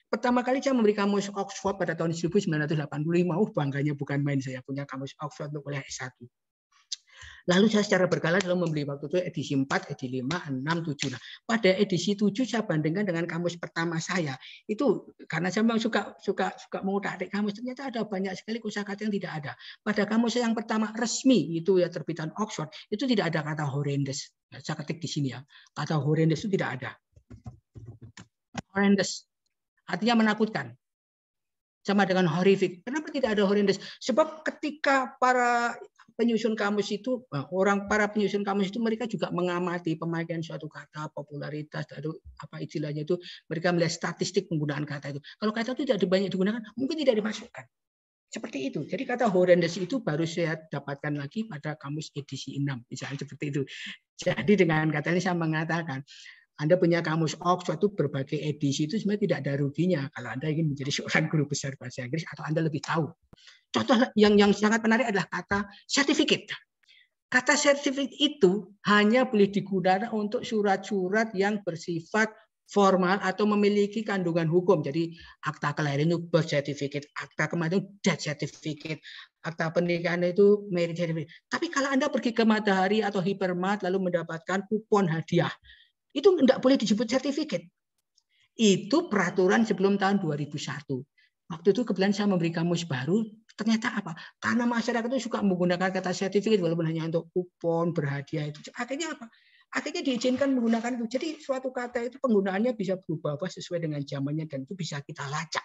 Pertama kali saya memberi kamus Oxford pada tahun 1985. Oh, uh, bangganya bukan main saya punya kamus Oxford untuk kuliah S1. Lalu saya secara berkala selalu membeli waktu itu edisi 4, edisi 5, 6, 7. Nah, pada edisi 7 saya bandingkan dengan kamus pertama saya. Itu karena saya memang suka suka suka mengutak-atik kamus. Ternyata ada banyak sekali kosakata yang tidak ada. Pada kamus yang pertama resmi itu ya terbitan Oxford itu tidak ada kata horrendous. Nah, saya ketik di sini ya. Kata horrendous itu tidak ada. Horrendous artinya menakutkan sama dengan horrific. Kenapa tidak ada horrendous? Sebab ketika para penyusun kamus itu eh, orang para penyusun kamus itu mereka juga mengamati pemakaian suatu kata popularitas atau apa istilahnya itu mereka melihat statistik penggunaan kata itu kalau kata itu tidak banyak digunakan mungkin tidak dimasukkan seperti itu jadi kata horrendous itu baru saya dapatkan lagi pada kamus edisi 6 misalnya seperti itu jadi dengan kata ini saya mengatakan anda punya kamus Oxford itu berbagai edisi itu sebenarnya tidak ada ruginya kalau Anda ingin menjadi seorang guru besar bahasa Inggris atau Anda lebih tahu. Contoh yang yang sangat menarik adalah kata sertifikat. Kata sertifikat itu hanya boleh digunakan untuk surat-surat yang bersifat formal atau memiliki kandungan hukum. Jadi akta kelahiran itu birth certificate, akta kematian itu death certificate, akta pernikahan itu marriage certificate. Tapi kalau Anda pergi ke Matahari atau Hipermart lalu mendapatkan kupon hadiah itu tidak boleh disebut sertifikat. Itu peraturan sebelum tahun 2001. Waktu itu kebetulan saya memberi kamus baru, ternyata apa? Karena masyarakat itu suka menggunakan kata sertifikat walaupun hanya untuk kupon, berhadiah itu. Akhirnya apa? Akhirnya diizinkan menggunakan itu. Jadi suatu kata itu penggunaannya bisa berubah-ubah sesuai dengan zamannya dan itu bisa kita lacak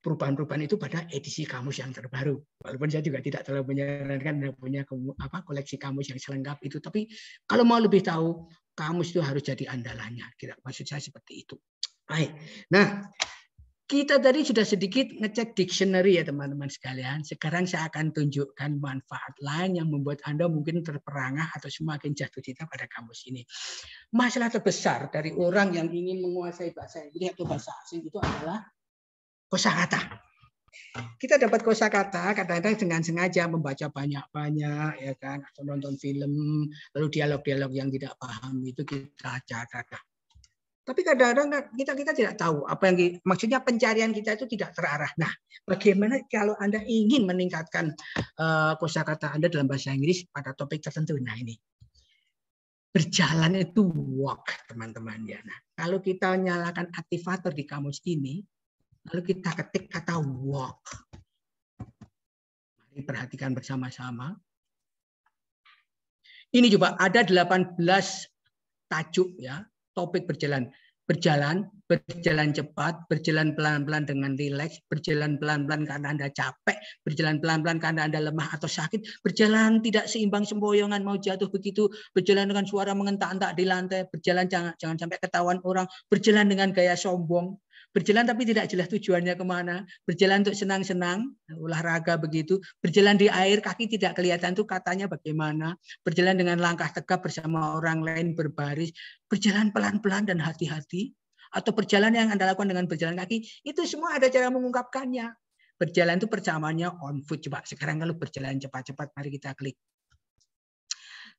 perubahan-perubahan itu pada edisi kamus yang terbaru. Walaupun saya juga tidak terlalu menyarankan punya apa koleksi kamus yang selengkap itu, tapi kalau mau lebih tahu kamus itu harus jadi andalannya. Kira maksud saya seperti itu. Baik. Nah, kita tadi sudah sedikit ngecek dictionary ya teman-teman sekalian. Sekarang saya akan tunjukkan manfaat lain yang membuat Anda mungkin terperangah atau semakin jatuh cinta pada kamus ini. Masalah terbesar dari orang yang ingin menguasai bahasa Inggris atau bahasa asing itu adalah kosakata kita dapat kosakata kadang-kadang dengan sengaja membaca banyak-banyak ya kan atau nonton film lalu dialog-dialog yang tidak paham itu kita catat. Tapi kadang-kadang kan kita kita tidak tahu apa yang maksudnya pencarian kita itu tidak terarah. Nah, bagaimana kalau Anda ingin meningkatkan uh, kosakata Anda dalam bahasa Inggris pada topik tertentu? Nah, ini berjalan itu walk teman-teman ya. Nah, kalau kita nyalakan aktivator di kamus ini, Lalu kita ketik kata walk. Mari perhatikan bersama-sama. Ini coba ada 18 tajuk ya, topik berjalan. Berjalan, berjalan cepat, berjalan pelan-pelan dengan rileks, berjalan pelan-pelan karena Anda capek, berjalan pelan-pelan karena Anda lemah atau sakit, berjalan tidak seimbang semboyongan mau jatuh begitu, berjalan dengan suara mengentak-entak di lantai, berjalan jangan, jangan sampai ketahuan orang, berjalan dengan gaya sombong, Berjalan tapi tidak jelas tujuannya kemana. Berjalan untuk senang-senang, olahraga begitu. Berjalan di air, kaki tidak kelihatan tuh katanya bagaimana. Berjalan dengan langkah tegap bersama orang lain berbaris. Berjalan pelan-pelan dan hati-hati. Atau berjalan yang Anda lakukan dengan berjalan kaki, itu semua ada cara mengungkapkannya. Berjalan itu percamannya on foot. Coba sekarang kalau berjalan cepat-cepat, mari kita klik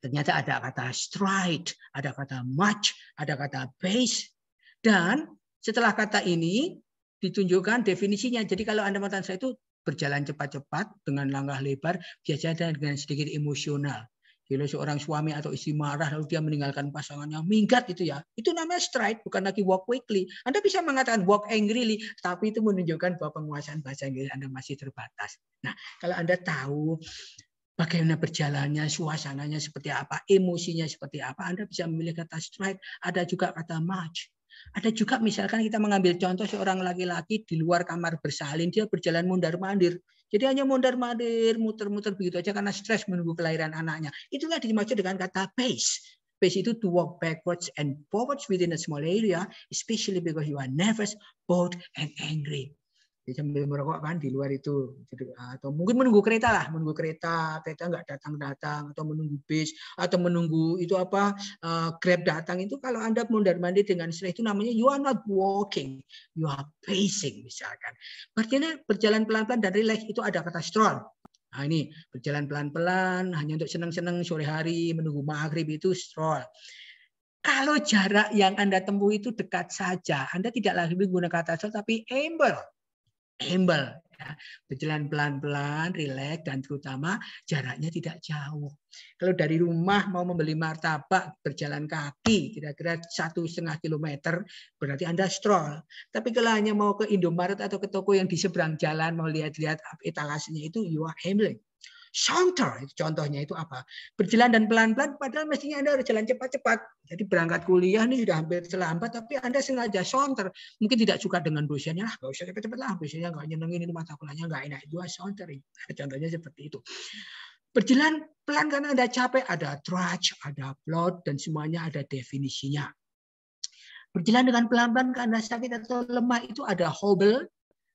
ternyata ada kata stride, ada kata march, ada kata pace, dan setelah kata ini ditunjukkan definisinya. Jadi kalau Anda mau saya itu berjalan cepat-cepat dengan langkah lebar, biasanya dengan sedikit emosional. Bila seorang suami atau istri marah lalu dia meninggalkan pasangannya, minggat itu ya. Itu namanya stride, bukan lagi walk quickly. Anda bisa mengatakan walk angrily, tapi itu menunjukkan bahwa penguasaan bahasa Inggris Anda masih terbatas. Nah, kalau Anda tahu bagaimana berjalannya, suasananya seperti apa, emosinya seperti apa, Anda bisa memilih kata stride. Ada juga kata march. Ada juga misalkan kita mengambil contoh seorang laki-laki di luar kamar bersalin, dia berjalan mundar mandir Jadi hanya mundar mandir muter-muter begitu aja karena stres menunggu kelahiran anaknya. Itulah dimaksud dengan kata pace. Pace itu to walk backwards and forwards within a small area, especially because you are nervous, bored, and angry. Jadi ya, sambil merokok kan di luar itu atau mungkin menunggu kereta lah menunggu kereta kereta nggak datang datang atau menunggu bis atau menunggu itu apa uh, grab datang itu kalau anda mundar mandi dengan istilah itu namanya you are not walking you are pacing misalkan berarti ini berjalan pelan pelan dan relax itu ada kata stroll Nah, ini berjalan pelan-pelan hanya untuk senang-senang sore hari menunggu maghrib itu stroll. Kalau jarak yang Anda tempuh itu dekat saja, Anda tidak lagi menggunakan kata stroll tapi amble embel ya. Berjalan pelan-pelan, rileks dan terutama jaraknya tidak jauh. Kalau dari rumah mau membeli martabak berjalan kaki kira-kira satu setengah kilometer berarti anda stroll. Tapi kalau hanya mau ke Indomaret atau ke toko yang di seberang jalan mau lihat-lihat etalasenya itu you are Saunter itu contohnya itu apa? Berjalan dan pelan-pelan padahal mestinya Anda harus jalan cepat-cepat. Jadi berangkat kuliah ini sudah hampir terlambat tapi Anda sengaja saunter. Mungkin tidak suka dengan dosennya lah, enggak usah cepat-cepat lah, dosennya enggak nyenengin ini mata kuliahnya enggak enak juga saunter. Contohnya seperti itu. Berjalan pelan karena Anda capek, ada trudge, ada plot, dan semuanya ada definisinya. Berjalan dengan pelan-pelan karena sakit atau lemah itu ada hobble.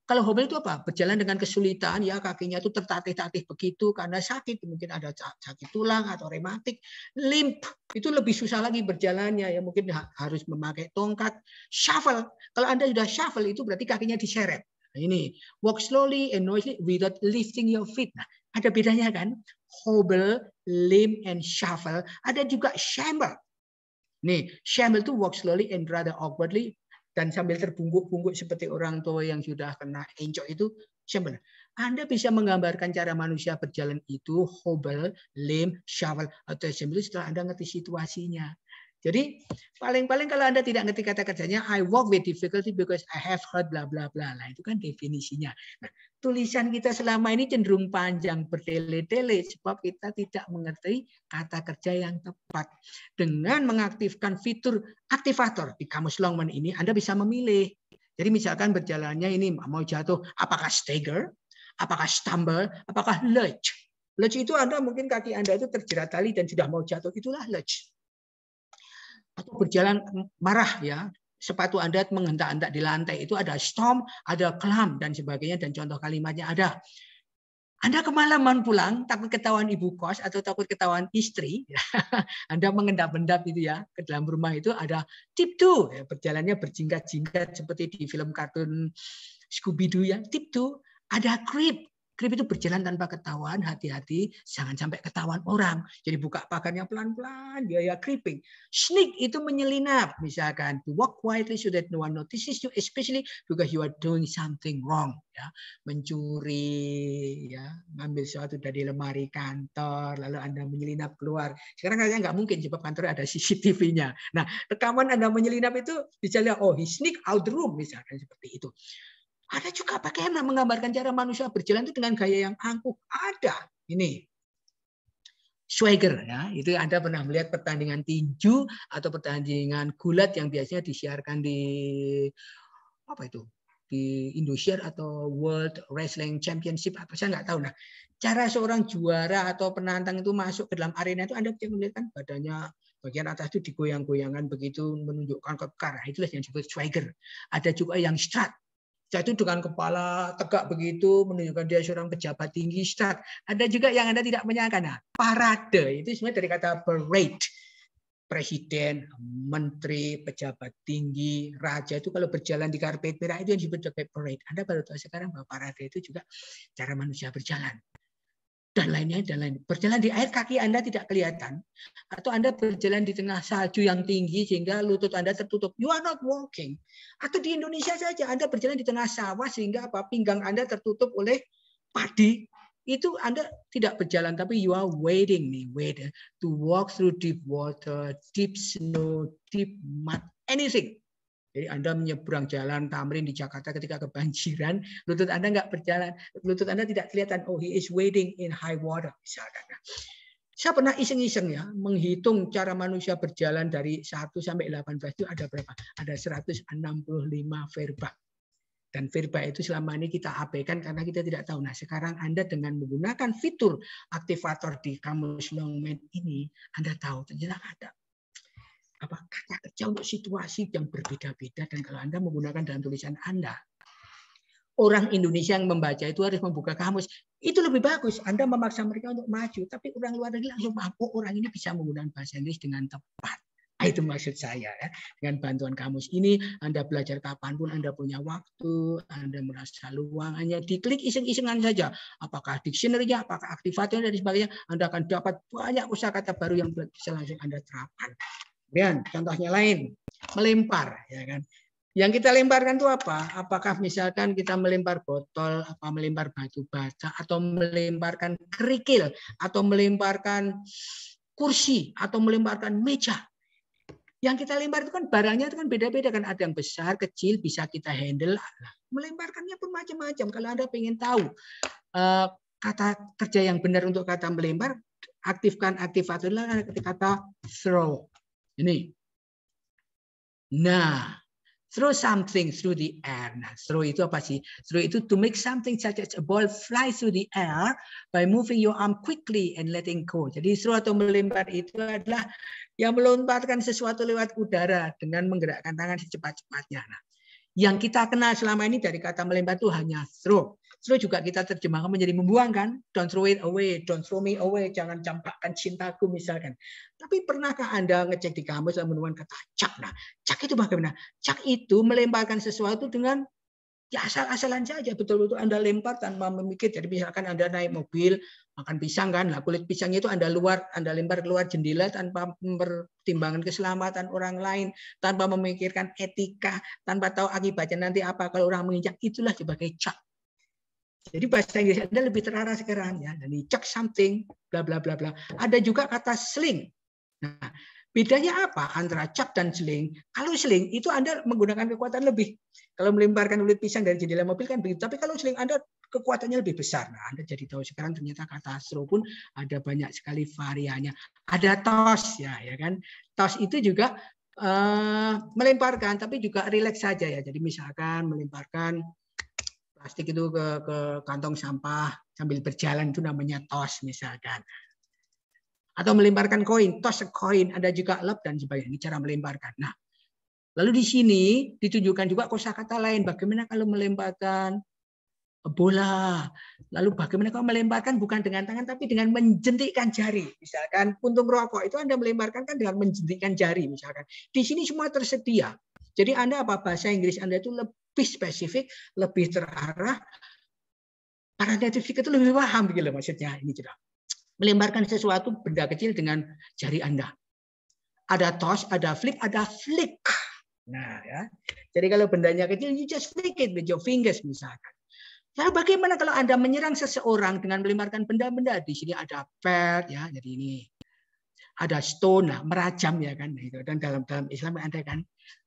Kalau hobel itu apa? Berjalan dengan kesulitan, ya kakinya itu tertatih-tatih begitu karena sakit, mungkin ada sakit tulang atau rematik, limp itu lebih susah lagi berjalannya, ya mungkin harus memakai tongkat, shuffle. Kalau anda sudah shuffle itu berarti kakinya diseret. Nah, ini walk slowly and noisily without lifting your feet. Nah, ada bedanya kan? Hobel, limp, and shuffle. Ada juga shamble. Nih, shamble itu walk slowly and rather awkwardly dan sambil terbungkuk-bungkuk seperti orang tua yang sudah kena encok itu sembel. Anda bisa menggambarkan cara manusia berjalan itu hobel, lem, shovel atau sembilan setelah Anda ngerti situasinya. Jadi paling-paling kalau Anda tidak ngerti kata kerjanya, I walk with difficulty because I have heard bla bla bla. Nah, itu kan definisinya. Nah, tulisan kita selama ini cenderung panjang bertele-tele sebab kita tidak mengerti kata kerja yang tepat. Dengan mengaktifkan fitur aktivator di kamus Longman ini, Anda bisa memilih. Jadi misalkan berjalannya ini mau jatuh, apakah stagger, apakah stumble, apakah lurch. Lurch itu Anda mungkin kaki Anda itu terjerat tali dan sudah mau jatuh, itulah lurch atau berjalan marah ya sepatu Anda menghentak-hentak di lantai itu ada storm, ada kelam dan sebagainya dan contoh kalimatnya ada anda kemalaman pulang, takut ketahuan ibu kos atau takut ketahuan istri, ya. Anda mengendap-endap itu ya ke dalam rumah itu ada tip tuh ya, berjalannya berjingkat-jingkat seperti di film kartun Scooby Doo ya, tip tuh ada creep, Krip itu berjalan tanpa ketahuan, hati-hati, jangan sampai ketahuan orang. Jadi buka pakannya pelan-pelan, ya ya creeping. Sneak itu menyelinap, misalkan to walk quietly so that no one notices you, especially because you are doing something wrong. Ya, mencuri, ya, ngambil sesuatu dari lemari kantor, lalu anda menyelinap keluar. Sekarang kayaknya nggak mungkin sebab kantor ada CCTV-nya. Nah, rekaman anda menyelinap itu misalnya, oh, he sneak out the room misalkan seperti itu. Ada juga bagaimana menggambarkan cara manusia berjalan itu dengan gaya yang angkuh. Ada. Ini swagger ya, itu Anda pernah melihat pertandingan tinju atau pertandingan gulat yang biasanya disiarkan di apa itu? di Indosiar atau World Wrestling Championship apa saya nggak tahu. Nah, cara seorang juara atau penantang itu masuk ke dalam arena itu Anda bisa melihat kan badannya bagian atas itu digoyang-goyangan begitu menunjukkan kekar. Nah, itulah yang disebut swagger. Ada juga yang strut jatuh dengan kepala tegak begitu menunjukkan dia seorang pejabat tinggi start. Ada juga yang Anda tidak menyangka. Nah, parade itu sebenarnya dari kata parade. Presiden, menteri, pejabat tinggi, raja itu kalau berjalan di karpet merah itu yang disebut sebagai parade. Anda baru tahu sekarang bahwa parade itu juga cara manusia berjalan dan lainnya dan lain. Berjalan di air kaki Anda tidak kelihatan atau Anda berjalan di tengah salju yang tinggi sehingga lutut Anda tertutup. You are not walking. Atau di Indonesia saja Anda berjalan di tengah sawah sehingga apa? pinggang Anda tertutup oleh padi. Itu Anda tidak berjalan tapi you are waiting. nih, wade to walk through deep water, deep snow, deep mud, anything. Jadi Anda menyeberang jalan Tamrin di Jakarta ketika kebanjiran, lutut Anda nggak berjalan, lutut Anda tidak kelihatan. Oh, he is wading in high water, misalkan. Saya pernah iseng-iseng ya menghitung cara manusia berjalan dari 1 sampai 18 itu ada berapa? Ada 165 verba. Dan verba itu selama ini kita abaikan karena kita tidak tahu. Nah, sekarang Anda dengan menggunakan fitur aktivator di kamus Longman ini, Anda tahu ternyata ada apa kata kerja untuk situasi yang berbeda-beda dan kalau Anda menggunakan dalam tulisan Anda orang Indonesia yang membaca itu harus membuka kamus. Itu lebih bagus. Anda memaksa mereka untuk maju, tapi orang luar negeri langsung mampu orang ini bisa menggunakan bahasa Inggris dengan tepat. Nah, itu maksud saya. Ya. Dengan bantuan kamus ini, Anda belajar kapanpun, Anda punya waktu, Anda merasa luang, hanya diklik iseng-isengan saja. Apakah dictionary apakah aktivatornya, dan sebagainya, Anda akan dapat banyak usaha kata baru yang bisa langsung Anda terapkan. Kemudian contohnya lain, melempar ya kan. Yang kita lemparkan itu apa? Apakah misalkan kita melempar botol, apa melempar batu bata atau melemparkan kerikil atau melemparkan kursi atau melemparkan meja? Yang kita lempar itu kan barangnya itu kan beda-beda kan ada yang besar, kecil, bisa kita handle. Melemparkannya pun macam-macam. Kalau Anda ingin tahu eh, kata kerja yang benar untuk kata melempar, aktifkan aktivatornya kata throw ini. Nah, throw something through the air. Nah, throw itu apa sih? Throw itu to make something such as a ball fly through the air by moving your arm quickly and letting go. Jadi throw atau melempar itu adalah yang melontarkan sesuatu lewat udara dengan menggerakkan tangan secepat-cepatnya. Nah, yang kita kenal selama ini dari kata melempar itu hanya throw. Slow juga kita terjemahkan menjadi membuang kan? Don't throw it away, don't throw me away, jangan campakkan cintaku misalkan. Tapi pernahkah Anda ngecek di kamus dan menemukan kata cak? Nah, cak itu bagaimana? Cak itu melemparkan sesuatu dengan ya asal-asalan saja betul-betul Anda lempar tanpa memikir. Jadi misalkan Anda naik mobil, makan pisang kan, lah kulit pisangnya itu Anda luar, Anda lempar keluar jendela tanpa mempertimbangkan keselamatan orang lain, tanpa memikirkan etika, tanpa tahu akibatnya nanti apa kalau orang menginjak, itulah sebagai cak. Jadi bahasa Inggris Anda lebih terarah sekarang ya. Jadi check something, bla bla bla bla. Ada juga kata sling. Nah, bedanya apa antara check dan sling? Kalau sling itu Anda menggunakan kekuatan lebih. Kalau melemparkan ulit pisang dari jendela mobil kan begitu. Tapi kalau sling Anda kekuatannya lebih besar. Nah, Anda jadi tahu sekarang ternyata kata stroke pun ada banyak sekali variannya. Ada toss ya, ya kan. Toss itu juga uh, melemparkan, tapi juga rileks saja ya. Jadi misalkan melemparkan plastik itu ke, ke kantong sampah sambil berjalan itu namanya tos misalkan. Atau melemparkan koin, tos koin ada juga lap dan sebagainya. Ini cara melemparkan. Nah, lalu di sini ditunjukkan juga kosakata lain. Bagaimana kalau melemparkan bola. Lalu bagaimana kalau melemparkan bukan dengan tangan tapi dengan menjentikkan jari. Misalkan puntung rokok itu Anda melemparkan kan dengan menjentikkan jari misalkan. Di sini semua tersedia. Jadi Anda apa bahasa Inggris Anda itu lebih spesifik, lebih terarah. Para native itu lebih paham gitu maksudnya ini sudah. Gitu melemparkan sesuatu benda kecil dengan jari Anda. Ada toss, ada flip, ada flick. Nah, ya. Jadi kalau bendanya kecil you just flick it with your fingers misalkan. Nah, bagaimana kalau Anda menyerang seseorang dengan melemparkan benda-benda? Di sini ada pelt ya, jadi ini ada stone lah, merajam ya kan. Itu dan dalam dalam Islam ada kan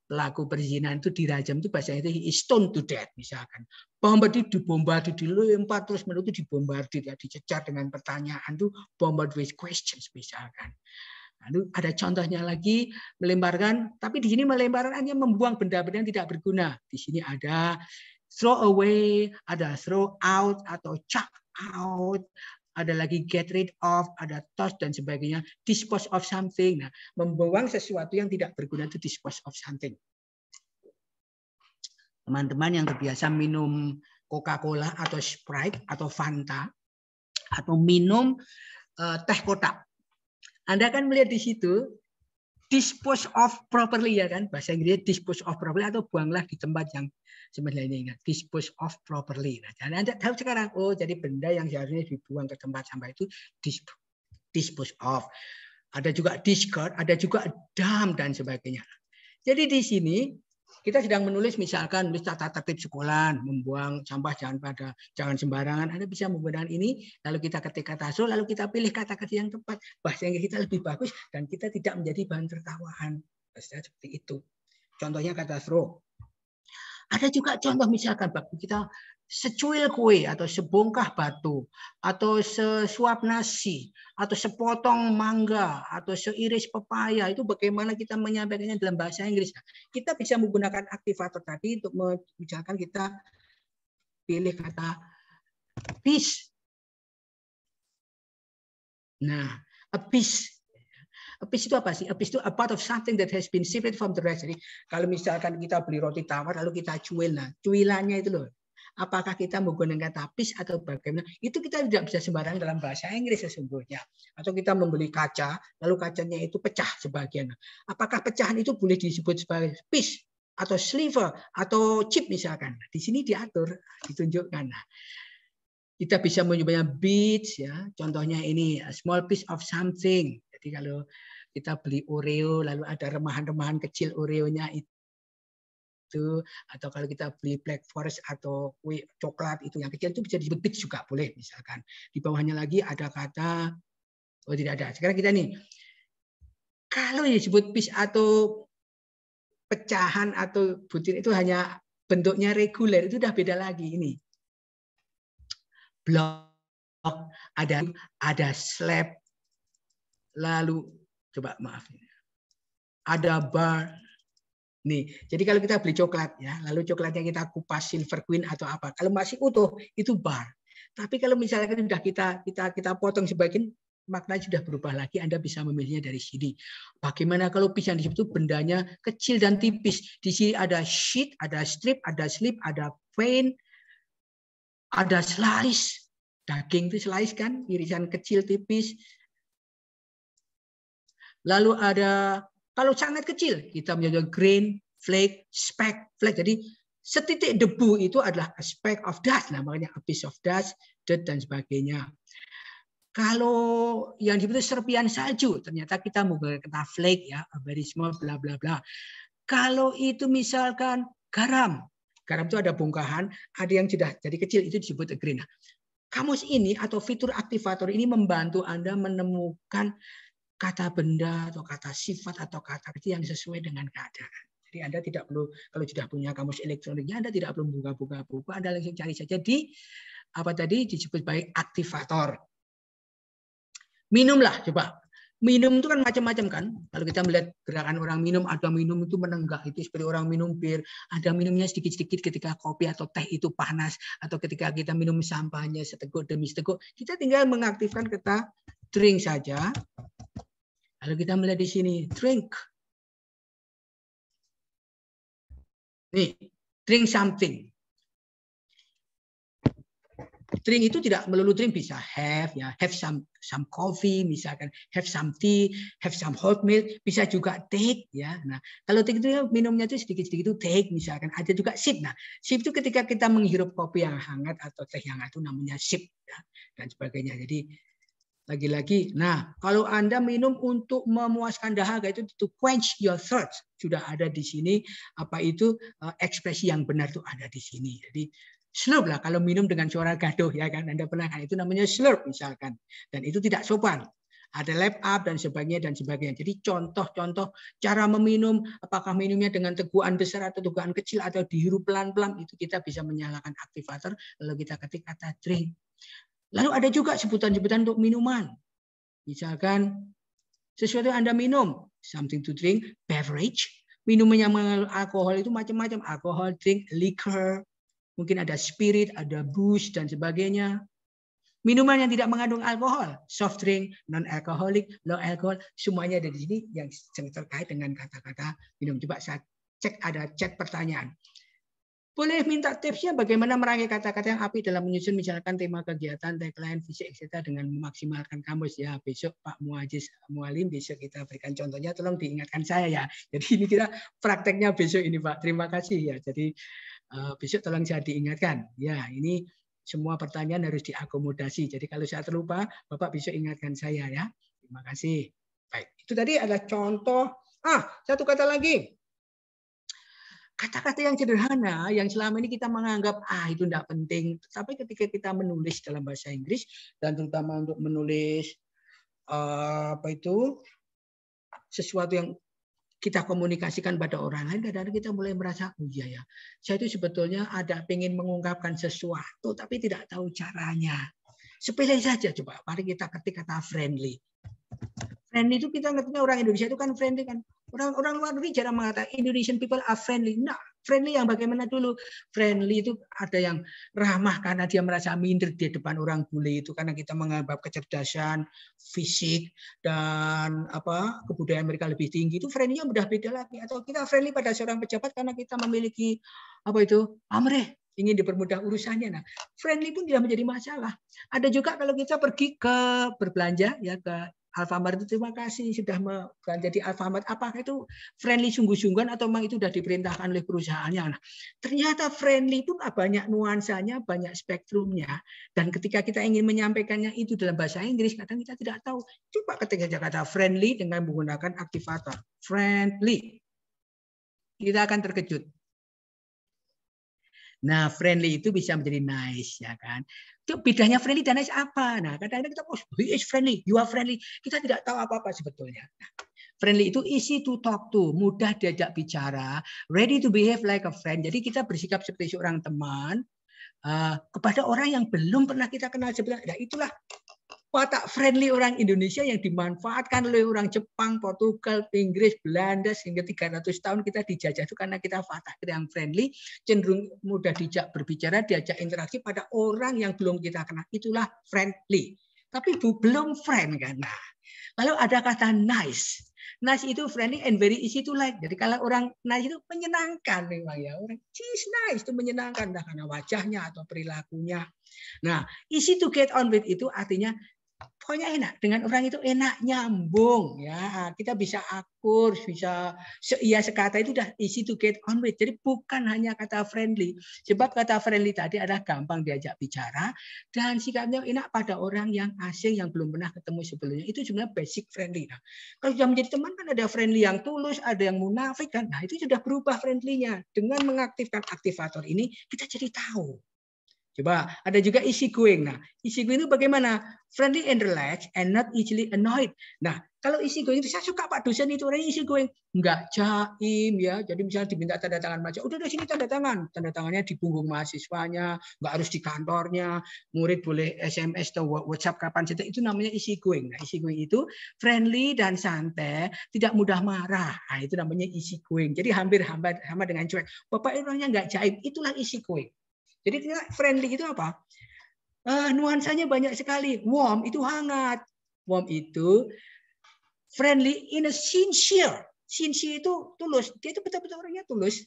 pelaku perizinan itu dirajam itu bahasa itu stone to death misalkan. Bomba itu dibombardir, empat terus menurut itu dibombardir ya dicecar dengan pertanyaan tuh bombard with questions misalkan. Lalu nah, ada contohnya lagi melemparkan, tapi di sini melemparkan hanya membuang benda-benda yang tidak berguna. Di sini ada throw away, ada throw out atau chuck out, ada lagi get rid of, ada toss dan sebagainya, dispose of something. Nah, membuang sesuatu yang tidak berguna itu dispose of something. Teman-teman yang terbiasa minum Coca-Cola atau Sprite atau Fanta atau minum eh, teh kotak. Anda akan melihat di situ dispose of properly ya kan bahasa Inggrisnya dispose of properly atau buanglah di tempat yang sebenarnya dispose of properly. Nah, dan Anda tahu sekarang, oh jadi benda yang seharusnya dibuang ke tempat sampah itu dispose of. Ada juga discard, ada juga dump dan sebagainya. Jadi di sini kita sedang menulis misalkan menulis tata tertib sekolah, membuang sampah jangan pada jangan sembarangan. Anda bisa menggunakan ini, lalu kita ketik kata so, lalu kita pilih kata kata yang tepat, bahasa yang kita lebih bagus dan kita tidak menjadi bahan tertawaan. Bahasa seperti itu. Contohnya kata throw. Ada juga contoh misalkan bagi kita secuil kue atau sebongkah batu atau sesuap nasi atau sepotong mangga atau seiris pepaya itu bagaimana kita menyampaikannya dalam bahasa Inggris. Kita bisa menggunakan aktivator tadi untuk misalkan kita pilih kata piece. Nah, a piece A piece itu apa sih? A piece itu a part of something that has been separate from the rest. Jadi kalau misalkan kita beli roti tawar lalu kita cuil, nah cuilannya itu loh. Apakah kita menggunakan tapis atau bagaimana? Itu kita tidak bisa sembarang dalam bahasa Inggris sesungguhnya. Atau kita membeli kaca, lalu kacanya itu pecah sebagian. Apakah pecahan itu boleh disebut sebagai piece atau sliver atau chip misalkan? Nah, di sini diatur, ditunjukkan Nah, kita bisa menyebutnya bits ya contohnya ini a small piece of something jadi kalau kita beli Oreo lalu ada remahan-remahan kecil oreo itu itu atau kalau kita beli black forest atau kue coklat itu yang kecil itu bisa disebut dibetik juga boleh misalkan di bawahnya lagi ada kata oh tidak ada sekarang kita nih kalau yang disebut pis atau pecahan atau butir itu hanya bentuknya reguler itu udah beda lagi ini blok ada ada slab lalu coba maaf ada bar nih jadi kalau kita beli coklat ya lalu coklatnya kita kupas silver queen atau apa kalau masih utuh itu bar tapi kalau misalnya sudah kita kita kita potong sebagian makna sudah berubah lagi Anda bisa memilihnya dari sini bagaimana kalau pisang di situ bendanya kecil dan tipis di sini ada sheet ada strip ada slip ada vein ada slice daging itu slice kan irisan kecil tipis Lalu ada kalau sangat kecil kita menjaga grain, flake, speck, flake. Jadi setitik debu itu adalah a speck of dust, namanya a piece of dust, dirt dan sebagainya. Kalau yang disebut serpian salju, ternyata kita menggunakan kata flake ya, a very small, bla bla bla. Kalau itu misalkan garam, garam itu ada bongkahan, ada yang sudah jadi kecil itu disebut a grain. Nah, kamus ini atau fitur aktivator ini membantu Anda menemukan kata benda atau kata sifat atau kata kerja yang sesuai dengan keadaan. Jadi Anda tidak perlu kalau sudah punya kamus elektroniknya Anda tidak perlu buka-buka buku, Anda langsung cari saja di apa tadi disebut baik aktivator. Minumlah coba. Minum itu kan macam-macam kan. Kalau kita melihat gerakan orang minum, ada minum itu menenggak itu seperti orang minum bir, ada minumnya sedikit-sedikit ketika kopi atau teh itu panas atau ketika kita minum sampahnya seteguk demi seteguk, kita tinggal mengaktifkan kata drink saja kalau kita melihat di sini, drink. Nih, drink something. Drink itu tidak melulu drink bisa have ya, have some some coffee misalkan, have some tea, have some hot milk, bisa juga take ya. Nah, kalau take itu ya, minumnya itu sedikit-sedikit itu take misalkan, ada juga sip. Nah, sip itu ketika kita menghirup kopi yang hangat atau teh yang hangat itu namanya sip ya, dan sebagainya. Jadi lagi-lagi, nah kalau Anda minum untuk memuaskan dahaga itu to quench your thirst sudah ada di sini apa itu eh, ekspresi yang benar itu ada di sini. Jadi slurp lah kalau minum dengan suara gaduh ya kan Anda pernah kan itu namanya slurp misalkan dan itu tidak sopan ada lap up dan sebagainya dan sebagainya. Jadi contoh-contoh cara meminum, apakah minumnya dengan teguan besar atau teguan kecil atau dihirup pelan-pelan itu kita bisa menyalakan aktivator lalu kita ketik kata drink. Lalu ada juga sebutan-sebutan untuk minuman. Misalkan sesuatu yang Anda minum, something to drink, beverage. Minuman yang mengandung alkohol itu macam-macam, alkohol, drink, liquor, mungkin ada spirit, ada booze dan sebagainya. Minuman yang tidak mengandung alkohol, soft drink, non alcoholic low alcohol, semuanya ada di sini yang terkait dengan kata-kata minum. Coba saya cek ada cek pertanyaan. Boleh minta tipsnya bagaimana merangkai kata-kata yang api dalam menyusun misalkan tema kegiatan, tagline, visi, etc. dengan memaksimalkan kamus ya. Besok Pak Muajiz Mualim besok kita berikan contohnya, tolong diingatkan saya ya. Jadi ini kita prakteknya besok ini Pak. Terima kasih ya. Jadi eh, besok tolong saya diingatkan. Ya ini semua pertanyaan harus diakomodasi. Jadi kalau saya terlupa, Bapak bisa ingatkan saya ya. Terima kasih. Baik, itu tadi ada contoh. Ah, satu kata lagi kata-kata yang sederhana yang selama ini kita menganggap ah itu tidak penting tapi ketika kita menulis dalam bahasa Inggris dan terutama untuk menulis eh, apa itu sesuatu yang kita komunikasikan pada orang lain kadang-kadang kita mulai merasa oh iya ya saya itu sebetulnya ada ingin mengungkapkan sesuatu tapi tidak tahu caranya sepele saja coba mari kita ketik kata friendly friendly itu kita ngertinya orang Indonesia itu kan friendly kan Orang-orang luar negeri jarang mengatakan Indonesian people are friendly. Nah, friendly yang bagaimana dulu? Friendly itu ada yang ramah karena dia merasa minder di depan orang bule itu karena kita menganggap kecerdasan fisik dan apa kebudayaan mereka lebih tinggi itu friendly yang udah beda lagi atau kita friendly pada seorang pejabat karena kita memiliki apa itu amre, ingin dipermudah urusannya. Nah, friendly pun tidak menjadi masalah. Ada juga kalau kita pergi ke berbelanja ya ke Alfamart itu terima kasih sudah menjadi kan, Alfamart. Apakah itu friendly sungguh-sungguhan atau memang itu sudah diperintahkan oleh perusahaannya? Nah, ternyata friendly itu banyak nuansanya, banyak spektrumnya. Dan ketika kita ingin menyampaikannya itu dalam bahasa Inggris, kadang kita tidak tahu. Coba ketika kata friendly dengan menggunakan aktivator. Friendly. Kita akan terkejut. Nah, friendly itu bisa menjadi nice, ya kan? Itu bedanya friendly dan nice apa? Nah, kadang-kadang kita, oh, he is friendly, you are friendly. Kita tidak tahu apa-apa sebetulnya. Nah, friendly itu easy to talk to, mudah diajak bicara, ready to behave like a friend. Jadi kita bersikap seperti seorang teman, Uh, kepada orang yang belum pernah kita kenal sebetulnya Nah, itulah watak friendly orang Indonesia yang dimanfaatkan oleh orang Jepang, Portugal, Inggris, Belanda sehingga 300 tahun kita dijajah itu karena kita watak yang friendly, cenderung mudah diajak berbicara, diajak interaksi pada orang yang belum kita kenal. Itulah friendly. Tapi bu, belum friend kan. Nah, lalu ada kata nice. Nice itu friendly and very easy to like. Jadi kalau orang nice itu menyenangkan memang ya. Orang cheese nice itu menyenangkan entah karena wajahnya atau perilakunya Nah, easy to get on with itu artinya pokoknya enak dengan orang itu enak nyambung ya kita bisa akur bisa seia ya, sekata itu udah easy to get on with jadi bukan hanya kata friendly sebab kata friendly tadi adalah gampang diajak bicara dan sikapnya enak pada orang yang asing yang belum pernah ketemu sebelumnya itu sebenarnya basic friendly nah, kalau sudah menjadi teman kan ada friendly yang tulus ada yang munafik kan nah itu sudah berubah friendly-nya. dengan mengaktifkan aktivator ini kita jadi tahu Coba ada juga isi going. Nah, isi going itu bagaimana? Friendly and relaxed and not easily annoyed. Nah, kalau isi going itu saya suka Pak dosen itu orang isi going. Enggak jaim ya. Jadi misalnya diminta tanda tangan mahasiswa, udah udah sini tanda tangan. Tanda tangannya di punggung mahasiswanya, enggak harus di kantornya. Murid boleh SMS atau WhatsApp kapan saja. Itu namanya isi going. Nah, easy going itu friendly dan santai, tidak mudah marah. Nah, itu namanya isi going. Jadi hampir-hampir sama dengan cuek. Bapak orangnya enggak jaim, itulah isi going. Jadi tidak friendly itu apa? Uh, nuansanya banyak sekali. Warm itu hangat. Warm itu friendly in a sincere. Sincere itu tulus. Dia itu betul-betul orangnya tulus.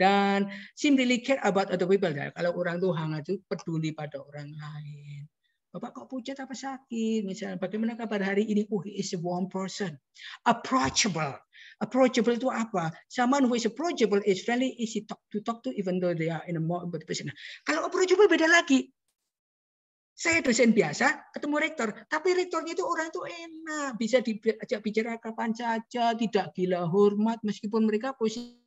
Dan simply care about other people. Kalau orang itu hangat itu peduli pada orang lain. Bapak kok pucat apa sakit? Misalnya, bagaimana kabar hari ini? Oh, he is a warm person. Approachable. Approachable itu apa? Someone who is approachable is friendly, easy talk to talk to, even though they are in a more important position. Kalau approachable beda lagi. Saya dosen biasa, ketemu rektor. Tapi rektornya itu orang itu enak. Bisa diajak bicara kapan saja, tidak gila hormat, meskipun mereka posisi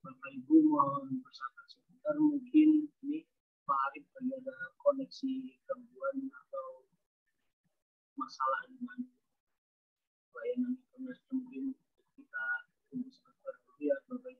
Bapak Ibu mohon bersabar sebentar mungkin ini Pak Arif lagi ada koneksi gangguan atau masalah dengan layanan internet mungkin kita tunggu sebentar dulu ya Bapak Ibu.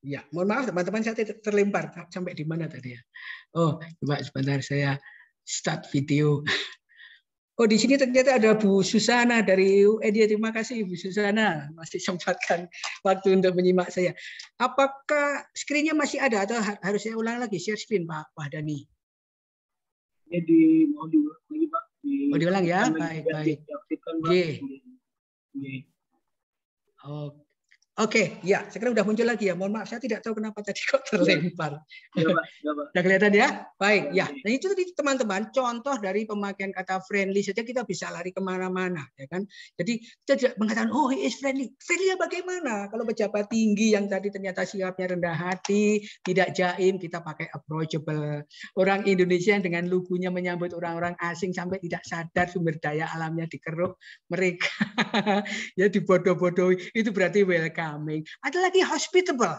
Ya, mohon maaf teman-teman saya terlempar sampai di mana tadi ya. Oh, coba sebentar saya start video. Oh, di sini ternyata ada Bu Susana dari UED. Eh, ya, terima kasih Bu Susana masih sempatkan waktu untuk menyimak saya. Apakah screen-nya masih ada atau harus saya ulang lagi share screen Pak Wahdani? Ya di mau diulang ya? lagi Pak. mau diulang ya, baik-baik. Oke. Baik. Oke. Oke, okay, ya, sekarang udah muncul lagi ya. Mohon maaf, saya tidak tahu kenapa tadi kok terlempar. Ya, kelihatan ya? Baik, ya. Iya. Nah itu tadi teman-teman, contoh dari pemakaian kata friendly saja kita bisa lari kemana-mana, ya kan? Jadi kita tidak mengatakan, oh he is friendly. Friendly bagaimana? Kalau pejabat tinggi yang tadi ternyata sikapnya rendah hati, tidak jaim, kita pakai approachable. Orang Indonesia yang dengan lugunya menyambut orang-orang asing sampai tidak sadar sumber daya alamnya dikeruk mereka. ya dibodoh-bodohi, itu berarti welcome damai. Ada lagi hospitable.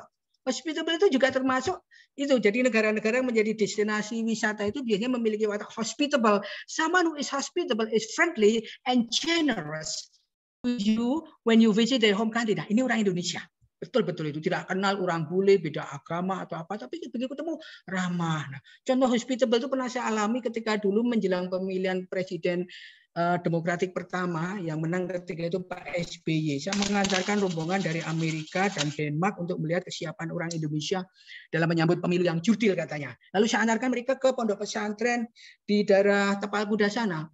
Hospitable itu juga termasuk itu. Jadi negara-negara yang menjadi destinasi wisata itu biasanya memiliki watak hospitable. Someone who is hospitable is friendly and generous to you when you visit their home country. Nah, ini orang Indonesia. Betul-betul itu tidak kenal orang bule, beda agama atau apa, tapi begitu ketemu ramah. Nah, contoh hospitable itu pernah saya alami ketika dulu menjelang pemilihan presiden Eh, demokratik pertama yang menang ketika itu Pak SBY. Saya mengantarkan rombongan dari Amerika dan Denmark untuk melihat kesiapan orang Indonesia dalam menyambut pemilu yang jurdil katanya. Lalu saya antarkan mereka ke pondok pesantren di daerah Tepal Kuda sana.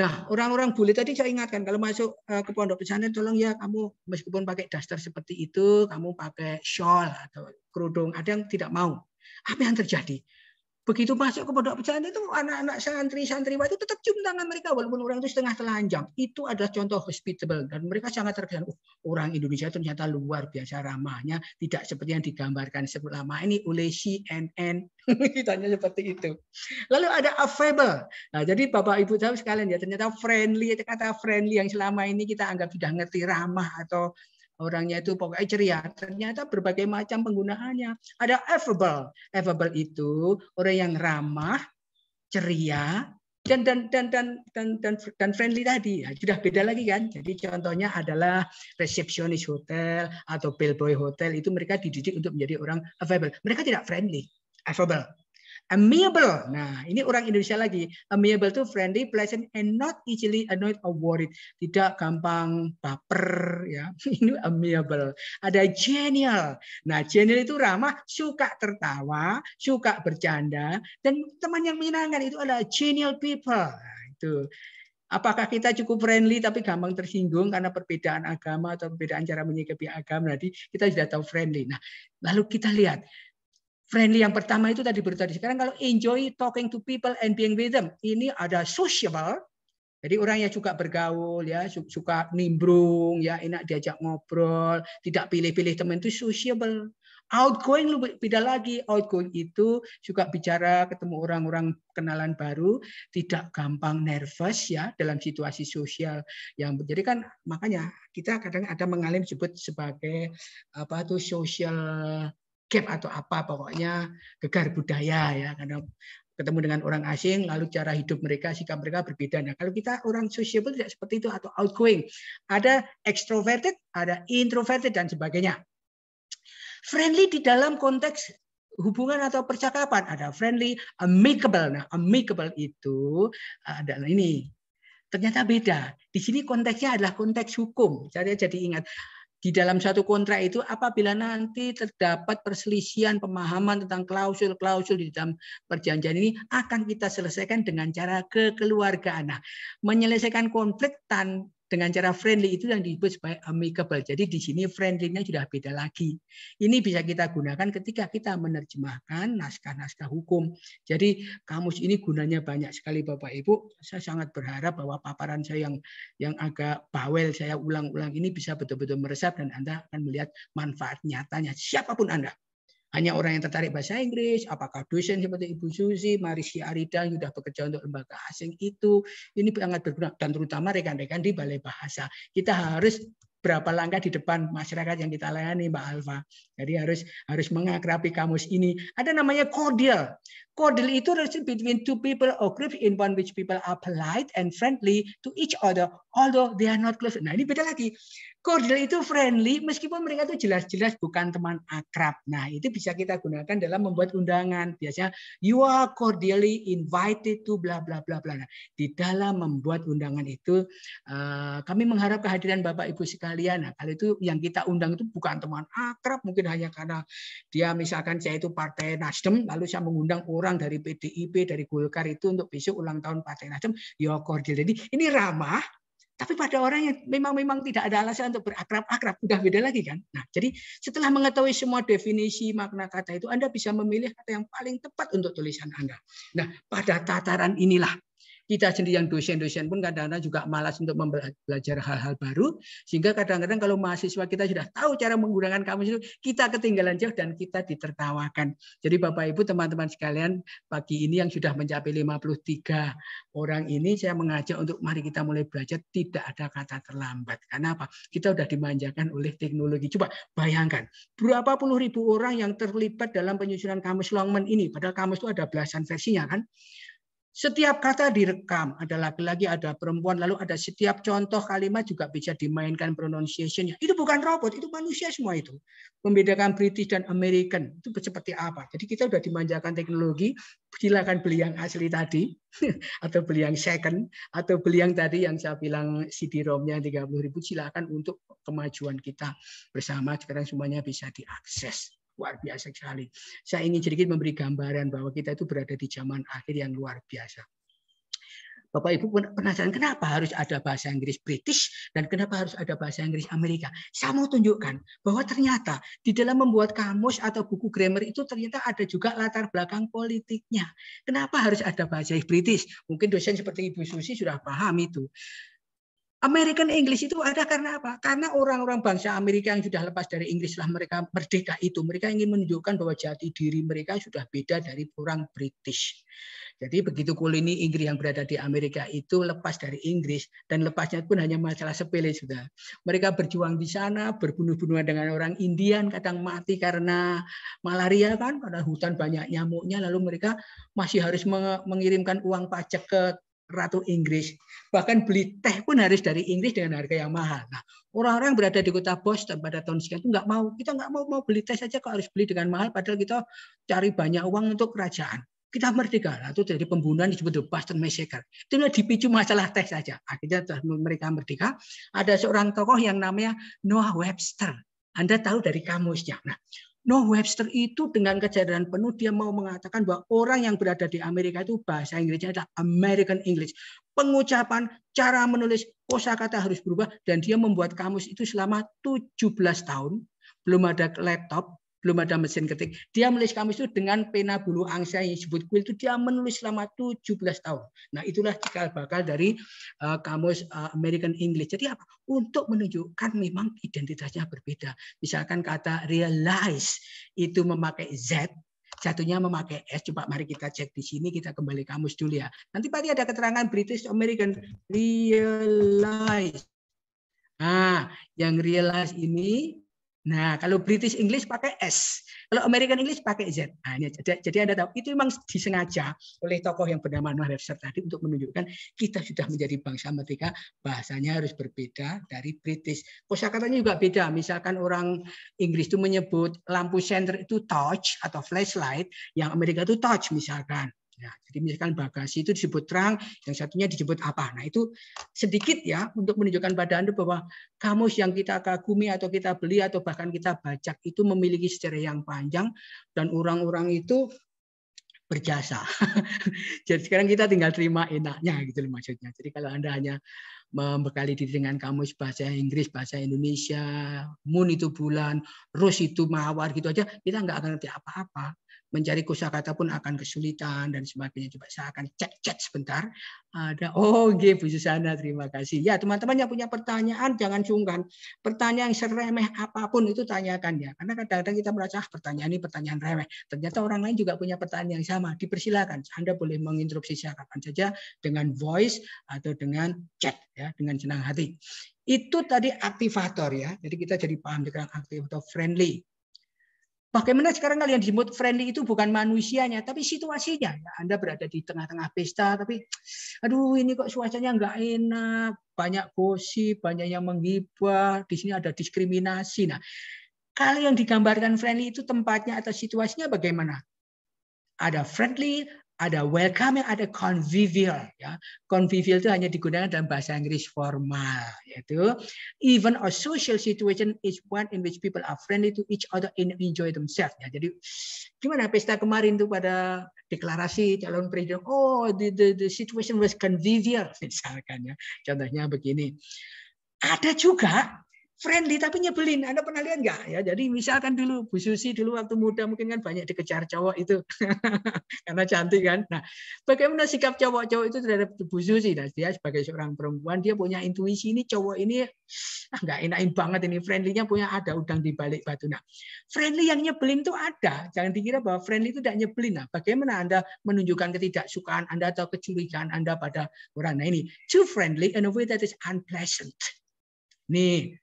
Nah, orang-orang bule tadi saya ingatkan kalau masuk eh, ke pondok pesantren tolong ya kamu meskipun pakai daster seperti itu, kamu pakai shawl atau kerudung, ada yang tidak mau. Apa yang terjadi? begitu masuk ke pondok pesantren itu anak-anak santri santri itu tetap cium tangan mereka walaupun orang itu setengah telanjang. Itu adalah contoh hospitable dan mereka sangat terkesan. Oh, orang Indonesia ternyata luar biasa ramahnya, tidak seperti yang digambarkan sebelum lama ini oleh CNN. hanya seperti itu. Lalu ada affable. Nah, jadi Bapak Ibu tahu sekalian ya ternyata friendly kata friendly yang selama ini kita anggap tidak ngerti ramah atau orangnya itu pokoknya ceria. Ternyata berbagai macam penggunaannya. Ada affable. Affable itu orang yang ramah, ceria, dan dan dan dan dan dan, dan friendly tadi ya, sudah beda lagi kan jadi contohnya adalah resepsionis hotel atau bellboy hotel itu mereka dididik untuk menjadi orang affable mereka tidak friendly affable Amiable. Nah, ini orang Indonesia lagi. Amiable itu friendly, pleasant, and not easily annoyed or worried. Tidak gampang baper. ya. Ini amiable. Ada genial. Nah, genial itu ramah, suka tertawa, suka bercanda, dan teman yang menyenangkan itu adalah genial people. Nah, itu. Apakah kita cukup friendly tapi gampang tersinggung karena perbedaan agama atau perbedaan cara menyikapi agama? Nanti kita sudah tahu friendly. Nah, lalu kita lihat friendly yang pertama itu tadi baru tadi. Sekarang kalau enjoy talking to people and being with them, ini ada sociable. Jadi orang yang suka bergaul ya, suka nimbrung ya, enak diajak ngobrol, tidak pilih-pilih teman itu sociable. Outgoing lebih beda lagi. Outgoing itu suka bicara, ketemu orang-orang kenalan baru, tidak gampang nervous ya dalam situasi sosial yang jadi kan makanya kita kadang ada mengalami disebut sebagai apa tuh social gap atau apa pokoknya gegar budaya ya karena ketemu dengan orang asing lalu cara hidup mereka sikap mereka berbeda nah kalau kita orang sociable tidak seperti itu atau outgoing ada extroverted ada introverted dan sebagainya friendly di dalam konteks hubungan atau percakapan ada friendly amicable nah amicable itu adalah ini ternyata beda di sini konteksnya adalah konteks hukum saya jadi ingat di dalam satu kontrak itu apabila nanti terdapat perselisihan pemahaman tentang klausul-klausul di dalam perjanjian ini akan kita selesaikan dengan cara kekeluargaan. Nah, menyelesaikan konflik tan dengan cara friendly itu yang disebut sebagai amicable. Jadi di sini friendly-nya sudah beda lagi. Ini bisa kita gunakan ketika kita menerjemahkan naskah-naskah hukum. Jadi kamus ini gunanya banyak sekali Bapak Ibu. Saya sangat berharap bahwa paparan saya yang yang agak bawel saya ulang-ulang ini bisa betul-betul meresap dan Anda akan melihat manfaat nyatanya siapapun Anda. Hanya orang yang tertarik bahasa Inggris, apakah dosen seperti Ibu Susi, Marisi Arida yang sudah bekerja untuk lembaga asing itu, ini sangat berguna dan terutama rekan-rekan di Balai Bahasa. Kita harus berapa langkah di depan masyarakat yang kita layani Mbak Alfa. Jadi harus harus mengakrabi kamus ini. Ada namanya cordial. Cordial itu relation between two people or group in one which people are polite and friendly to each other although they are not close. Nah, ini beda lagi. Cordial itu friendly, meskipun mereka itu jelas-jelas bukan teman akrab. Nah, itu bisa kita gunakan dalam membuat undangan. Biasanya, you are cordially invited to bla bla bla bla. Nah, di dalam membuat undangan itu, eh, kami mengharap kehadiran Bapak Ibu sekalian. Nah, kalau itu yang kita undang itu bukan teman akrab, mungkin hanya karena dia misalkan saya itu partai Nasdem, lalu saya mengundang orang dari PDIP, dari Golkar itu untuk besok ulang tahun partai Nasdem, you are cordial. Jadi ini ramah, tapi pada orang yang memang-memang tidak ada alasan untuk berakrab-akrab, sudah beda lagi kan. Nah, jadi setelah mengetahui semua definisi makna kata itu, Anda bisa memilih kata yang paling tepat untuk tulisan Anda. Nah, pada tataran inilah kita sendiri yang dosen-dosen pun kadang-kadang juga malas untuk belajar hal-hal baru, sehingga kadang-kadang kalau mahasiswa kita sudah tahu cara menggunakan kamus itu, kita ketinggalan jauh dan kita ditertawakan. Jadi Bapak Ibu, teman-teman sekalian, pagi ini yang sudah mencapai 53 orang ini, saya mengajak untuk mari kita mulai belajar, tidak ada kata terlambat. Karena apa? Kita sudah dimanjakan oleh teknologi. Coba bayangkan, berapa puluh ribu orang yang terlibat dalam penyusunan kamus Longman ini, padahal kamus itu ada belasan versinya kan. Setiap kata direkam, ada laki-laki, ada perempuan, lalu ada setiap contoh kalimat juga bisa dimainkan pronunciation-nya. Itu bukan robot, itu manusia semua itu. Membedakan British dan American itu seperti apa. Jadi kita sudah dimanjakan teknologi, silakan beli yang asli tadi, atau beli yang second, atau beli yang tadi yang saya bilang CD-ROM-nya 30 ribu, silakan untuk kemajuan kita bersama. Sekarang semuanya bisa diakses luar biasa sekali. Saya ingin sedikit memberi gambaran bahwa kita itu berada di zaman akhir yang luar biasa. Bapak Ibu penasaran kenapa harus ada bahasa Inggris British dan kenapa harus ada bahasa Inggris Amerika. Saya mau tunjukkan bahwa ternyata di dalam membuat kamus atau buku grammar itu ternyata ada juga latar belakang politiknya. Kenapa harus ada bahasa British? Mungkin dosen seperti Ibu Susi sudah paham itu. American English itu ada karena apa? Karena orang-orang bangsa Amerika yang sudah lepas dari Inggris lah mereka merdeka itu. Mereka ingin menunjukkan bahwa jati diri mereka sudah beda dari orang British. Jadi begitu koloni Inggris yang berada di Amerika itu lepas dari Inggris dan lepasnya pun hanya masalah sepele sudah. Mereka berjuang di sana, berbunuh-bunuhan dengan orang Indian, kadang mati karena malaria kan, karena hutan banyak nyamuknya. Lalu mereka masih harus mengirimkan uang pajak ke Ratu Inggris. Bahkan beli teh pun harus dari Inggris dengan harga yang mahal. Nah, orang-orang berada di kota Boston pada tahun sekian itu nggak mau. Kita nggak mau mau beli teh saja kok harus beli dengan mahal. Padahal kita cari banyak uang untuk kerajaan. Kita merdeka. Nah, itu dari pembunuhan disebut The Boston Massacre. Itu dipicu masalah teh saja. Akhirnya mereka merdeka. Ada seorang tokoh yang namanya Noah Webster. Anda tahu dari kamusnya. Nah, No, Webster itu dengan kejadian penuh dia mau mengatakan bahwa orang yang berada di Amerika itu bahasa Inggrisnya adalah American English. Pengucapan, cara menulis, kosakata harus berubah dan dia membuat kamus itu selama 17 tahun. Belum ada laptop, belum ada mesin ketik. Dia menulis kamus itu dengan pena bulu angsa yang disebut kuil itu dia menulis selama 17 tahun. Nah, itulah cikal bakal dari uh, kamus uh, American English. Jadi apa? Untuk menunjukkan memang identitasnya berbeda. Misalkan kata realize itu memakai Z, satunya memakai S. Coba mari kita cek di sini, kita kembali kamus dulu ya. Nanti pasti ada keterangan British American realize. Nah, yang realize ini Nah, kalau British English pakai S, kalau American English pakai Z. Nah, ini, jadi, jadi Anda tahu itu memang disengaja oleh tokoh yang bernama Noah Webster tadi untuk menunjukkan kita sudah menjadi bangsa merdeka, bahasanya harus berbeda dari British. Kosakatanya juga beda. Misalkan orang Inggris itu menyebut lampu senter itu torch atau flashlight, yang Amerika itu torch misalkan. Ya, jadi misalkan bagasi itu disebut terang, yang satunya disebut apa. Nah itu sedikit ya untuk menunjukkan pada Anda bahwa kamus yang kita kagumi atau kita beli atau bahkan kita bajak itu memiliki sejarah yang panjang dan orang-orang itu berjasa. Jadi sekarang kita tinggal terima enaknya gitu loh maksudnya. Jadi kalau Anda hanya membekali diri dengan kamus bahasa Inggris, bahasa Indonesia, moon itu bulan, rose itu mawar gitu aja, kita nggak akan ngerti apa-apa mencari kosakata pun akan kesulitan dan sebagainya. Coba saya akan cek-cek sebentar. Ada oh G Bu Susana, terima kasih. Ya, teman-teman yang punya pertanyaan jangan sungkan. Pertanyaan yang seremeh apapun itu tanyakan ya. Karena kadang-kadang kita merasa ah, pertanyaan ini pertanyaan remeh. Ternyata orang lain juga punya pertanyaan yang sama. Dipersilakan. Anda boleh menginterupsi saya kapan saja dengan voice atau dengan chat ya, dengan senang hati. Itu tadi aktivator ya. Jadi kita jadi paham dengan aktivator friendly. Bagaimana sekarang kalian di mood friendly itu bukan manusianya, tapi situasinya. Ya, Anda berada di tengah-tengah pesta, tapi aduh ini kok suasananya nggak enak, banyak gosip, banyak yang menggibah, di sini ada diskriminasi. Nah, kalian digambarkan friendly itu tempatnya atau situasinya bagaimana? Ada friendly, ada welcoming, ada convivial. Ya. Convivial itu hanya digunakan dalam bahasa Inggris formal. Yaitu, even a social situation is one in which people are friendly to each other and enjoy themselves. Ya. Jadi gimana pesta kemarin tuh pada deklarasi calon presiden, oh the, the, the situation was convivial misalkan ya. Contohnya begini. Ada juga friendly tapi nyebelin. Anda pernah lihat nggak? Ya, jadi misalkan dulu Bu Susi dulu waktu muda mungkin kan banyak dikejar cowok itu karena cantik kan. Nah, bagaimana sikap cowok-cowok itu terhadap Bu Susi? Nah, dia sebagai seorang perempuan dia punya intuisi ini cowok ini ah, nggak enakin banget ini friendlynya punya ada udang di balik batu. Nah, friendly yang nyebelin itu ada. Jangan dikira bahwa friendly itu tidak nyebelin. Nah, bagaimana Anda menunjukkan ketidaksukaan Anda atau kecurigaan Anda pada orang? Nah, ini too friendly in a way that is unpleasant. Nih,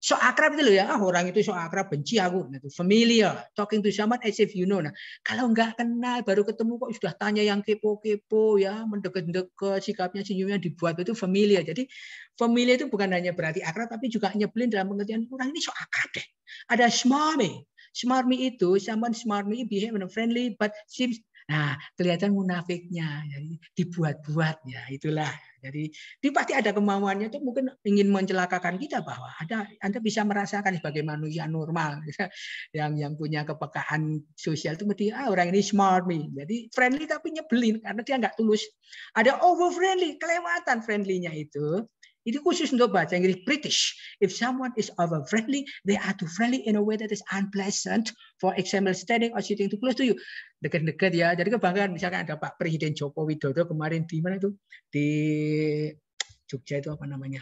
So akrab itu loh ya, ah, orang itu so akrab, benci aku. Nah, itu familiar, talking to someone as if you know. Nah, kalau nggak kenal, baru ketemu kok sudah tanya yang kepo-kepo ya, mendekat deket sikapnya, senyumnya dibuat itu familiar. Jadi familiar itu bukan hanya berarti akrab, tapi juga nyebelin dalam pengertian orang ini so akrab deh. Ada smarmy. Smarmy itu, someone smarmy behave in friendly but seems Nah, kelihatan munafiknya, jadi dibuat-buat ya, itulah. Jadi, dia pasti ada kemauannya tuh mungkin ingin mencelakakan kita bahwa ada Anda bisa merasakan sebagai manusia normal yang yang punya kepekaan sosial itu mesti ah orang ini smart nih. Jadi friendly tapi nyebelin karena dia nggak tulus. Ada over friendly, kelewatan friendly-nya itu. Itu khusus untuk bahasa Inggris British. If someone is over friendly, they are too friendly in a way that is unpleasant. For example, standing or sitting too close to you. Dekat-dekat ya. Jadi kebanggaan misalkan ada Pak Presiden Joko Widodo kemarin di mana itu di Jogja itu apa namanya?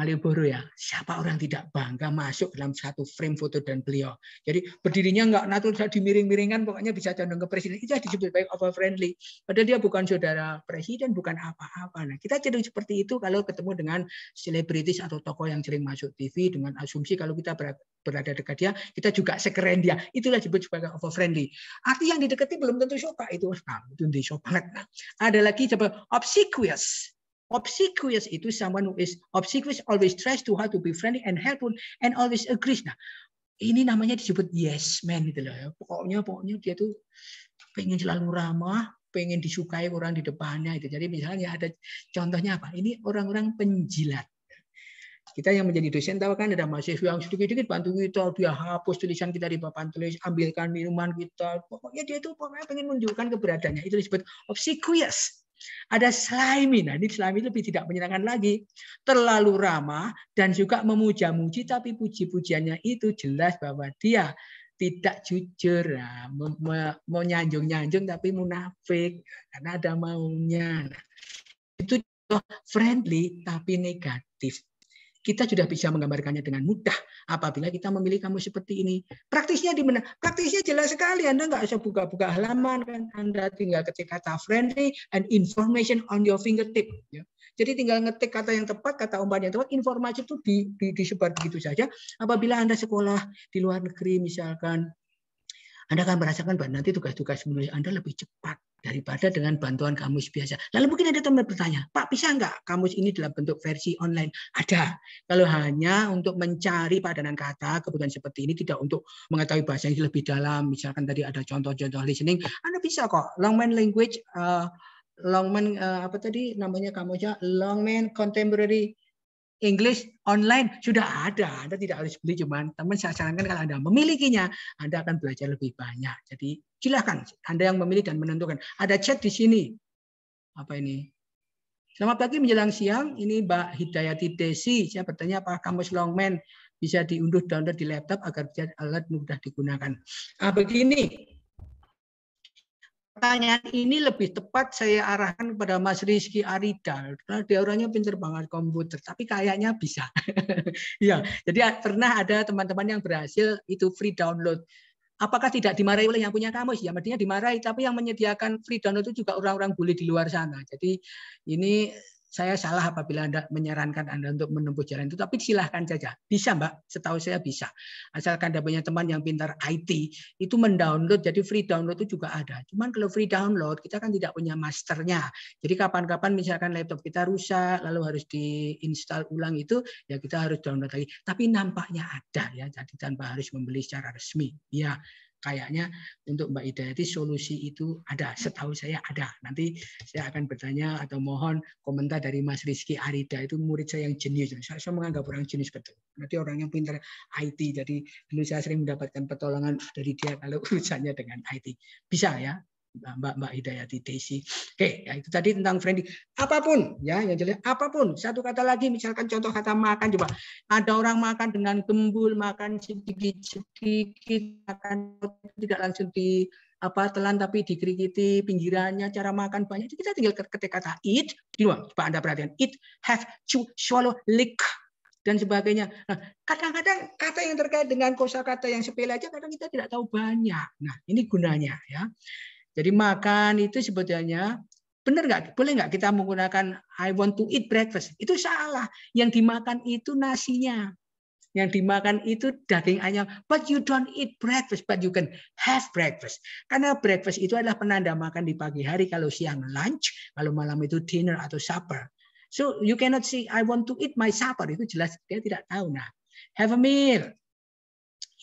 Malioboro ya, siapa orang tidak bangga masuk dalam satu frame foto dan beliau. Jadi berdirinya nggak natural, tidak dimiring-miringkan, pokoknya bisa condong ke presiden. Itu disebut baik over friendly. Padahal dia bukan saudara presiden, bukan apa-apa. Nah, kita cenderung seperti itu kalau ketemu dengan selebritis atau tokoh yang sering masuk TV dengan asumsi kalau kita berada dekat dia, kita juga sekeren dia. Itulah disebut sebagai over friendly. Arti yang didekati belum tentu suka itu. Nah, itu di banget. Nah, ada lagi coba obsequious obsequious itu someone who is obsequious always tries to hard to be friendly and helpful and always agrees. Nah, ini namanya disebut yes man gitu loh. Ya. Pokoknya pokoknya dia tuh pengen selalu ramah, pengen disukai orang di depannya itu. Jadi misalnya ada contohnya apa? Ini orang-orang penjilat. Kita yang menjadi dosen tahu kan ada mahasiswa yang sedikit-sedikit bantu kita, dia hapus tulisan kita di papan tulis, ambilkan minuman kita. Pokoknya dia itu pokoknya pengen menunjukkan keberadaannya. Itu disebut obsequious. Ada slimy, Nah, ini slimy lebih tidak menyenangkan lagi. Terlalu ramah dan juga memuja-muji tapi puji-pujiannya itu jelas bahwa dia tidak jujur, nah, mau nyanjung-nyanjung tapi munafik karena ada maunya. Nah, itu friendly tapi negatif kita sudah bisa menggambarkannya dengan mudah apabila kita memilih kamu seperti ini. Praktisnya di mana? Praktisnya jelas sekali. Anda nggak usah buka-buka halaman kan. Anda tinggal ketik kata friendly and information on your fingertip. Ya. Jadi tinggal ngetik kata yang tepat, kata umpan yang tepat, informasi itu di, di, disebar begitu saja. Apabila Anda sekolah di luar negeri misalkan, Anda akan merasakan bahwa nanti tugas-tugas menulis Anda lebih cepat daripada dengan bantuan kamus biasa. Lalu mungkin ada teman bertanya, Pak bisa nggak kamus ini dalam bentuk versi online? Ada. Kalau hanya untuk mencari padanan kata, kebutuhan seperti ini tidak untuk mengetahui bahasa yang lebih dalam. Misalkan tadi ada contoh-contoh listening, Anda bisa kok. Longman language, uh, Longman uh, apa tadi namanya kamusnya? Longman contemporary English online sudah ada. Anda tidak harus beli, cuman teman saya sarankan kalau Anda memilikinya, Anda akan belajar lebih banyak. Jadi silahkan Anda yang memilih dan menentukan. Ada chat di sini. Apa ini? Selamat pagi menjelang siang. Ini Mbak Hidayati Desi. Saya bertanya apa kamus Longman bisa diunduh download di laptop agar bisa alat mudah digunakan. Ah, begini, pertanyaan ini lebih tepat saya arahkan kepada Mas Rizky Aridal. Karena dia orangnya pinter banget komputer, tapi kayaknya bisa. ya, jadi pernah ada teman-teman yang berhasil itu free download. Apakah tidak dimarahi oleh yang punya kamus? Ya, mestinya dimarahi. Tapi yang menyediakan free download itu juga orang-orang boleh di luar sana. Jadi ini saya salah apabila Anda menyarankan Anda untuk menempuh jalan itu, tapi silahkan saja. Bisa, Mbak. Setahu saya bisa. Asalkan Anda punya teman yang pintar IT, itu mendownload, jadi free download itu juga ada. Cuman kalau free download, kita kan tidak punya masternya. Jadi kapan-kapan misalkan laptop kita rusak, lalu harus diinstal ulang itu, ya kita harus download lagi. Tapi nampaknya ada ya, jadi tanpa harus membeli secara resmi. Ya, kayaknya untuk Mbak Hidayati solusi itu ada. Setahu saya ada. Nanti saya akan bertanya atau mohon komentar dari Mas Rizky Arida itu murid saya yang jenius. Saya, menganggap orang jenius betul. Nanti orang yang pintar IT. Jadi dulu saya sering mendapatkan pertolongan dari dia kalau urusannya dengan IT. Bisa ya. Mbak Mbak Hidayati Desi. Oke, ya itu tadi tentang friendly. Apapun ya yang jelas apapun. Satu kata lagi misalkan contoh kata makan coba. Ada orang makan dengan gembul, makan sedikit-sedikit, makan tidak langsung di apa telan tapi dikrikiti pinggirannya cara makan banyak kita tinggal ketik kata eat di luar coba anda perhatian eat have to swallow lick dan sebagainya. Nah, kadang-kadang kata yang terkait dengan kosakata yang sepele aja kadang kita tidak tahu banyak. Nah, ini gunanya ya. Jadi makan itu sebetulnya benar nggak? Boleh nggak kita menggunakan I want to eat breakfast? Itu salah. Yang dimakan itu nasinya. Yang dimakan itu daging ayam. But you don't eat breakfast, but you can have breakfast. Karena breakfast itu adalah penanda makan di pagi hari. Kalau siang lunch, kalau malam itu dinner atau supper. So you cannot say I want to eat my supper. Itu jelas dia tidak tahu. Nah, have a meal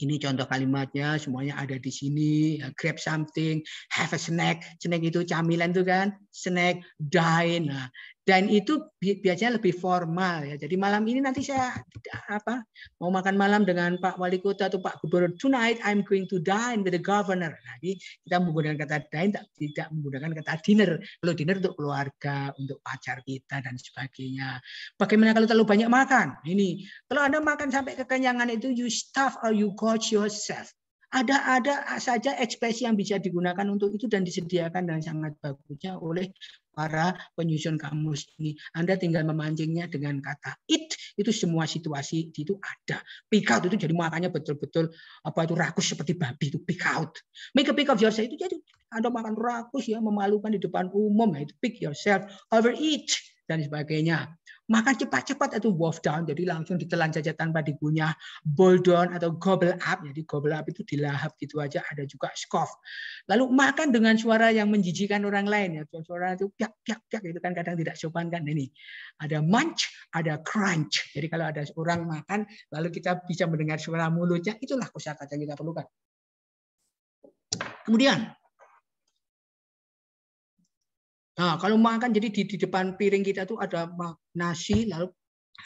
ini contoh kalimatnya semuanya ada di sini ya, grab something have a snack snack itu camilan tuh kan snack dine nah dan itu biasanya lebih formal ya. Jadi malam ini nanti saya apa mau makan malam dengan Pak Wali Kota atau Pak Gubernur. Tonight I'm going to dine with the governor. Jadi nah, kita menggunakan kata dine tidak menggunakan kata dinner. Kalau dinner untuk keluarga, untuk pacar kita dan sebagainya. Bagaimana kalau terlalu banyak makan? Ini kalau Anda makan sampai kekenyangan itu you stuff or you gorge yourself ada-ada saja ekspresi yang bisa digunakan untuk itu dan disediakan dan sangat bagusnya oleh para penyusun kamus ini. Anda tinggal memancingnya dengan kata it, itu semua situasi itu ada. Pick out itu jadi makanya betul-betul apa itu rakus seperti babi itu pick out. Make a pick of yourself itu jadi Anda makan rakus ya memalukan di depan umum itu pick yourself, over it dan sebagainya. Makan cepat-cepat itu wolf down, jadi langsung ditelan saja tanpa digunyah, bold down atau gobble up, jadi gobble up itu dilahap gitu aja, ada juga scoff. Lalu makan dengan suara yang menjijikan orang lain, ya suara itu piak piak piak itu kan kadang tidak sopan kan ini. Ada munch, ada crunch. Jadi kalau ada orang makan, lalu kita bisa mendengar suara mulutnya, itulah kosakata yang kita perlukan. Kemudian Nah, kalau makan jadi di, di depan piring kita tuh ada nasi, lalu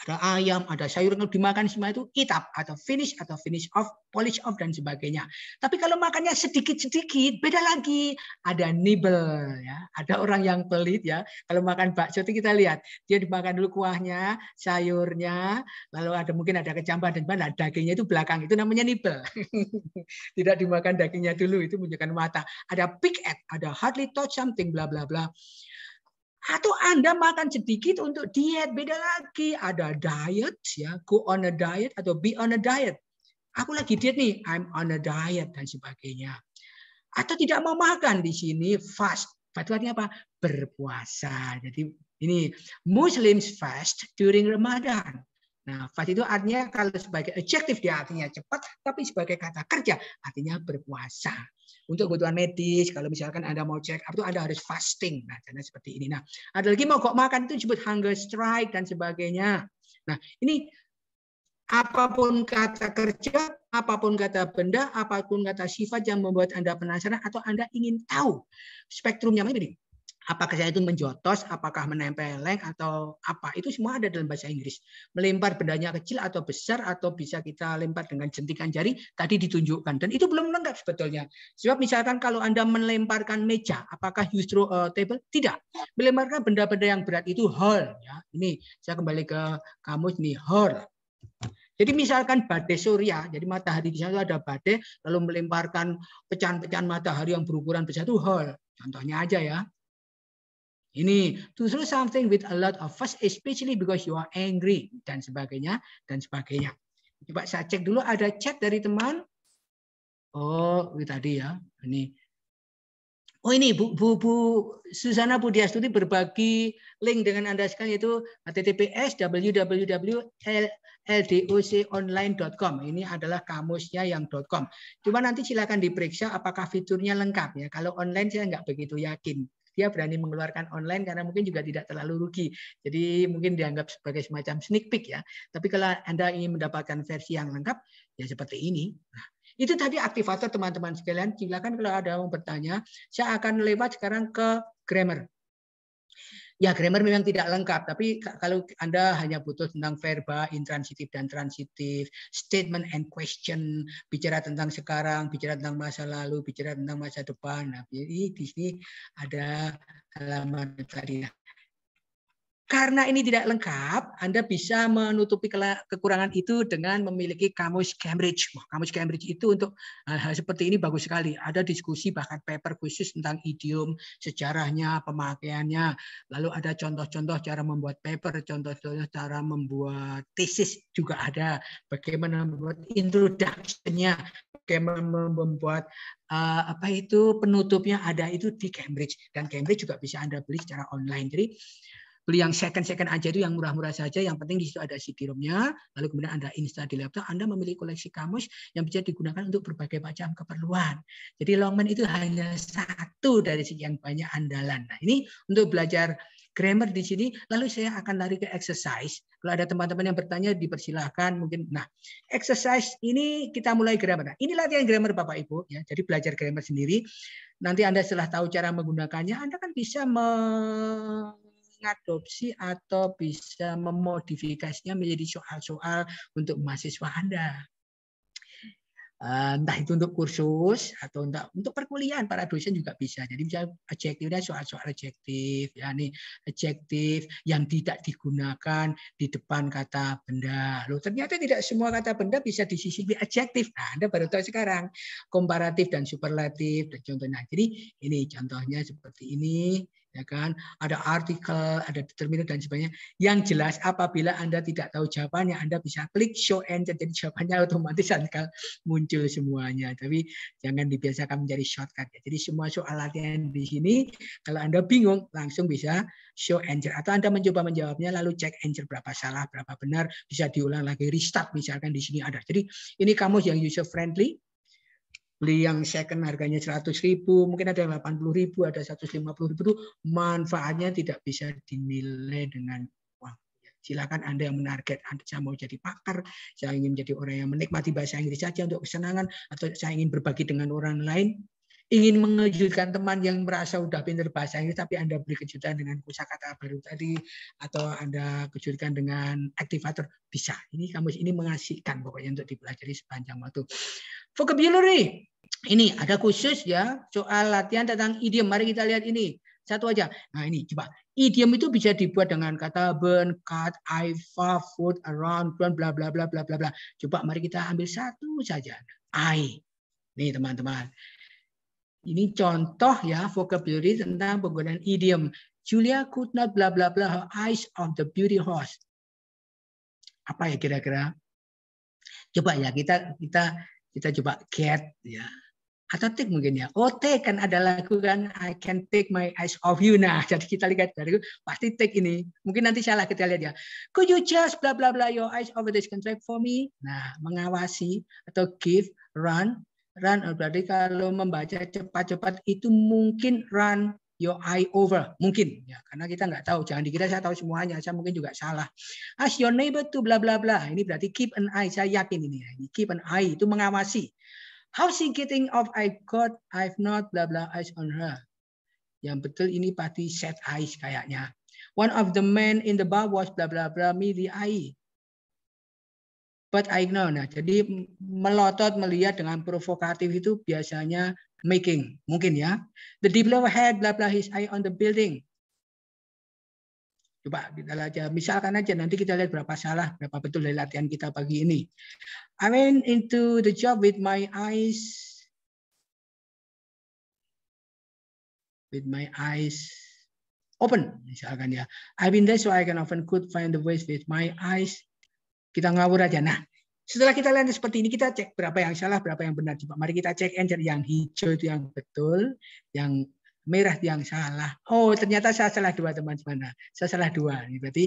ada ayam, ada sayur yang dimakan semua itu kitab atau finish atau finish off, polish off dan sebagainya. Tapi kalau makannya sedikit-sedikit beda lagi. Ada nibble ya, ada orang yang pelit ya. Kalau makan bakso itu kita lihat dia dimakan dulu kuahnya, sayurnya, lalu ada mungkin ada kecambah dan mana dagingnya itu belakang itu namanya nibble. Tidak dimakan dagingnya dulu itu menunjukkan mata. Ada pick at, ada hardly touch something bla bla bla. Atau Anda makan sedikit untuk diet, beda lagi. Ada diet, ya go on a diet atau be on a diet. Aku lagi diet nih, I'm on a diet dan sebagainya. Atau tidak mau makan di sini fast. Fast artinya apa? Berpuasa. Jadi ini Muslims fast during Ramadan. Nah, fast itu artinya kalau sebagai adjective dia artinya cepat, tapi sebagai kata kerja artinya berpuasa untuk kebutuhan medis kalau misalkan anda mau cek, up itu anda harus fasting nah karena seperti ini nah ada lagi mau kok makan itu disebut hunger strike dan sebagainya nah ini apapun kata kerja apapun kata benda apapun kata sifat yang membuat anda penasaran atau anda ingin tahu spektrumnya ini apakah saya itu menjotos, apakah menempeleng atau apa. Itu semua ada dalam bahasa Inggris. Melempar bendanya kecil atau besar atau bisa kita lempar dengan jentikan jari tadi ditunjukkan dan itu belum lengkap sebetulnya. Sebab misalkan kalau Anda melemparkan meja, apakah you throw a eh, table? Tidak. Melemparkan benda-benda yang berat itu hurl ya. Ini saya kembali ke kamus nih hurl. Jadi misalkan badai surya, jadi matahari di sana ada badai, lalu melemparkan pecahan-pecahan matahari yang berukuran besar itu hurl. Contohnya aja ya. Ini to do something with a lot of fuss, especially because you are angry dan sebagainya dan sebagainya. Coba saya cek dulu ada chat dari teman. Oh, ini tadi ya. Ini Oh ini Bu, Bu, Bu Susana Budiastuti berbagi link dengan Anda sekarang yaitu https ldoconline.com Ini adalah kamusnya yang .com. Cuma nanti silakan diperiksa apakah fiturnya lengkap ya. Kalau online saya nggak begitu yakin dia berani mengeluarkan online karena mungkin juga tidak terlalu rugi. Jadi mungkin dianggap sebagai semacam sneak peek ya. Tapi kalau Anda ingin mendapatkan versi yang lengkap, ya seperti ini. Nah, itu tadi aktivator teman-teman sekalian. Silakan kalau ada yang bertanya, saya akan lewat sekarang ke grammar. Ya, grammar memang tidak lengkap, tapi kalau Anda hanya butuh tentang verba, intransitif dan transitif, statement and question, bicara tentang sekarang, bicara tentang masa lalu, bicara tentang masa depan. Nah, jadi di sini ada halaman tadi. Nah, karena ini tidak lengkap, Anda bisa menutupi kekurangan itu dengan memiliki kamus Cambridge. Kamus Cambridge itu untuk hal-hal seperti ini bagus sekali. Ada diskusi bahkan paper khusus tentang idiom, sejarahnya, pemakaiannya. Lalu ada contoh-contoh cara membuat paper, contoh-contoh cara membuat tesis juga ada. Bagaimana membuat introduction-nya, bagaimana membuat eh, apa itu penutupnya ada itu di Cambridge dan Cambridge juga bisa Anda beli secara online. Jadi beli yang second-second aja itu yang murah-murah saja. Yang penting di situ ada cd rom lalu kemudian Anda install di laptop, Anda memiliki koleksi kamus yang bisa digunakan untuk berbagai macam keperluan. Jadi Longman itu hanya satu dari sekian banyak andalan. Nah, ini untuk belajar grammar di sini, lalu saya akan lari ke exercise. Kalau ada teman-teman yang bertanya, dipersilahkan mungkin. Nah, exercise ini kita mulai grammar. Nah, ini latihan grammar Bapak Ibu, ya. Jadi belajar grammar sendiri. Nanti Anda setelah tahu cara menggunakannya, Anda kan bisa me mengadopsi atau bisa memodifikasinya menjadi soal-soal untuk mahasiswa Anda. Eh, entah itu untuk kursus atau untuk, untuk perkuliahan para dosen juga bisa. Jadi bisa adjektifnya soal-soal adjektif, yakni adjektif yang tidak digunakan di depan kata benda. Loh, ternyata tidak semua kata benda bisa disisipi adjektif. Nah, Anda baru tahu sekarang komparatif dan superlatif dan contohnya. Jadi ini contohnya seperti ini ya kan? Ada artikel, ada determinan dan sebagainya. Yang jelas apabila Anda tidak tahu jawabannya, Anda bisa klik show answer jadi jawabannya otomatis akan muncul semuanya. Tapi jangan dibiasakan menjadi shortcut ya. Jadi semua soal latihan di sini kalau Anda bingung langsung bisa show answer atau Anda mencoba menjawabnya lalu cek answer berapa salah, berapa benar, bisa diulang lagi restart misalkan di sini ada. Jadi ini kamus yang user friendly beli yang second harganya 100 ribu, mungkin ada 80 ribu, ada 150 ribu itu manfaatnya tidak bisa dinilai dengan uang. Silakan Anda yang menarget, Anda saya mau jadi pakar, saya ingin menjadi orang yang menikmati bahasa Inggris saja untuk kesenangan, atau saya ingin berbagi dengan orang lain, ingin mengejutkan teman yang merasa udah pinter bahasa Inggris tapi Anda beri kejutan dengan kata baru tadi atau Anda kejutkan dengan aktivator bisa. Ini kamus ini mengasihkan pokoknya untuk dipelajari sepanjang waktu. Vocabulary. Ini ada khusus ya soal latihan tentang idiom. Mari kita lihat ini. Satu aja. Nah ini coba. Idiom itu bisa dibuat dengan kata burn, cut, far, food, around, burn, bla bla bla bla bla bla. Coba mari kita ambil satu saja. I. Nih teman-teman. Ini contoh ya vocabulary tentang penggunaan idiom. Julia could not bla bla bla her eyes on the beauty horse. Apa ya kira-kira? Coba ya kita kita kita coba get ya atau take mungkin ya. Oh take kan ada lagu kan I can take my eyes off you. Nah jadi kita lihat dari pasti take ini. Mungkin nanti salah kita lihat ya. Could you just bla bla bla your eyes over this contract for me? Nah mengawasi atau give run run oh, berarti kalau membaca cepat-cepat itu mungkin run your eye over mungkin ya karena kita nggak tahu jangan dikira saya tahu semuanya saya mungkin juga salah as your neighbor to bla bla bla ini berarti keep an eye saya yakin ini ya ini keep an eye itu mengawasi how she getting off I got I've not bla bla eyes on her yang betul ini pasti set eyes kayaknya one of the men in the bar was bla bla bla me the eye But I know. Nah, jadi melotot melihat dengan provokatif itu biasanya making, mungkin ya. The developer had bla bla his eye on the building. Coba kita aja, misalkan aja nanti kita lihat berapa salah, berapa betul dari latihan kita pagi ini. I went into the job with my eyes with my eyes open misalkan ya. I've been there so I can often could find the ways with my eyes kita ngawur aja. Nah, setelah kita lihat seperti ini, kita cek berapa yang salah, berapa yang benar. Coba mari kita cek enter yang hijau itu yang betul, yang merah itu yang salah. Oh, ternyata saya salah dua teman-teman. Nah, saya salah dua. Ini berarti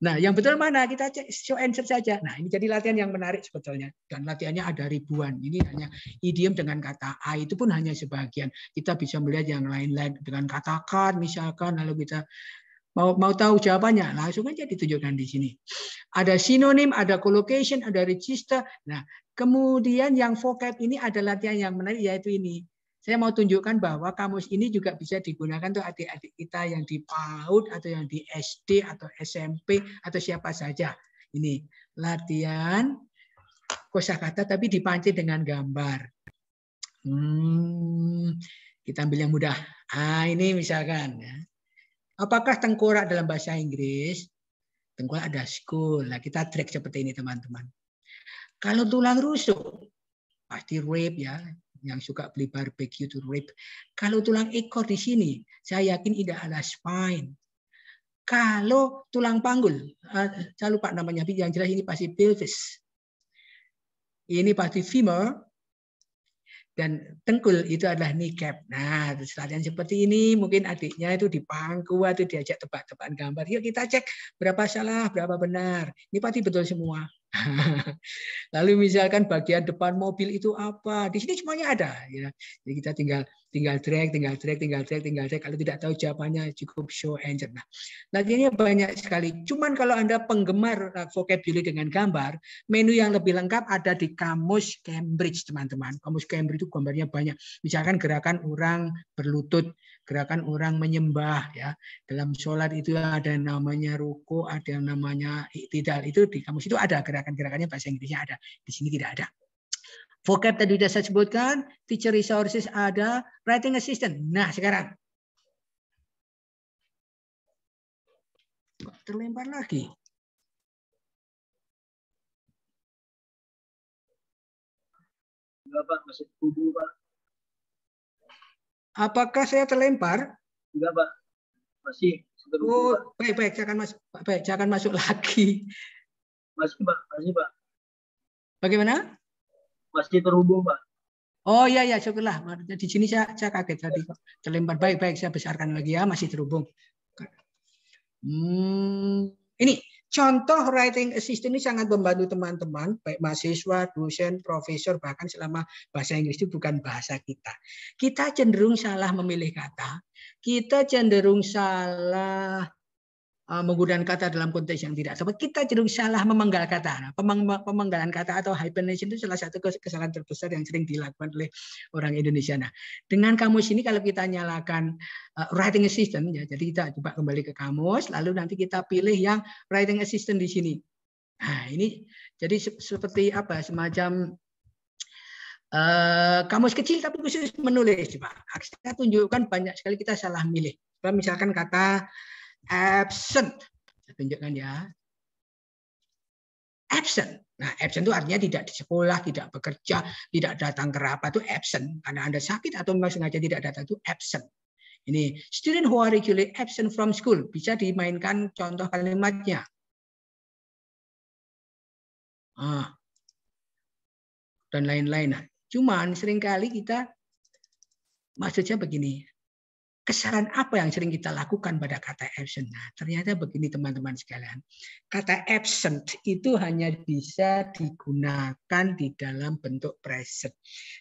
Nah, yang betul mana? Kita cek show answer saja. Nah, ini jadi latihan yang menarik sebetulnya. Dan latihannya ada ribuan. Ini hanya idiom dengan kata A itu pun hanya sebagian. Kita bisa melihat yang lain-lain dengan katakan misalkan lalu kita Mau, mau tahu jawabannya? Langsung aja ditunjukkan di sini. Ada sinonim, ada collocation, ada register. Nah, kemudian yang vocab ini ada latihan yang menarik yaitu ini. Saya mau tunjukkan bahwa kamus ini juga bisa digunakan untuk adik-adik kita yang di PAUD atau yang di SD atau SMP atau siapa saja. Ini latihan kosakata tapi dipancing dengan gambar. Hmm, kita ambil yang mudah. Ah ini misalkan ya. Apakah tengkorak dalam bahasa Inggris? Tengkorak ada skull. Nah, kita track seperti ini teman-teman. Kalau tulang rusuk, pasti rib ya. Yang suka beli barbecue itu rib. Kalau tulang ekor di sini, saya yakin tidak ada spine. Kalau tulang panggul, ah, saya lupa namanya, yang jelas ini pasti pelvis. Ini pasti femur, dan tengkul itu adalah kneecap. Nah, latihan seperti ini mungkin adiknya itu di pangku atau diajak tebak-tebakan gambar. Yuk kita cek berapa salah, berapa benar. Ini pasti betul semua. Lalu misalkan bagian depan mobil itu apa? Di sini semuanya ada. Ya. Jadi kita tinggal tinggal drag, tinggal drag, tinggal drag, tinggal drag. Kalau tidak tahu jawabannya cukup show engine. Nah, latihannya banyak sekali. Cuman kalau anda penggemar eh, vocabulary dengan gambar, menu yang lebih lengkap ada di kamus Cambridge teman-teman. Kamus Cambridge itu gambarnya banyak. Misalkan gerakan orang berlutut, gerakan orang menyembah ya dalam sholat itu ada namanya ruko ada namanya iktidal itu di kamus itu ada gerakan-gerakannya bahasa Inggrisnya ada di sini tidak ada vocab tadi sudah saya sebutkan teacher resources ada writing assistant nah sekarang terlempar lagi Bapak masuk kubu Pak Apakah saya terlempar? Enggak, Pak. Masih. Oh, baik, baik. Saya akan masuk, baik. Saya akan masuk lagi. Masih, Pak. Masih, Pak. Bagaimana? Masih terhubung, Pak. Oh iya ya syukurlah. Di sini saya, saya kaget tadi terlempar. Baik baik saya besarkan lagi ya masih terhubung. Hmm, ini contoh writing assistant ini sangat membantu teman-teman, baik mahasiswa, dosen, profesor, bahkan selama bahasa Inggris itu bukan bahasa kita. Kita cenderung salah memilih kata, kita cenderung salah Uh, menggunakan kata dalam konteks yang tidak tepat, kita cenderung salah memenggal kata. Nah, pemenggalan kata atau hibernation itu salah satu kesalahan terbesar yang sering dilakukan oleh orang Indonesia. Nah, dengan kamus ini kalau kita nyalakan uh, writing assistant, ya, jadi kita coba kembali ke kamus, lalu nanti kita pilih yang writing assistant di sini. Nah, ini jadi seperti apa? Semacam uh, kamus kecil tapi khusus menulis, Pak. Kita tunjukkan banyak sekali kita salah milih. Misalkan kata absent. Saya tunjukkan ya. Absent. Nah, absent itu artinya tidak di sekolah, tidak bekerja, tidak datang ke rapat itu absent. Karena Anda sakit atau memang sengaja tidak datang itu absent. Ini student who are regularly absent from school bisa dimainkan contoh kalimatnya. Ah, dan lain-lain. Nah, cuman seringkali kita maksudnya begini, kesalahan apa yang sering kita lakukan pada kata absent? Nah, ternyata begini teman-teman sekalian. Kata absent itu hanya bisa digunakan di dalam bentuk present.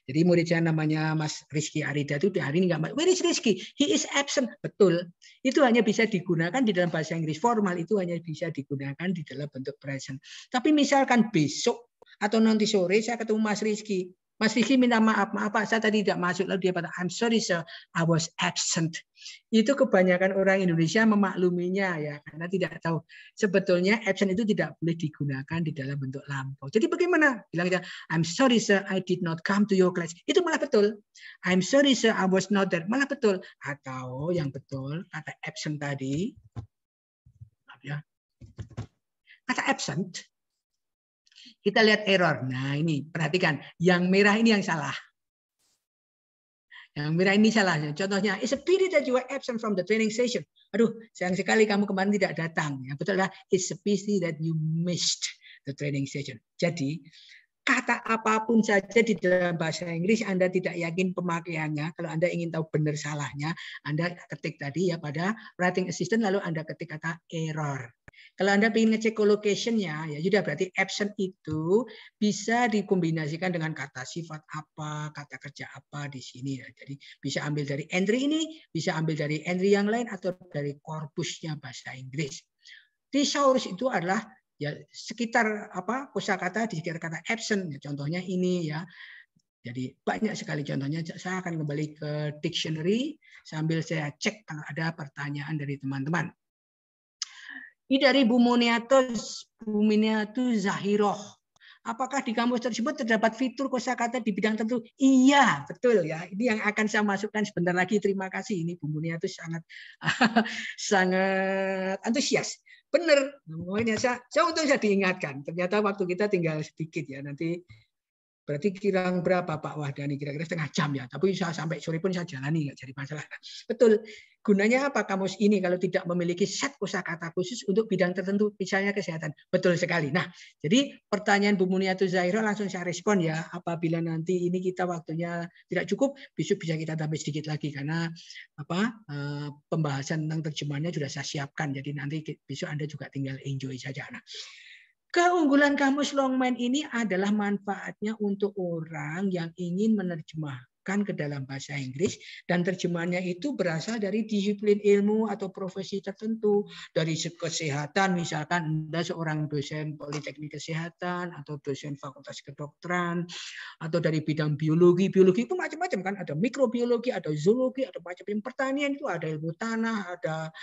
Jadi murid saya namanya Mas Rizky Arida itu hari ini nggak Where is Rizky? He is absent. Betul. Itu hanya bisa digunakan di dalam bahasa Inggris formal itu hanya bisa digunakan di dalam bentuk present. Tapi misalkan besok atau nanti sore saya ketemu Mas Rizky. Mas Vicky minta maaf, maaf Pak, saya tadi tidak masuk. Lalu dia kata, I'm sorry sir, I was absent. Itu kebanyakan orang Indonesia memakluminya ya, karena tidak tahu. Sebetulnya absent itu tidak boleh digunakan di dalam bentuk lampau. Jadi bagaimana? Bilang I'm sorry sir, I did not come to your class. Itu malah betul. I'm sorry sir, I was not there. Malah betul. Atau yang betul, kata absent tadi, maaf ya, kata absent kita lihat error. Nah ini perhatikan, yang merah ini yang salah. Yang merah ini salahnya. Contohnya, it's a pity that you were absent from the training session. Aduh, sayang sekali kamu kemarin tidak datang. Yang betul adalah, it's a pity that you missed the training session. Jadi, kata apapun saja di dalam bahasa Inggris Anda tidak yakin pemakaiannya. Kalau Anda ingin tahu benar salahnya, Anda ketik tadi ya pada writing assistant lalu Anda ketik kata error. Kalau Anda ingin ngecek colocation-nya, ya sudah berarti absent itu bisa dikombinasikan dengan kata sifat apa, kata kerja apa di sini. Ya. Jadi bisa ambil dari entry ini, bisa ambil dari entry yang lain, atau dari korpusnya bahasa Inggris. Thesaurus itu adalah ya sekitar apa kosakata di sekitar kata absent ya, contohnya ini ya jadi banyak sekali contohnya saya akan kembali ke dictionary sambil saya cek kalau ada pertanyaan dari teman-teman ini dari Bu Muniatus, Bu Zahiroh. Apakah di kampus tersebut terdapat fitur kosakata di bidang tertentu? Iya, betul ya. Ini yang akan saya masukkan sebentar lagi. Terima kasih. Ini Bu Muniatus sangat sangat antusias. Benar. saya, saya untung saya diingatkan. Ternyata waktu kita tinggal sedikit ya. Nanti Berarti kirang berapa Pak Wahdani? Kira-kira setengah jam ya. Tapi saya sampai sore pun saya jalani, nggak jadi masalah. Betul. Gunanya apa kamus ini kalau tidak memiliki set kata khusus untuk bidang tertentu, misalnya kesehatan? Betul sekali. Nah, jadi pertanyaan Bu Muniatu Zahira langsung saya respon ya. Apabila nanti ini kita waktunya tidak cukup, besok bisa kita tambah sedikit lagi karena apa eh, pembahasan tentang terjemahannya sudah saya siapkan. Jadi nanti besok Anda juga tinggal enjoy saja. Nah, Keunggulan kamus Longman ini adalah manfaatnya untuk orang yang ingin menerjemahkan ke dalam bahasa Inggris dan terjemahannya itu berasal dari disiplin ilmu atau profesi tertentu dari kesehatan misalkan Anda seorang dosen politeknik kesehatan atau dosen fakultas kedokteran atau dari bidang biologi biologi itu macam-macam kan ada mikrobiologi ada zoologi ada macam pertanian itu ada ilmu tanah ada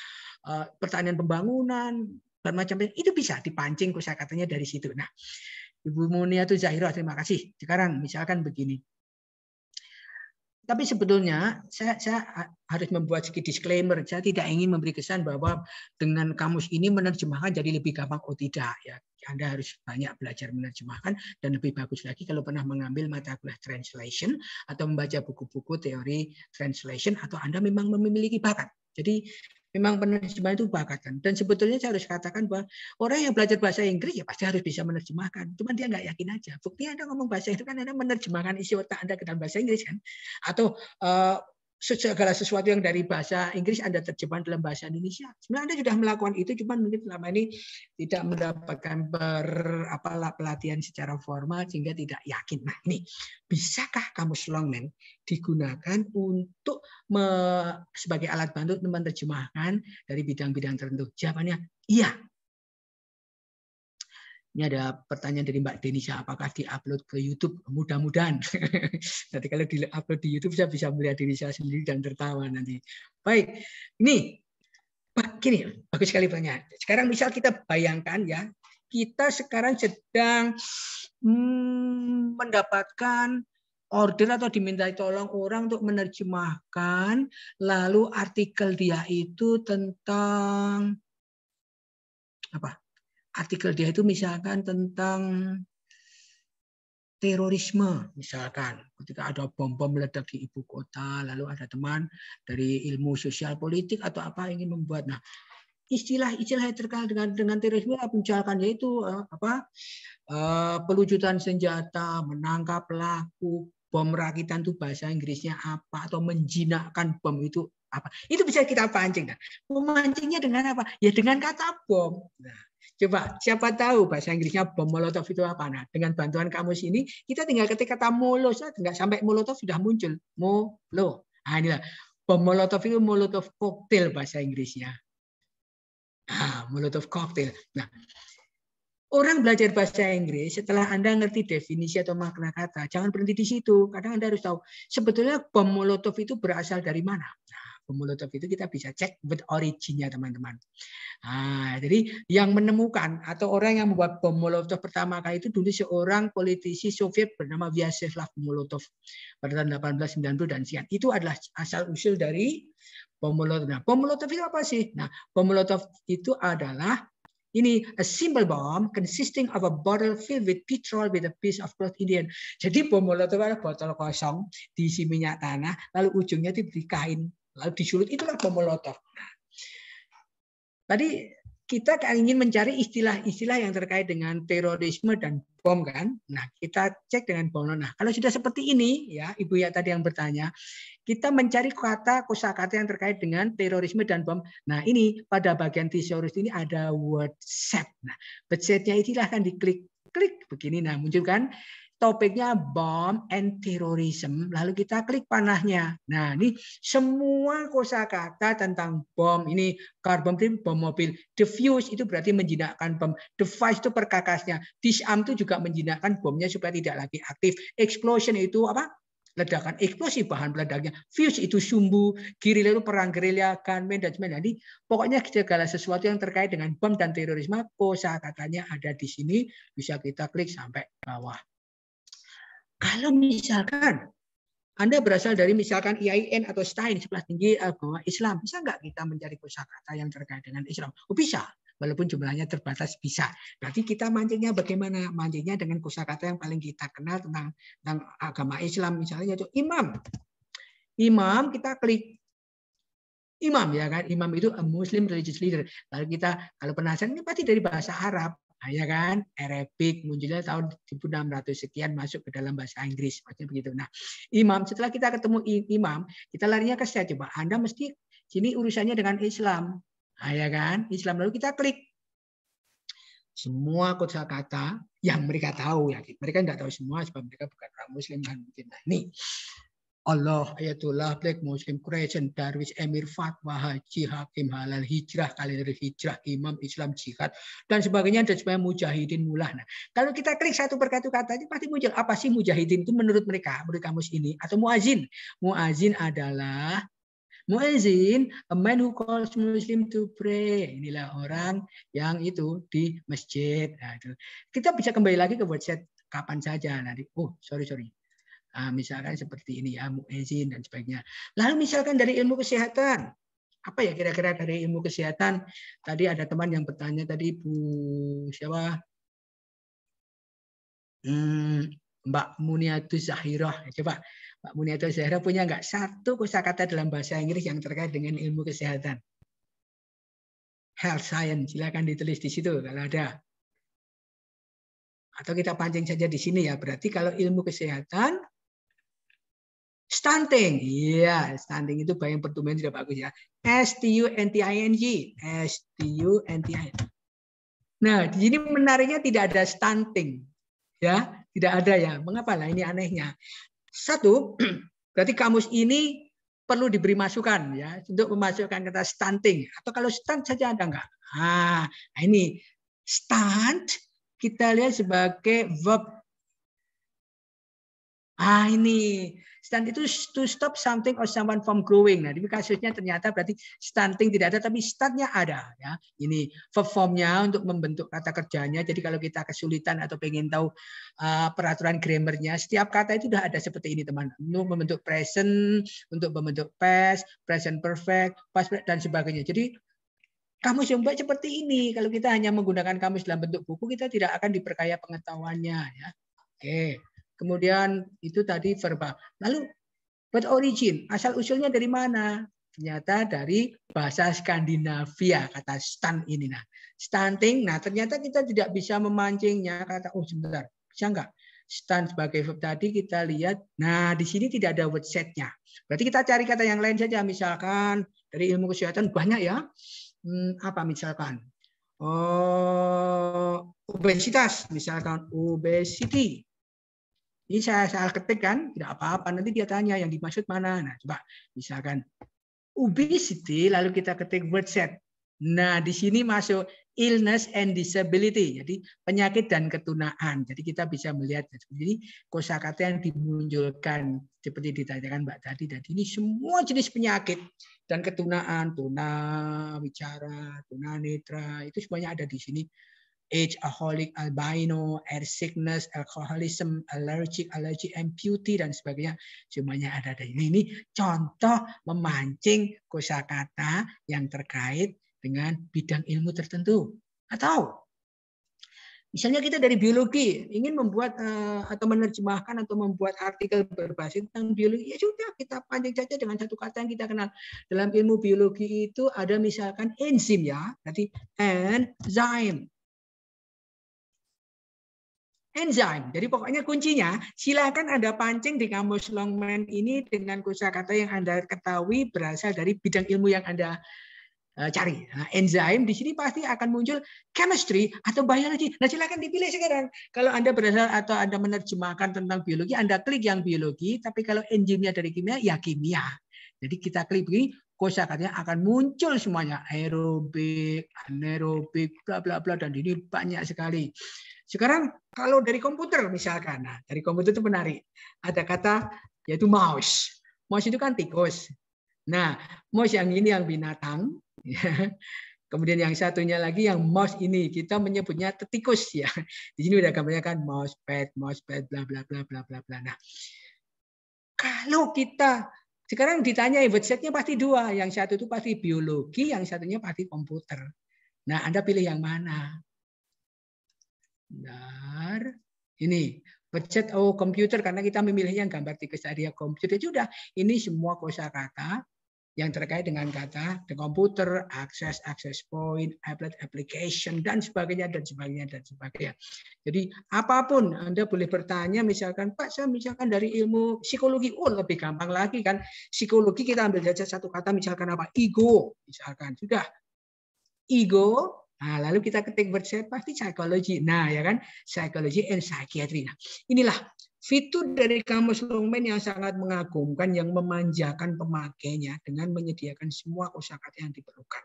eh, pertanian pembangunan bermacam itu bisa dipancing kosa katanya dari situ. Nah, Ibu Munia itu Zahirah, terima kasih. Sekarang misalkan begini. Tapi sebetulnya saya, saya harus membuat sedikit disclaimer. Saya tidak ingin memberi kesan bahwa dengan kamus ini menerjemahkan jadi lebih gampang. Oh tidak ya. Anda harus banyak belajar menerjemahkan dan lebih bagus lagi kalau pernah mengambil mata kuliah translation atau membaca buku-buku teori translation atau Anda memang memiliki bakat. Jadi memang penerjemah itu bakatan. Dan sebetulnya saya harus katakan bahwa orang yang belajar bahasa Inggris ya pasti harus bisa menerjemahkan. Cuma dia nggak yakin aja. Bukti Anda ngomong bahasa itu kan Anda menerjemahkan isi otak Anda ke dalam bahasa Inggris kan. Atau uh, segala sesuatu yang dari bahasa Inggris Anda terjemahkan dalam bahasa Indonesia. Sebenarnya Anda sudah melakukan itu, cuma mungkin selama ini tidak mendapatkan per, apalah, pelatihan secara formal sehingga tidak yakin. Nah ini, bisakah kamus Longman digunakan untuk me, sebagai alat bantu menerjemahkan dari bidang-bidang tertentu? Jawabannya iya, ini ada pertanyaan dari Mbak Denisha, apakah diupload ke YouTube? Mudah-mudahan. nanti kalau diupload di YouTube, saya bisa melihat diri saya sendiri dan tertawa nanti. Baik, ini Pak, gini, bagus sekali pertanyaan. Sekarang misal kita bayangkan ya, kita sekarang sedang hmm, mendapatkan order atau diminta tolong orang untuk menerjemahkan lalu artikel dia itu tentang apa? artikel dia itu misalkan tentang terorisme misalkan ketika ada bom-bom meledak di ibu kota lalu ada teman dari ilmu sosial politik atau apa ingin membuat nah istilah-istilah yang terkait dengan dengan terorisme misalkan yaitu eh, apa eh, pelucutan senjata, menangkap pelaku, bom rakitan itu bahasa Inggrisnya apa atau menjinakkan bom itu apa. Itu bisa kita pancing. Nah, memancingnya dengan apa? Ya dengan kata bom. Nah, Coba siapa tahu bahasa Inggrisnya bom molotov itu apa? Nah, dengan bantuan kamus ini kita tinggal ketik kata molo saja, nggak sampai molotov sudah muncul. Molo. Nah, inilah bom molotov itu molotov cocktail bahasa Inggrisnya. Ah, molotov cocktail. Nah, Orang belajar bahasa Inggris setelah Anda ngerti definisi atau makna kata, jangan berhenti di situ. Kadang Anda harus tahu sebetulnya bom molotov itu berasal dari mana. Nah, Molotov itu kita bisa cek originnya teman-teman. Nah, jadi yang menemukan atau orang yang membuat bom Molotov pertama kali itu dulu seorang politisi Soviet bernama Vyacheslav Molotov pada tahun 1890 dan sekian. Itu adalah asal usul dari bom Molotov. Nah, bom Molotov itu apa sih? Nah, bom Molotov itu adalah ini a simple bomb consisting of a bottle filled with petrol with a piece of cloth in the end. Jadi bom molotov adalah botol kosong diisi minyak tanah lalu ujungnya diberi kain lalu disulut itulah kan bom molotov. tadi kita ingin mencari istilah-istilah yang terkait dengan terorisme dan bom kan. Nah, kita cek dengan bom. Nah, kalau sudah seperti ini ya, Ibu ya tadi yang bertanya, kita mencari kata kosakata yang terkait dengan terorisme dan bom. Nah, ini pada bagian thesaurus ini ada word set. Nah, word nya itulah kan diklik klik begini nah muncul kan topiknya bom and terrorism. Lalu kita klik panahnya. Nah, ini semua kosakata tentang bom ini karbon itu bom mobil, defuse itu berarti menjinakkan bom, device itu perkakasnya, disarm itu juga menjinakkan bomnya supaya tidak lagi aktif. Explosion itu apa? ledakan eksplosi bahan peledaknya, fuse itu sumbu, kiri itu perang gerilya, kan dan sebagainya. Jadi pokoknya segala sesuatu yang terkait dengan bom dan terorisme kosa ada di sini bisa kita klik sampai bawah. Kalau misalkan Anda berasal dari misalkan IAIN atau STAIN, sekolah tinggi eh, agama Islam, bisa nggak kita mencari kosakata yang terkait dengan Islam? Oh, bisa. Walaupun jumlahnya terbatas bisa. Berarti kita mancingnya bagaimana? Mancingnya dengan kosakata yang paling kita kenal tentang, tentang agama Islam misalnya itu imam. Imam kita klik imam ya kan imam itu a Muslim religious leader kalau kita kalau penasaran ini pasti dari bahasa Arab Nah, ya kan? Arabic munculnya tahun 1600 sekian masuk ke dalam bahasa Inggris, maksudnya begitu. Nah, imam setelah kita ketemu imam, kita larinya ke saya coba. Anda mesti sini urusannya dengan Islam. Nah, ya kan? Islam lalu kita klik semua kosa kata yang mereka tahu ya mereka tidak tahu semua sebab mereka bukan orang Muslim kan mungkin nah, ini Allah Ayatullah Black Muslim Creation Darwis Emir Fatwa Haji Hakim Halal Hijrah Kalender Hijrah Imam Islam Jihad dan sebagainya dan sebagainya Mujahidin mulah Nah, kalau kita klik satu kata itu pasti muncul apa sih Mujahidin itu menurut mereka menurut kamus ini atau Muazin. Muazin adalah Muazin, a man who calls Muslim to pray. Inilah orang yang itu di masjid. Nah, itu. Kita bisa kembali lagi ke website kapan saja. Nanti, oh sorry sorry. Ah, misalkan seperti ini, ya ah, muezin dan sebagainya. Lalu misalkan dari ilmu kesehatan, apa ya kira-kira dari ilmu kesehatan? Tadi ada teman yang bertanya tadi Bu siapa? Hmm, Mbak Muniatus Zahirah. Coba Mbak Muniatus Zahirah punya nggak satu kosakata dalam bahasa Inggris yang terkait dengan ilmu kesehatan? Health science, silakan ditulis di situ kalau ada. Atau kita pancing saja di sini ya. Berarti kalau ilmu kesehatan Stunting. Iya, stunting itu bayang pertumbuhan tidak bagus ya. S T U N T I N G. S T U N T I. -N. Nah, di sini menariknya tidak ada stunting. Ya, tidak ada ya. Mengapa lah ini anehnya? Satu, berarti kamus ini perlu diberi masukan ya untuk memasukkan kata stunting atau kalau stunt saja ada enggak? Ah, nah ini stunt kita lihat sebagai verb. Ah, ini Stunting itu to stop something or someone from growing. Nah, di kasusnya ternyata berarti stunting tidak ada, tapi stuntnya ada. Ya, ini performnya untuk membentuk kata kerjanya. Jadi kalau kita kesulitan atau pengen tahu uh, peraturan grammarnya, setiap kata itu sudah ada seperti ini teman. Untuk membentuk present, untuk membentuk past, present perfect, past dan sebagainya. Jadi kamus yang baik seperti ini. Kalau kita hanya menggunakan kamus dalam bentuk buku, kita tidak akan diperkaya pengetahuannya. Ya. Oke. Okay kemudian itu tadi verbal. Lalu origin asal usulnya dari mana? Ternyata dari bahasa Skandinavia kata stan ini nah. Stunting. Nah, ternyata kita tidak bisa memancingnya kata oh sebentar. Bisa enggak? Stan sebagai verb tadi kita lihat. Nah, di sini tidak ada word setnya. Berarti kita cari kata yang lain saja. Misalkan dari ilmu kesehatan banyak ya. Hmm, apa misalkan? Oh, obesitas misalkan obesity ini saya, salah ketik kan, tidak apa-apa. Nanti dia tanya yang dimaksud mana. Nah, coba misalkan obesity, lalu kita ketik word set. Nah, di sini masuk illness and disability. Jadi penyakit dan ketunaan. Jadi kita bisa melihat jadi kosakata yang dimunculkan seperti ditanyakan Mbak tadi. Jadi ini semua jenis penyakit dan ketunaan, tuna, bicara, tuna netra itu semuanya ada di sini Age alcoholic albino, air sickness, alcoholism, allergic, allergic amputee dan sebagainya. Semuanya ada di ini. Ini contoh memancing kosakata yang terkait dengan bidang ilmu tertentu. Atau misalnya kita dari biologi ingin membuat eh, atau menerjemahkan atau membuat artikel berbasis tentang biologi, ya sudah kita panjang saja dengan satu kata yang kita kenal. Dalam ilmu biologi itu ada misalkan enzim ya, berarti enzyme enzim. Jadi pokoknya kuncinya silakan Anda pancing di kamus Longman ini dengan kosakata yang Anda ketahui berasal dari bidang ilmu yang Anda eh, cari. Nah, enzim di sini pasti akan muncul chemistry atau biology. Nah, silakan dipilih sekarang. Kalau Anda berasal atau Anda menerjemahkan tentang biologi, Anda klik yang biologi, tapi kalau enzimnya dari kimia, ya kimia. Jadi kita klik begini, kosakatanya akan muncul semuanya aerobik, anaerobik, bla bla bla dan ini banyak sekali. Sekarang kalau dari komputer misalkan, nah, dari komputer itu menarik. Ada kata yaitu mouse. Mouse itu kan tikus. Nah, mouse yang ini yang binatang. Kemudian yang satunya lagi yang mouse ini kita menyebutnya tetikus ya. Di sini udah gambarnya kan mouse pad, mouse pad, bla bla bla bla bla bla. Nah, kalau kita sekarang ditanya websitenya pasti dua, yang satu itu pasti biologi, yang satunya pasti komputer. Nah, Anda pilih yang mana? Bentar. Ini, pecet oh komputer karena kita memilihnya gambar tiga ya komputer. Ya sudah, ini semua kosakata yang terkait dengan kata the computer, access, access point, applet, application, dan sebagainya, dan sebagainya, dan sebagainya. Jadi apapun Anda boleh bertanya, misalkan Pak, saya misalkan dari ilmu psikologi, oh lebih gampang lagi kan. Psikologi kita ambil saja satu kata, misalkan apa? Ego, misalkan. Sudah. Ego Nah, lalu kita ketik word pasti psikologi. Nah, ya kan? Psikologi and psychiatry. Nah, inilah fitur dari kamus Longman yang sangat mengagumkan yang memanjakan pemakainya dengan menyediakan semua kosakata yang diperlukan.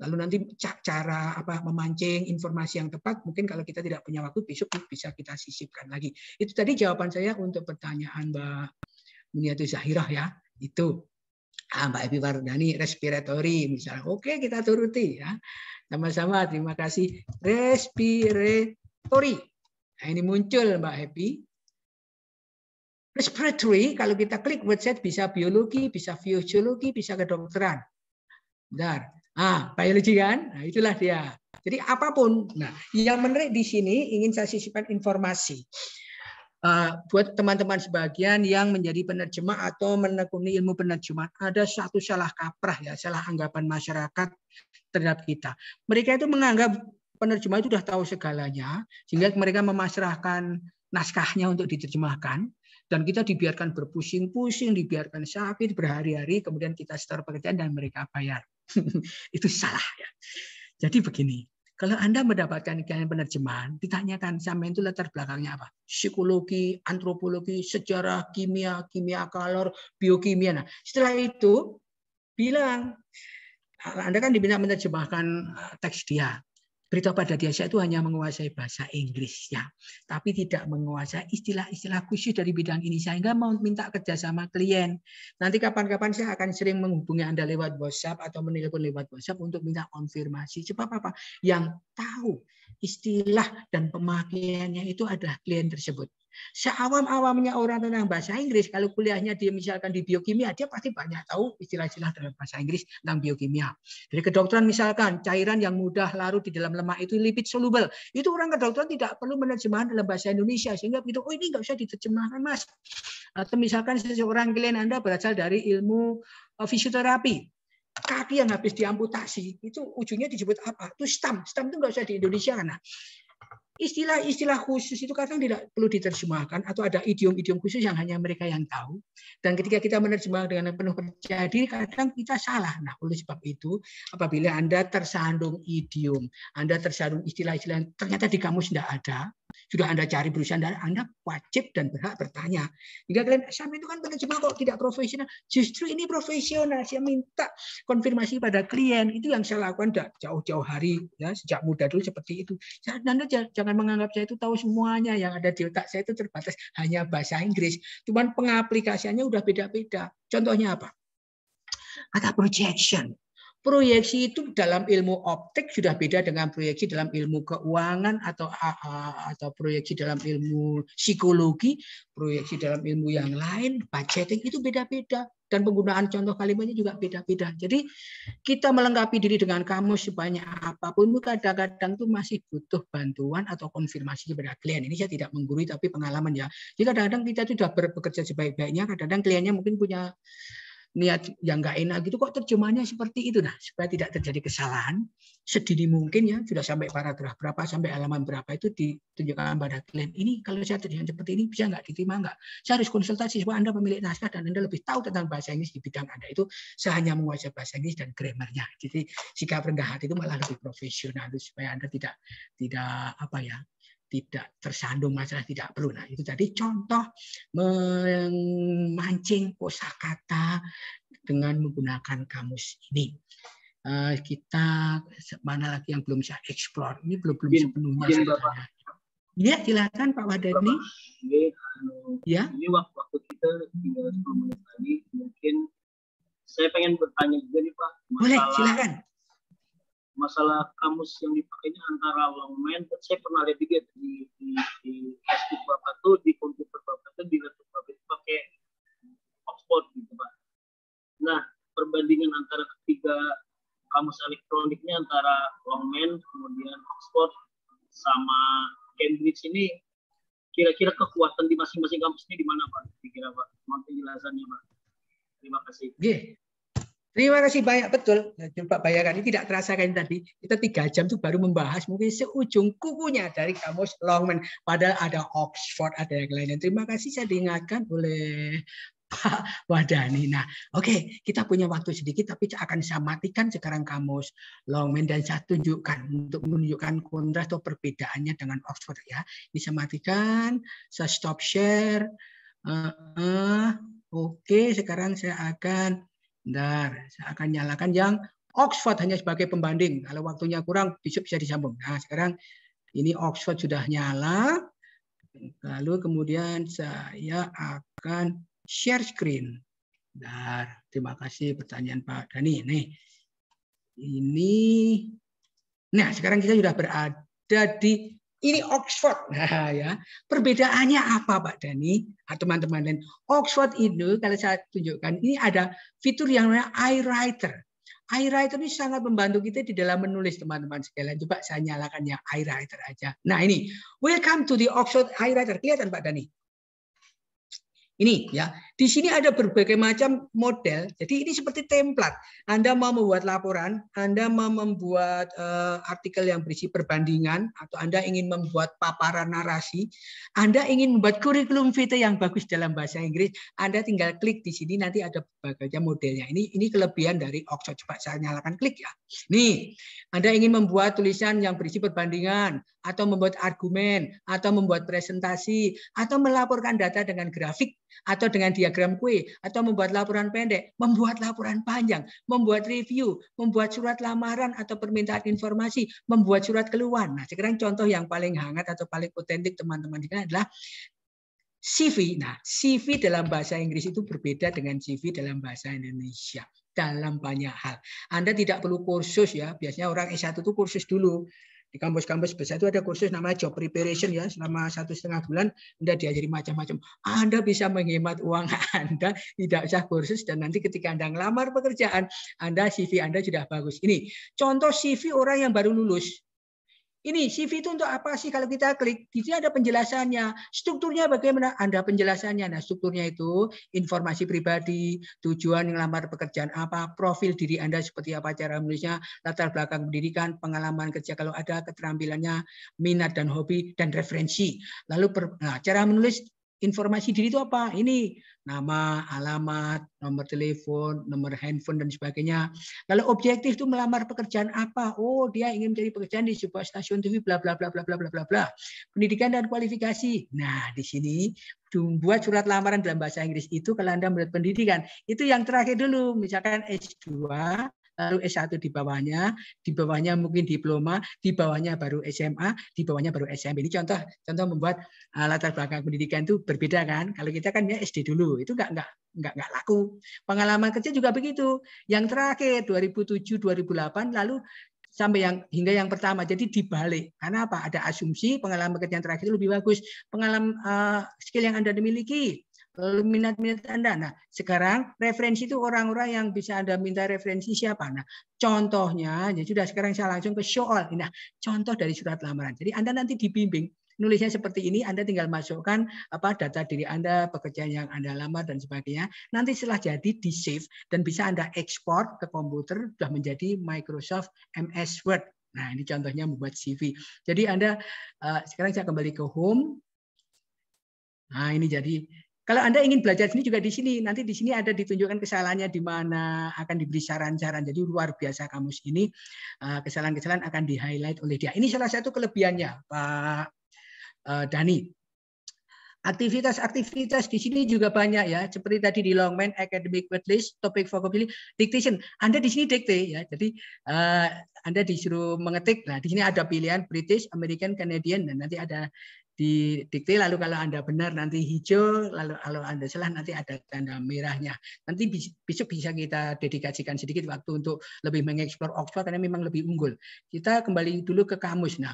Lalu nanti cara apa memancing informasi yang tepat mungkin kalau kita tidak punya waktu besok bisa kita sisipkan lagi. Itu tadi jawaban saya untuk pertanyaan Mbak Muniatu Zahirah ya. Itu ah, Mbak Evi Wardani respiratory misalnya. Oke, kita turuti ya. Sama-sama terima kasih respiratory. Nah, ini muncul Mbak Happy. Respiratory kalau kita klik website bisa biologi, bisa fisiologi, bisa kedokteran. Bentar. Ah, biologi kan? Nah, itulah dia. Jadi apapun. Nah, yang menarik di sini ingin saya sisipkan informasi. Ah, buat teman-teman sebagian yang menjadi penerjemah atau menekuni ilmu penerjemah ada satu salah kaprah ya salah anggapan masyarakat terhadap kita mereka itu menganggap penerjemah itu sudah tahu segalanya sehingga mereka memasrahkan naskahnya untuk diterjemahkan dan kita dibiarkan berpusing-pusing, dibiarkan sakit berhari-hari, kemudian kita setor pekerjaan dan mereka bayar. itu salah ya. Jadi begini, kalau Anda mendapatkan ikannya penerjemahan, ditanyakan sama itu latar belakangnya apa? Psikologi, antropologi, sejarah, kimia, kimia kalor, biokimia. Nah, setelah itu bilang, Anda kan diminta menerjemahkan eh, teks dia. Berita pada saya itu hanya menguasai bahasa Inggrisnya, tapi tidak menguasai istilah-istilah khusus dari bidang ini. Saya nggak mau minta kerjasama klien. Nanti kapan-kapan saya akan sering menghubungi Anda lewat WhatsApp atau menelpon lewat WhatsApp untuk minta konfirmasi. Sebab apa? Yang tahu istilah dan pemakaiannya itu adalah klien tersebut. Seawam-awamnya orang tentang bahasa Inggris, kalau kuliahnya dia misalkan di biokimia, dia pasti banyak tahu istilah-istilah dalam bahasa Inggris tentang biokimia. Dari kedokteran misalkan, cairan yang mudah larut di dalam lemak itu lipid soluble. Itu orang kedokteran tidak perlu menerjemahkan dalam bahasa Indonesia. Sehingga begitu, oh ini nggak usah diterjemahkan mas. Atau misalkan seseorang klien Anda berasal dari ilmu eh, fisioterapi, kaki yang habis diamputasi itu ujungnya disebut apa? Itu stam. Stam itu nggak usah di Indonesia karena Istilah-istilah khusus itu kadang tidak perlu diterjemahkan atau ada idiom-idiom khusus yang hanya mereka yang tahu. Dan ketika kita menerjemahkan dengan penuh percaya diri, kadang kita salah. Nah, oleh sebab itu, apabila Anda tersandung idiom, Anda tersandung istilah-istilah ternyata di kamus tidak ada, sudah Anda cari perusahaan Anda, Anda wajib dan berhak bertanya. Jika kalian Syam itu kan penerjemah kok tidak profesional, justru ini profesional. Saya minta konfirmasi pada klien. Itu yang saya lakukan jauh-jauh hari ya sejak muda dulu seperti itu. Anda jangan menganggap saya itu tahu semuanya yang ada di otak saya itu terbatas hanya bahasa Inggris. Cuman pengaplikasiannya udah beda-beda. Contohnya apa? Kata projection proyeksi itu dalam ilmu optik sudah beda dengan proyeksi dalam ilmu keuangan atau atau proyeksi dalam ilmu psikologi, proyeksi dalam ilmu yang lain, budgeting itu beda-beda dan penggunaan contoh kalimatnya juga beda-beda. Jadi kita melengkapi diri dengan kamus sebanyak apapun itu kadang-kadang tuh masih butuh bantuan atau konfirmasi kepada klien. Ini saya tidak menggurui tapi pengalaman ya. Jadi kadang-kadang kita sudah bekerja sebaik-baiknya, kadang-kadang kliennya mungkin punya niat yang nggak enak gitu kok terjemahnya seperti itu nah supaya tidak terjadi kesalahan sedini mungkin ya sudah sampai paragraf berapa sampai halaman berapa itu ditunjukkan pada klien ini kalau saya terjemahan seperti ini bisa nggak diterima nggak saya harus konsultasi supaya anda pemilik naskah dan anda lebih tahu tentang bahasa Inggris di bidang anda itu saya hanya menguasai bahasa Inggris dan grammarnya jadi sikap rendah hati itu malah lebih profesional supaya anda tidak tidak apa ya tidak tersandung masalah tidak perlu. Nah, itu tadi contoh memancing kosakata dengan menggunakan kamus ini. Uh, kita mana lagi yang belum bisa explore? Ini belum belum sepenuhnya. Bin, Ya, silakan Pak Wadani. Ini, ya. ini waktu, kita tinggal 10 menit lagi. Mungkin saya pengen bertanya juga nih Pak. Boleh, silakan masalah kamus yang dipakainya antara longman saya pernah lihat juga di di, di Facebook bapak tuh di komputer bapak tuh di laptop bapak itu pakai Oxford gitu pak nah perbandingan antara ketiga kamus elektroniknya antara longman kemudian Oxford sama Cambridge ini kira-kira kekuatan di masing-masing kampus ini di mana pak kira-kira pak mohon penjelasannya pak terima kasih yeah. Terima kasih banyak betul. Pak nah, coba bayangkan ini tidak terasa kan tadi kita tiga jam tuh baru membahas mungkin seujung kukunya dari kamus Longman. Padahal ada Oxford, ada yang lain. Dan terima kasih saya diingatkan oleh Pak Wadani. Nah, oke okay, kita punya waktu sedikit tapi akan saya matikan sekarang kamus Longman dan saya tunjukkan untuk menunjukkan kontras atau perbedaannya dengan Oxford ya. Ini saya matikan, saya stop share. Uh, uh, oke, sekarang saya akan Bentar, saya akan nyalakan yang Oxford hanya sebagai pembanding. Kalau waktunya kurang, besok bisa disambung. Nah, sekarang ini Oxford sudah nyala. Lalu kemudian saya akan share screen. Bentar, terima kasih pertanyaan Pak Dani. Nih, ini Nah, sekarang kita sudah berada di ini Oxford. Nah, ya. Perbedaannya apa Pak Dani atau teman-teman lain? Oxford itu kalau saya tunjukkan ini ada fitur yang namanya iWriter. iWriter ini sangat membantu kita di dalam menulis teman-teman sekalian. Coba saya nyalakan yang iWriter aja. Nah, ini welcome to the Oxford iWriter. Kelihatan Pak Dani? Ini ya. Di sini ada berbagai macam model. Jadi ini seperti template. Anda mau membuat laporan, Anda mau membuat uh, artikel yang berisi perbandingan, atau Anda ingin membuat paparan narasi, Anda ingin membuat kurikulum vitae yang bagus dalam bahasa Inggris, Anda tinggal klik di sini nanti ada berbagai macam modelnya. Ini ini kelebihan dari Oxford. Coba saya nyalakan klik ya. Nih, Anda ingin membuat tulisan yang berisi perbandingan, atau membuat argumen, atau membuat presentasi, atau melaporkan data dengan grafik, atau dengan dia diagram kue, atau membuat laporan pendek, membuat laporan panjang, membuat review, membuat surat lamaran atau permintaan informasi, membuat surat keluhan. Nah, sekarang contoh yang paling hangat atau paling otentik teman-teman ini adalah CV. Nah, CV dalam bahasa Inggris itu berbeda dengan CV dalam bahasa Indonesia dalam banyak hal. Anda tidak perlu kursus ya. Biasanya orang S1 itu kursus dulu di kampus-kampus besar itu ada kursus namanya job preparation ya selama satu setengah bulan Anda diajari macam-macam. Anda bisa menghemat uang Anda tidak usah kursus dan nanti ketika Anda ngelamar pekerjaan Anda CV Anda sudah bagus. Ini contoh CV orang yang baru lulus ini CV itu untuk apa sih kalau kita klik? Di sini ada penjelasannya. Strukturnya bagaimana? Anda penjelasannya. Nah, strukturnya itu informasi pribadi, tujuan ngelamar pekerjaan apa, profil diri Anda seperti apa cara menulisnya, latar belakang pendidikan, pengalaman kerja kalau ada, keterampilannya, minat dan hobi, dan referensi. Lalu per, nah, cara menulis informasi diri itu apa? Ini nama, alamat, nomor telepon, nomor handphone dan sebagainya. Lalu objektif itu melamar pekerjaan apa? Oh, dia ingin menjadi pekerjaan di sebuah stasiun TV bla bla bla bla bla bla bla bla. Pendidikan dan kualifikasi. Nah, di sini buat surat lamaran dalam bahasa Inggris itu kalau Anda melihat pendidikan. Itu yang terakhir dulu, misalkan S2 baru S1 di bawahnya, di bawahnya mungkin diploma, di bawahnya baru SMA, di bawahnya baru SMP. Ini contoh contoh membuat eh, latar belakang pendidikan itu berbeda kan. Kalau kita kan ya SD dulu, itu nggak nggak nggak nggak laku. Pengalaman kerja juga begitu. Yang terakhir 2007 2008 lalu sampai yang hingga yang pertama jadi dibalik karena apa ada asumsi pengalaman kerja yang terakhir itu lebih bagus pengalaman uh, skill yang anda miliki Eh, minat-minat Anda. Nah, sekarang referensi itu orang-orang yang bisa Anda minta referensi siapa. Nah, contohnya, ya sudah sekarang saya langsung ke show all Nah, contoh dari surat lamaran. Jadi Anda nanti dibimbing nulisnya seperti ini, Anda tinggal masukkan apa data diri Anda, pekerjaan yang Anda lamar dan sebagainya. Nanti setelah jadi di save dan bisa Anda ekspor ke komputer sudah menjadi Microsoft MS Word. Nah, ini contohnya membuat CV. Jadi Anda eh, sekarang saya kembali ke home. Nah, ini jadi kalau Anda ingin belajar sini juga di sini, nanti di sini ada ditunjukkan kesalahannya di mana, akan diberi saran-saran. Jadi luar biasa kamus ini, eh, kesalahan-kesalahan akan di-highlight oleh dia. Ini salah satu kelebihannya, Pak eh, Dani. Aktivitas-aktivitas di sini juga banyak ya, seperti tadi di Longman Academic Wordlist, topik fokus pilih, dictation. Anda di sini dikte ya, jadi uh, Anda disuruh mengetik. Nah, di sini ada pilihan British, American, Canadian, dan nanti ada di didikte lalu kalau Anda benar nanti hijau, lalu kalau Anda salah nanti ada tanda merahnya. Nanti besok bisa kita dedikasikan sedikit waktu untuk lebih mengeksplor Oxford karena memang lebih unggul. Kita kembali dulu ke kamus. Nah,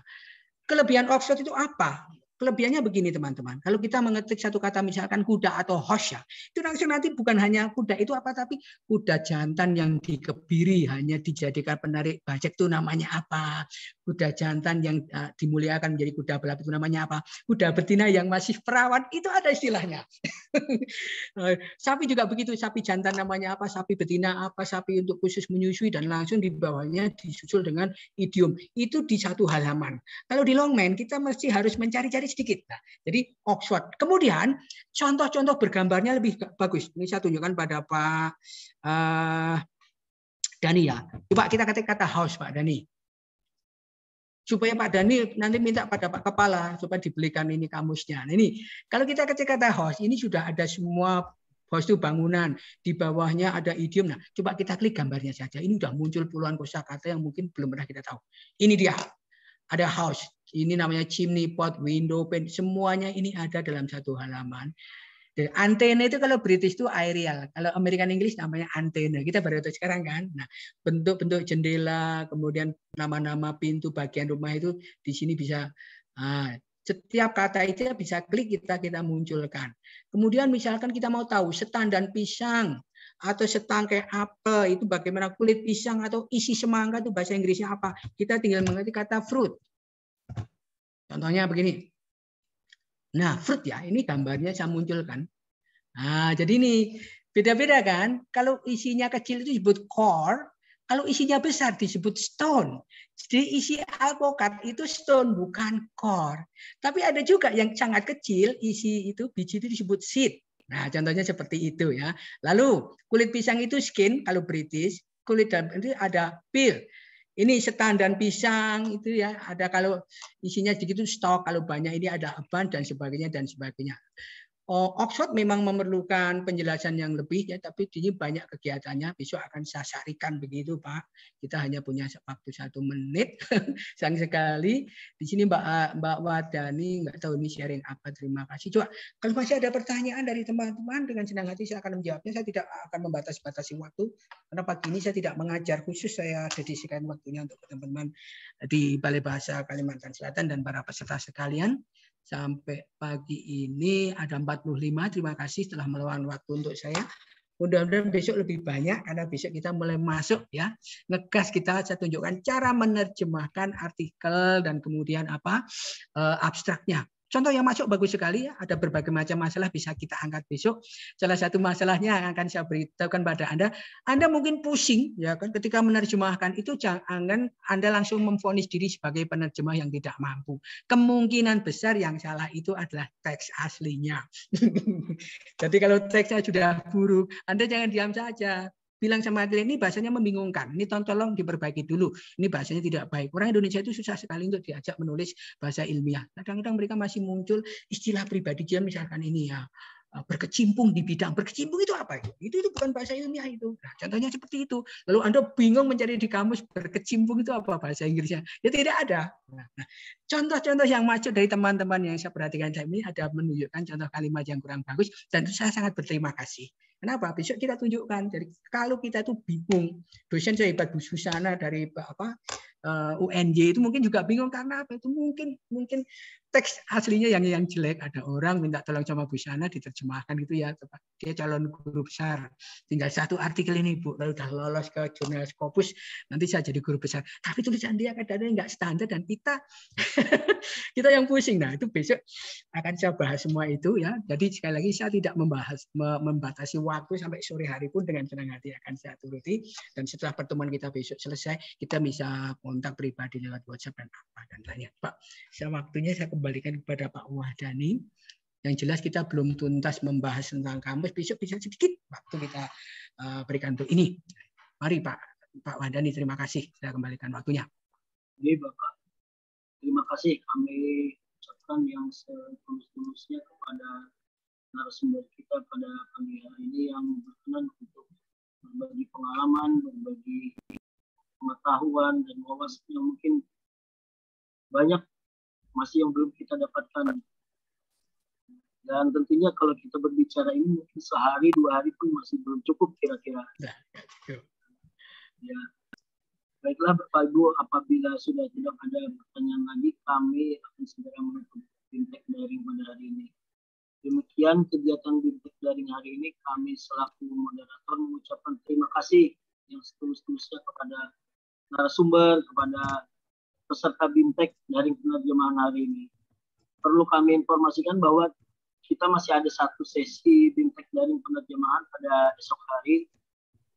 kelebihan Oxford itu apa? Kelebihannya begini teman-teman. Kalau kita mengetik satu kata misalkan kuda atau horse ya, itu langsung nanti bukan hanya kuda itu apa tapi kuda jantan yang dikebiri hanya dijadikan penarik bajak itu namanya apa? kuda jantan yang eh, dimuliakan menjadi kuda belap itu namanya apa? Kuda betina yang masih perawan itu ada istilahnya. Eh, sapi juga begitu, sapi jantan namanya apa? Sapi betina apa? Sapi untuk khusus menyusui dan langsung di bawahnya disusul dengan idiom. Itu di satu halaman. Kalau di Longman kita mesti harus mencari-cari sedikit. Nah, jadi Oxford. Kemudian contoh-contoh bergambarnya lebih bagus. Ini saya tunjukkan pada Pak uh, Dani ya. Coba kita ketik kata house Pak Dani supaya Pak Dani nanti minta pada Pak Kepala supaya dibelikan ini kamusnya. Nah, ini kalau kita kecil kata host, ini sudah ada semua host itu bangunan, di bawahnya ada idiom. Nah, coba kita klik gambarnya saja. Ini sudah muncul puluhan kosakata yang mungkin belum pernah kita tahu. Ini dia. Ada house, ini namanya chimney pot, window pane, semuanya ini ada dalam satu halaman. Antena itu kalau British itu aerial, kalau American English namanya antena. Kita baru tahu sekarang kan. Nah, bentuk-bentuk jendela, kemudian nama-nama pintu bagian rumah itu di sini bisa nah, setiap kata itu bisa klik kita kita munculkan. Kemudian misalkan kita mau tahu setan dan pisang atau setangkai apel itu bagaimana kulit pisang atau isi semangka itu bahasa Inggrisnya apa? Kita tinggal mengerti kata fruit. Contohnya begini. Nah, fruit ya, ini gambarnya saya munculkan. Nah, jadi ini beda-beda kan? Kalau isinya kecil itu disebut core, kalau isinya besar disebut stone. Jadi isi alpukat itu stone bukan core. Tapi ada juga yang sangat kecil, isi itu biji itu disebut seed. Nah, contohnya seperti itu ya. Lalu kulit pisang itu skin kalau British, kulit dalam itu ada peel ini setan dan pisang itu ya ada kalau isinya segitu stok kalau banyak ini ada aban dan sebagainya dan sebagainya Oh, Oxford memang memerlukan penjelasan yang lebih ya, tapi ini banyak kegiatannya. Besok akan saya sarikan begitu, Pak. Kita hanya punya waktu satu menit, sayang sekali. Di sini Mbak eh, Mbak Wadani nggak tahu ini sharing apa. Terima kasih. Coba kalau masih ada pertanyaan dari teman-teman dengan senang hati saya akan menjawabnya. Saya tidak akan membatasi-batasi waktu karena pagi ini saya tidak mengajar khusus. Saya dedikasikan waktunya untuk teman-teman di Balai Bahasa Kalimantan Selatan dan para peserta sekalian sampai pagi ini ada 45. Terima kasih telah meluangkan waktu untuk saya. Mudah-mudahan besok lebih banyak karena besok kita mulai masuk ya. Ngegas kita saya tunjukkan cara menerjemahkan artikel dan kemudian apa eh, abstraknya. Contoh yang masuk bagus sekali ya, ada berbagai macam masalah bisa kita angkat besok. Salah satu masalahnya yang akan saya beritahukan pada Anda, Anda mungkin pusing ya kan ketika menerjemahkan itu jangan Anda langsung memfonis diri sebagai penerjemah yang tidak mampu. Kemungkinan besar yang salah itu adalah teks aslinya. Jadi kalau teksnya sudah buruk, Anda jangan diam saja bilang sama atlet ini bahasanya membingungkan. Ini tolong tolong diperbaiki dulu. Ini bahasanya tidak baik. Orang Indonesia itu susah sekali untuk diajak menulis bahasa ilmiah. Kadang-kadang mereka masih muncul istilah pribadi dia misalkan ini ya e, berkecimpung di bidang berkecimpung itu apa itu itu, bukan bahasa ilmiah itu nah, contohnya seperti itu lalu anda bingung mencari di kamus berkecimpung itu apa bahasa Inggrisnya ya tidak ada contoh nah, contoh-contoh yang masuk dari teman-teman yang saya perhatikan saya ini ada menunjukkan contoh kalimat yang kurang bagus dan itu saya sangat berterima kasih Kenapa? Besok kita tunjukkan. Jadi kalau kita itu bingung, dosen sehebat Bu Susana dari apa eh, UNJ itu mungkin juga bingung karena apa itu mungkin mungkin teks aslinya yang yang jelek ada orang minta tolong sama Bu Sana diterjemahkan gitu ya dia calon guru besar tinggal satu artikel ini Bu lalu udah lolos ke jurnal Scopus nanti saya jadi guru besar tapi tulisan dia kadang-kadang nggak standar dan kita kita yang pusing nah itu besok akan saya bahas semua itu ya jadi sekali lagi saya tidak membahas membatasi waktu sampai sore hari pun dengan senang hati akan saya turuti dan setelah pertemuan kita besok selesai kita bisa kontak pribadi lewat WhatsApp dan apa dan lainnya Pak saya waktunya saya kembali kembalikan kepada Pak Wahdani. Yang jelas kita belum tuntas membahas tentang kampus. Besok bisa sedikit waktu kita eh, berikan untuk ini. Mari Pak Pak Wahdani, terima kasih sudah kembalikan waktunya. Ini Bapak, terima kasih kami ucapkan yang setulus-tulusnya kepada narasumber kita pada pagi hari ini yang berkenan untuk berbagi pengalaman, berbagi pengetahuan dan wawasan yang mungkin banyak masih yang belum kita dapatkan. Dan tentunya kalau kita berbicara ini mungkin sehari dua hari pun masih belum cukup kira-kira. Nah, ya. Baiklah Bapak Ibu, apabila sudah tidak ada pertanyaan lagi, kami akan segera menutup bintek daring pada hari ini. Demikian kegiatan bintek daring hari ini, kami selaku moderator mengucapkan terima kasih yang setulus-tulusnya kepada narasumber, kepada peserta BIMTEK dari penerjemahan hari ini. Perlu kami informasikan bahwa kita masih ada satu sesi BIMTEK dari penerjemahan pada esok hari.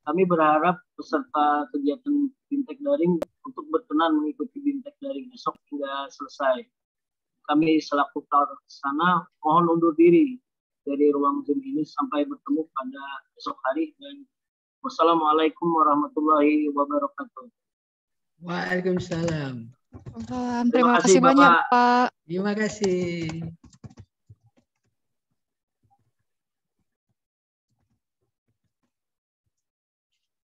Kami berharap peserta kegiatan BIMTEK daring untuk berkenan mengikuti BIMTEK daring esok hingga selesai. Kami selaku sana mohon undur diri dari ruang Zoom ini sampai bertemu pada esok hari dan wassalamualaikum warahmatullahi wabarakatuh. Waalaikumsalam. Terima, Terima kasih, banyak, Pak. Terima kasih.